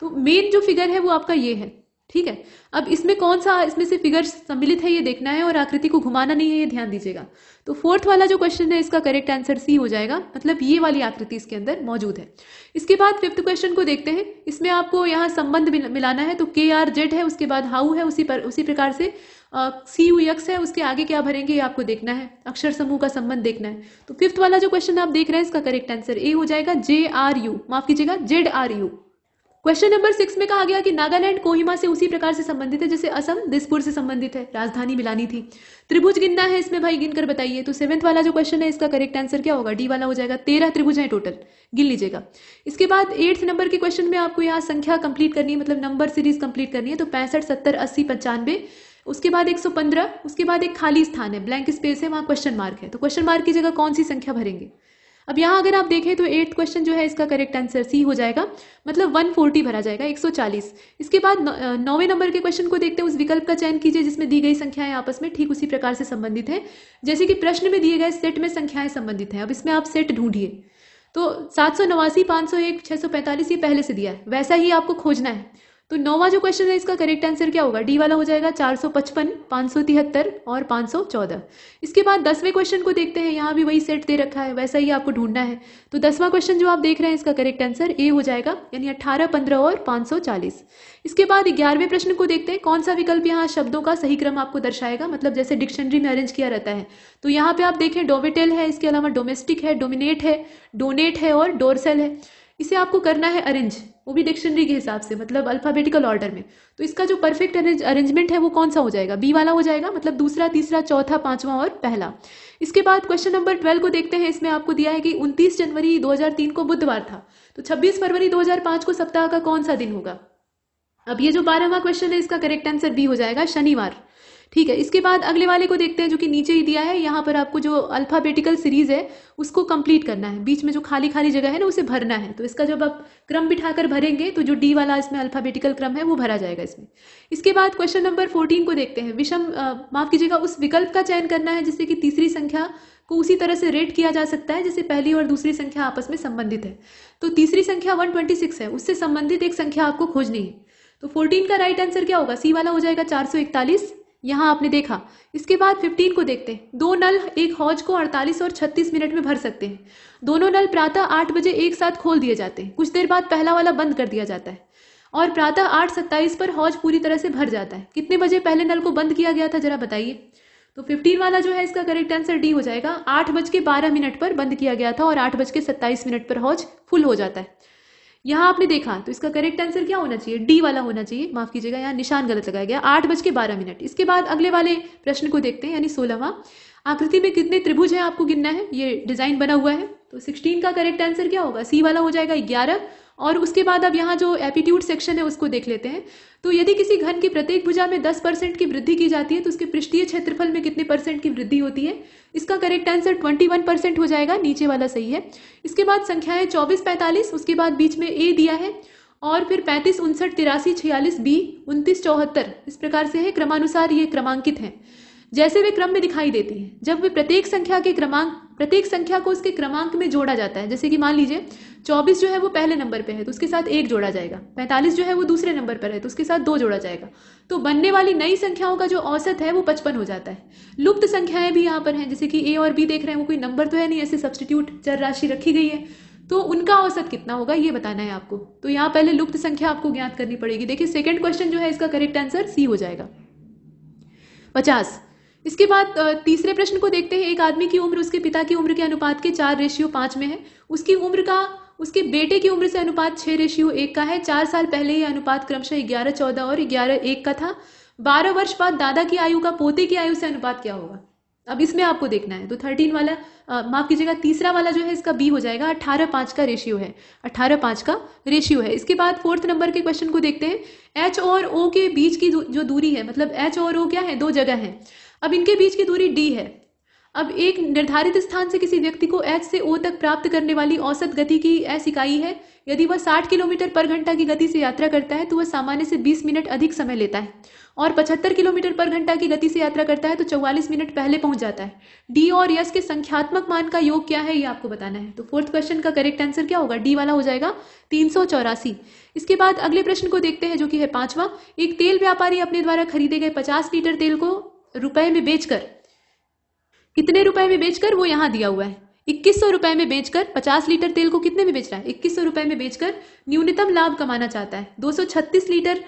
तो मेन जो फिगर है वो आपका ये है ठीक है अब इसमें कौन सा इसमें से फिगर सम्मिलित है ये देखना है और आकृति को घुमाना नहीं है ये ध्यान दीजिएगा तो फोर्थ वाला जो क्वेश्चन है इसका करेक्ट आंसर सी हो जाएगा मतलब ये वाली आकृति इसके अंदर मौजूद है इसके बाद फिफ्थ क्वेश्चन को देखते हैं इसमें आपको यहाँ संबंध मिलाना है तो के आर जेड है उसके बाद हाउ है उसी पर उसी प्रकार से सी यू यक्स है उसके आगे क्या भरेंगे ये आपको देखना है अक्षर समूह का संबंध देखना है तो फिफ्थ वाला जो क्वेश्चन आप देख रहे हैं इसका करेक्ट आंसर ए हो जाएगा जे आर यू माफ कीजिएगा Z R U question number six में कहा गया कि नागालैंड कोहिमा से उसी प्रकार से संबंधित है जैसे असम दिसपुर से संबंधित है राजधानी मिलानी थी त्रिभुज गिनना है इसमें भाई गिनकर बताइए तो सेवेंथ वाला जो क्वेश्चन है इसका करेक्ट आंसर क्या होगा डी वाला हो जाएगा तेरह त्रिभुज है टोटल गिन लीजिएगा इसके बाद एट्थ नंबर के क्वेश्चन में आपको यहाँ संख्या कंप्लीट करनी है मतलब नंबर सीरीज कंप्लीट करनी है तो पैंसठ सत्तर अस्सी पंचानवे उसके बाद 115 उसके बाद एक खाली स्थान है ब्लैंक स्पेस है वहाँ क्वेश्चन मार्क है तो क्वेश्चन मार्क की जगह कौन सी संख्या भरेंगे अब यहाँ अगर आप देखें तो एट्थ क्वेश्चन जो है इसका करेक्ट आंसर सी हो जाएगा मतलब 140 भरा जाएगा 140 इसके बाद नौवें नंबर के क्वेश्चन को देखते हैं उस विकल्प का चयन कीजिए जिसमें दी गई संख्याएं आपस में ठीक उसी प्रकार से संबंधित है जैसे कि प्रश्न में दिए गए सेट में संख्याएं संबंधित हैं अब इसमें आप सेट ढूंढिए तो सात सौ नवासी पाँच सौ एक छः सौ पैंतालीस ये पहले से दिया है वैसा ही आपको खोजना है तो नौवा जो क्वेश्चन है इसका करेक्ट आंसर क्या होगा डी वाला हो जाएगा चार सौ पचपन पांच सौ तिहत्तर और पांच सौ चौदह इसके बाद दसवें क्वेश्चन को देखते हैं यहाँ भी वही सेट दे रखा है वैसा ही आपको ढूंढना है तो दसवां क्वेश्चन जो आप देख रहे हैं इसका करेक्ट आंसर ए हो जाएगा यानी अठारह पंद्रह और पांच सौ चालीस इसके बाद ग्यारहवें प्रश्न को देखते हैं कौन सा विकल्प यहाँ शब्दों का सही क्रम आपको दर्शाएगा मतलब जैसे डिक्शनरी में अरेंज किया रहता है तो यहाँ पे आप देखें डोमेटेल है इसके अलावा डोमेस्टिक है डोमिनेट है डोनेट है और डोरसेल है इसे आपको करना है अरेंज वो भी डिक्शनरी के हिसाब से मतलब अल्फ़ाबेटिकल ऑर्डर में तो इसका जो परफेक्ट अरेंजमेंट है वो कौन सा हो जाएगा बी वाला हो जाएगा मतलब दूसरा तीसरा चौथा पांचवा और पहला इसके बाद क्वेश्चन नंबर ट्वेल्व को देखते हैं इसमें आपको दिया है कि उनतीस जनवरी दो को बुधवार था तो छब्बीस फरवरी दो को सप्ताह का कौन सा दिन होगा अब ये जो बारहवा क्वेश्चन है इसका करेक्ट आंसर बी हो जाएगा शनिवार ठीक है इसके बाद अगले वाले को देखते हैं जो कि नीचे ही दिया है यहाँ पर आपको जो अल्फ़ाबेटिकल सीरीज़ है उसको कंप्लीट करना है बीच में जो खाली खाली जगह है ना उसे भरना है तो इसका जब आप क्रम बिठाकर भरेंगे तो जो डी वाला इसमें अल्फ़ाबेटिकल क्रम है वो भरा जाएगा इसमें इसके बाद क्वेश्चन नंबर फोर्टीन को देखते हैं विषम माफ़ कीजिएगा उस विकल्प का चयन करना है जिससे कि तीसरी संख्या को उसी तरह से रेट किया जा सकता है जैसे पहली और दूसरी संख्या आपस में संबंधित है तो तीसरी संख्या 126 है उससे संबंधित एक संख्या आपको खोजनी है तो 14 का राइट आंसर क्या होगा सी वाला हो जाएगा 441 यहाँ आपने देखा इसके बाद 15 को देखते हैं दो नल एक हौज को 48 और 36 मिनट में भर सकते हैं दोनों नल प्रातः आठ बजे एक साथ खोल दिए जाते हैं कुछ देर बाद पहला वाला बंद कर दिया जाता है और प्रातः आठ सत्ताईस पर हौज पूरी तरह से भर जाता है कितने बजे पहले नल को बंद किया गया था जरा बताइए तो फिफ्टीन वाला जो है इसका करेक्ट आंसर डी हो जाएगा आठ बज के बारह मिनट पर बंद किया गया था और आठ बज के सत्ताईस मिनट पर हौज फुल हो जाता है यहां आपने देखा तो इसका करेक्ट आंसर क्या होना चाहिए डी वाला होना चाहिए माफ कीजिएगा यहाँ निशान गलत लगाया गया आठ बज के बारह मिनट इसके बाद अगले वाले प्रश्न को देखते हैं यानी सोलहवा आकृति में कितने त्रिभुज हैं आपको गिनना है ये डिजाइन बना हुआ है तो सिक्सटीन का करेक्ट आंसर क्या होगा सी वाला हो जाएगा ग्यारह और उसके बाद अब यहाँ जो एपीट्यूड सेक्शन है उसको देख लेते हैं तो यदि किसी घन की प्रत्येक भुजा में 10 परसेंट की वृद्धि की जाती है तो उसके पृष्ठीय क्षेत्रफल में कितने परसेंट की वृद्धि होती है इसका करेक्ट आंसर 21 परसेंट हो जाएगा नीचे वाला सही है इसके बाद संख्याएं चौबीस पैंतालीस उसके बाद बीच में ए दिया है और फिर पैंतीस उनसठ तिरासी छियालीस बी उनतीस चौहत्तर इस प्रकार से है क्रमानुसार ये क्रमांकित हैं जैसे वे क्रम में दिखाई देती है जब वे प्रत्येक संख्या के क्रमांक प्रत्येक संख्या को उसके क्रमांक में जोड़ा जाता है जैसे कि मान लीजिए चौबीस जो है वो पहले नंबर पे है तो उसके साथ एक जोड़ा जाएगा पैंतालीस जो है वो दूसरे नंबर पर है तो उसके साथ दो जोड़ा जाएगा तो बनने वाली नई संख्याओं का जो औसत है वो पचपन हो जाता है लुप्त संख्याएं भी यहाँ पर हैं जैसे कि ए और बी देख रहे हैं वो कोई नंबर तो है नहीं ऐसे सब्सटीट्यूट चर राशि रखी गई है तो उनका औसत कितना होगा ये बताना है आपको तो यहाँ पहले लुप्त संख्या आपको ज्ञात करनी पड़ेगी देखिए सेकेंड क्वेश्चन जो है इसका करेक्ट आंसर सी हो जाएगा पचास इसके बाद तीसरे प्रश्न को देखते हैं एक आदमी की उम्र उसके पिता की उम्र के अनुपात के चार रेशियो पांच में है उसकी उम्र का उसके बेटे की उम्र से अनुपात छह रेशियो एक का है चार साल पहले यह अनुपात क्रमशः ग्यारह चौदह और ग्यारह एक का था बारह वर्ष बाद दादा की आयु का पोते की आयु से अनुपात क्या होगा अब इसमें आपको देखना है तो थर्टीन वाला माफ कीजिएगा तीसरा वाला जो है इसका बी हो जाएगा अठारह पांच का रेशियो है अट्ठारह पांच का रेशियो है इसके बाद फोर्थ नंबर के क्वेश्चन को देखते हैं एच और ओ के बीच की जो दूरी है मतलब एच और ओ क्या है दो जगह है अब इनके बीच की दूरी डी है अब एक निर्धारित स्थान से किसी व्यक्ति को एच से ओ तक प्राप्त करने वाली औसत गति की एस इकाई है यदि वह 60 किलोमीटर पर घंटा की गति से यात्रा करता है तो वह सामान्य से 20 मिनट अधिक समय लेता है और 75 किलोमीटर पर घंटा की गति से यात्रा करता है तो 44 मिनट पहले पहुंच जाता है डी और यस के संख्यात्मक मान का योग क्या है ये आपको बताना है तो फोर्थ क्वेश्चन का करेक्ट आंसर क्या होगा डी वाला हो जाएगा तीन इसके बाद अगले प्रश्न को देखते हैं जो कि है पांचवा एक तेल व्यापारी अपने द्वारा खरीदे गए पचास लीटर तेल को रुपए में बेचकर कितने रुपए में बेचकर वो यहां दिया हुआ है इक्कीस सौ रुपए में बेचकर पचास लीटर तेल को कितने में बेच रहा है इक्कीस सौ रुपए में बेचकर न्यूनतम लाभ कमाना चाहता है दो सौ छत्तीस लीटर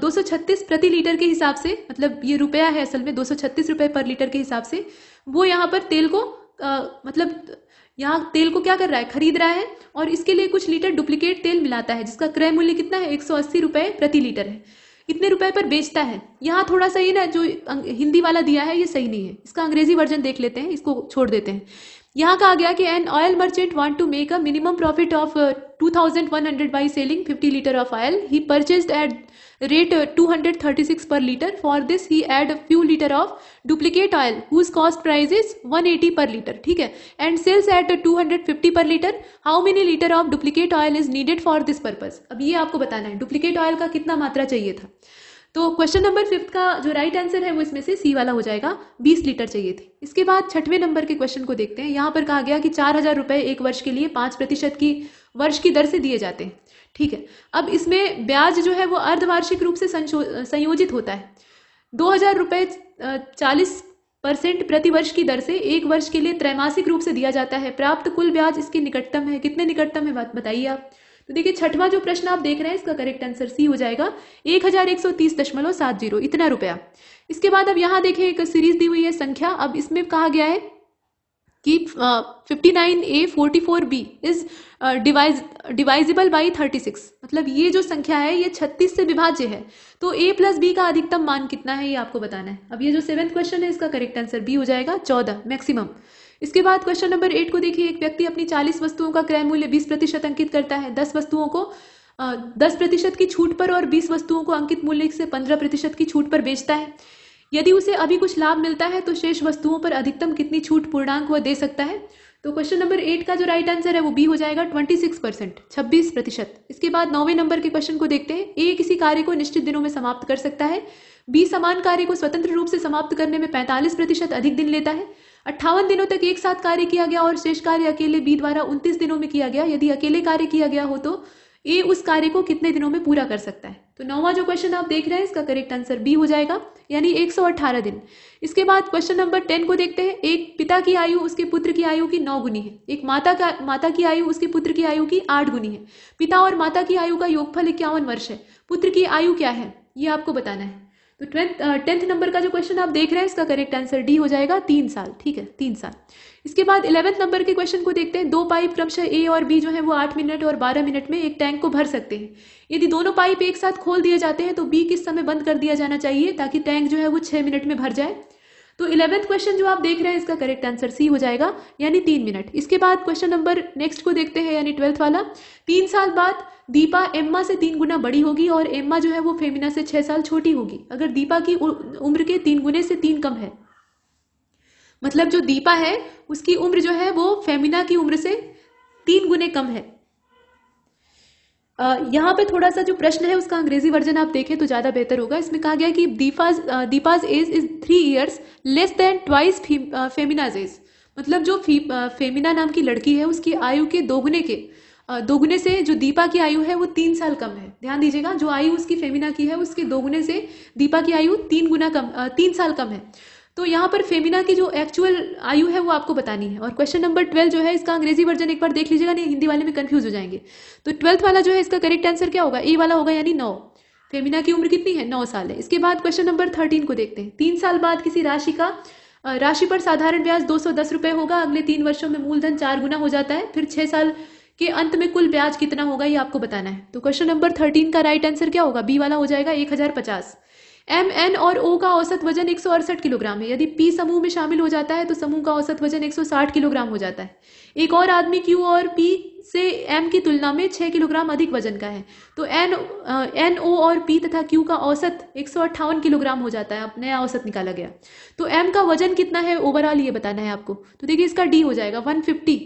दो सौ छत्तीस प्रति लीटर के हिसाब से मतलब ये रुपया है असल में दो सौ छत्तीस रुपए पर लीटर के हिसाब से वो यहाँ पर तेल को आ, मतलब यहाँ तेल को क्या कर रहा है खरीद रहा है और इसके लिए कुछ लीटर डुप्लीकेट तेल मिलाता है जिसका क्रय मूल्य कितना है एक सौ अस्सी रुपए प्रति लीटर है कितने रुपए पर बेचता है यहाँ थोड़ा सा ये ना जो हिंदी वाला दिया है ये सही नहीं है इसका अंग्रेजी वर्जन देख लेते हैं इसको छोड़ देते हैं यहाँ कहा गया कि an oil merchant want to make a minimum profit of two thousand one hundred by selling fifty litre of oil he purchase at rate 236 per liter for this he add a few liter of duplicate oil whose cost price is 180 per liter ठीक है and sells at 250 per liter how many liter of duplicate oil is needed for this purpose अब ये आपको बताना है duplicate oil का कितना मात्रा चाहिए था तो क्वेश्चन नंबर फिफ्थ का जो राइट right आंसर है वो इसमें से सी वाला हो जाएगा बीस लीटर चाहिए थे इसके बाद छठवें नंबर के क्वेश्चन को देखते हैं यहाँ पर कहा गया कि चार हजार रुपये एक वर्ष के लिए पाँच प्रतिशत की वर्ष की दर से दिए जाते हैं ठीक है अब इसमें ब्याज जो है वो अर्धवार्षिक रूप से संयोजित होता है दो हजार रुपये चालीस परसेंट प्रति वर्ष की दर से एक वर्ष के लिए त्रैमासिक रूप से दिया जाता है प्राप्त कुल ब्याज इसके निकटतम है कितने निकटतम है बात बताइए आप तो देखिए छठवां जो प्रश्न आप देख रहे हैं इसका करेक्ट आंसर सी हो जाएगा एक हजार एक सौ तीस दशमलव सात जीरो इतना रुपया इसके बाद अब यहाँ देखिए एक सीरीज दी हुई है संख्या अब इसमें कहा गया है कि fifty nine A forty four B is divide divisible by thirty six मतलब ये जो संख्या है ये छत्तीस से विभाज्य है तो ए प्लस बी का अधिकतम मान कितना है ये आपको बताना है अब ये जो सेवन्थ क्वेश्चन है इसका करेक्ट आंसर बी हो जाएगा चौदह मैक्सिमम इसके बाद क्वेश्चन नंबर एट को देखिए एक व्यक्ति अपनी चालीस वस्तुओं का क्रय मूल्य बीस प्रतिशत अंकित करता है दस वस्तुओं को दस प्रतिशत की छूट पर और बीस वस्तुओं को अंकित मूल्य से पंद्रह प्रतिशत की छूट पर बेचता है यदि उसे अभी कुछ लाभ मिलता है तो शेष वस्तुओं पर अधिकतम कितनी छूट पूर्णांक वह दे सकता है तो क्वेश्चन नंबर एट का जो राइट आंसर है वो बी हो जाएगा ट्वेंटी सिक्स परसेंट छब्बीस प्रतिशत इसके बाद नौवे नंबर के क्वेश्चन को देखते हैं ए किसी कार्य को निश्चित दिनों में समाप्त कर सकता है बी समान कार्य को स्वतंत्र रूप से समाप्त करने में पैंतालीस प्रतिशत अधिक दिन लेता है अट्ठावन दिनों तक एक साथ कार्य किया गया और शेष कार्य अकेले बी द्वारा उनतीस दिनों में किया गया यदि अकेले कार्य किया गया हो तो ए उस कार्य को कितने दिनों में पूरा कर सकता है तो नौवा जो क्वेश्चन आप देख रहे हैं इसका करेक्ट आंसर बी हो जाएगा यानी 118 दिन इसके बाद क्वेश्चन नंबर टेन को देखते हैं एक पिता की आयु उसके पुत्र की आयु की नौ गुनी है एक माता का माता की आयु उसके पुत्र की आयु की आठ गुनी है पिता और माता की आयु का योगफल इक्यावन वर्ष है पुत्र की आयु क्या है ये आपको बताना है तो ट्वेंथ टेंथ नंबर का जो क्वेश्चन आप देख रहे हैं इसका करेक्ट आंसर डी हो जाएगा तीन साल ठीक है तीन साल इसके बाद इलेवंथ नंबर के क्वेश्चन को देखते हैं दो पाइप क्रमशः ए और बी जो है वो आठ मिनट और बारह मिनट में एक टैंक को भर सकते हैं यदि दोनों पाइप एक साथ खोल दिए जाते हैं तो बी किस समय बंद कर दिया जाना चाहिए ताकि टैंक जो है वो छः मिनट में भर जाए तो इलेवेंथ क्वेश्चन जो आप देख रहे हैं इसका करेक्ट आंसर सी हो जाएगा यानी तीन मिनट इसके बाद क्वेश्चन नंबर नेक्स्ट को देखते हैं यानी ट्वेल्थ वाला तीन साल बाद दीपा एम्मा से तीन गुना बड़ी होगी और एम्मा जो है वो फेमिना से छह साल छोटी होगी अगर दीपा की उम्र के तीन गुने से तीन कम है मतलब जो दीपा है उसकी उम्र जो है वो फेमिना की उम्र से तीन गुने कम है यहाँ पे थोड़ा सा जो प्रश्न है उसका अंग्रेजी वर्जन आप देखें तो ज़्यादा बेहतर होगा इसमें कहा गया कि Deepa's Deepa's age is three years less than twice Femina's age मतलब जो फेमिना नाम की लड़की है उसकी आयु के दोगुने के दोगुने से जो दीपा की आयु है वो तीन साल कम है ध्यान दीजिएगा जो आयु उसकी फेमिना की है उसके दोगुने से दीपा की आयु तीन गुना कम तीन साल कम है तो यहाँ पर फेमिना की जो एक्चुअल आयु है वो आपको बतानी है और क्वेश्चन नंबर ट्वेल्व जो है इसका अंग्रेजी वर्जन एक बार देख लीजिएगा नहीं हिंदी वाले में कन्फ्यूज हो जाएंगे तो ट्वेल्थ वाला जो है इसका करेक्ट आंसर क्या होगा ए वाला होगा यानी नौ फेमिना की उम्र कितनी है नौ साल है इसके बाद क्वेश्चन नंबर थर्टीन को देखते हैं तीन साल बाद किसी राशि का राशि पर साधारण ब्याज दो सौ दस रुपये होगा अगले तीन वर्षों में मूलधन चार गुना हो जाता है फिर छः साल के अंत में कुल ब्याज कितना होगा ये आपको बताना है तो क्वेश्चन नंबर थर्टीन का राइट आंसर क्या होगा बी वाला हो जाएगा एक हज़ार पचास एम एन और ओ का औसत वजन एक किलोग्राम है यदि पी समूह में शामिल हो जाता है तो समूह का औसत वजन 160 किलोग्राम हो जाता है एक और आदमी क्यू और पी से एम की तुलना में 6 किलोग्राम अधिक वजन का है तो एन एन ओ और पी तथा क्यू का औसत एक किलोग्राम हो जाता है अब नया औसत निकाला गया तो एम का वजन कितना है ओवरऑल ये बताना है आपको तो देखिए इसका डी हो जाएगा वन फिफ्टी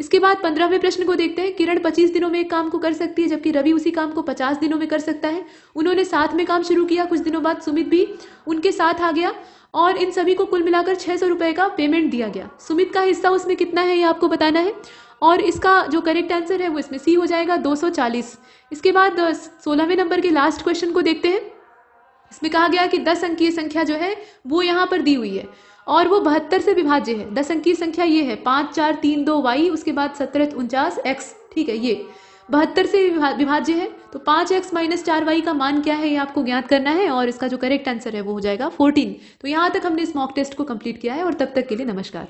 इसके बाद पंद्रहवें प्रश्न को देखते हैं किरण पच्चीस दिनों में एक काम को कर सकती है जबकि रवि उसी काम को पचास दिनों में कर सकता है उन्होंने साथ में काम शुरू किया कुछ दिनों बाद सुमित भी उनके साथ आ गया और इन सभी को कुल मिलाकर छह सौ रुपए का पेमेंट दिया गया सुमित का हिस्सा उसमें कितना है ये आपको बताना है और इसका जो करेक्ट आंसर है वो इसमें सी हो जाएगा दो सौ चालीस इसके बाद सोलहवें नंबर के लास्ट क्वेश्चन को देखते हैं इसमें कहा गया कि दस अंकीय संख्या जो है वो यहाँ पर दी हुई है और वो बहत्तर से विभाज्य है दस अंकी संख्या ये है पांच चार तीन दो वाई उसके बाद सत्रह उनचास एक्स ठीक है ये बहत्तर से विभाज्य है तो पांच एक्स माइनस चार वाई का मान क्या है ये आपको ज्ञात करना है और इसका जो करेक्ट आंसर है वो हो जाएगा फोर्टीन तो यहाँ तक हमने इस मॉक टेस्ट को कंप्लीट किया है और तब तक के लिए नमस्कार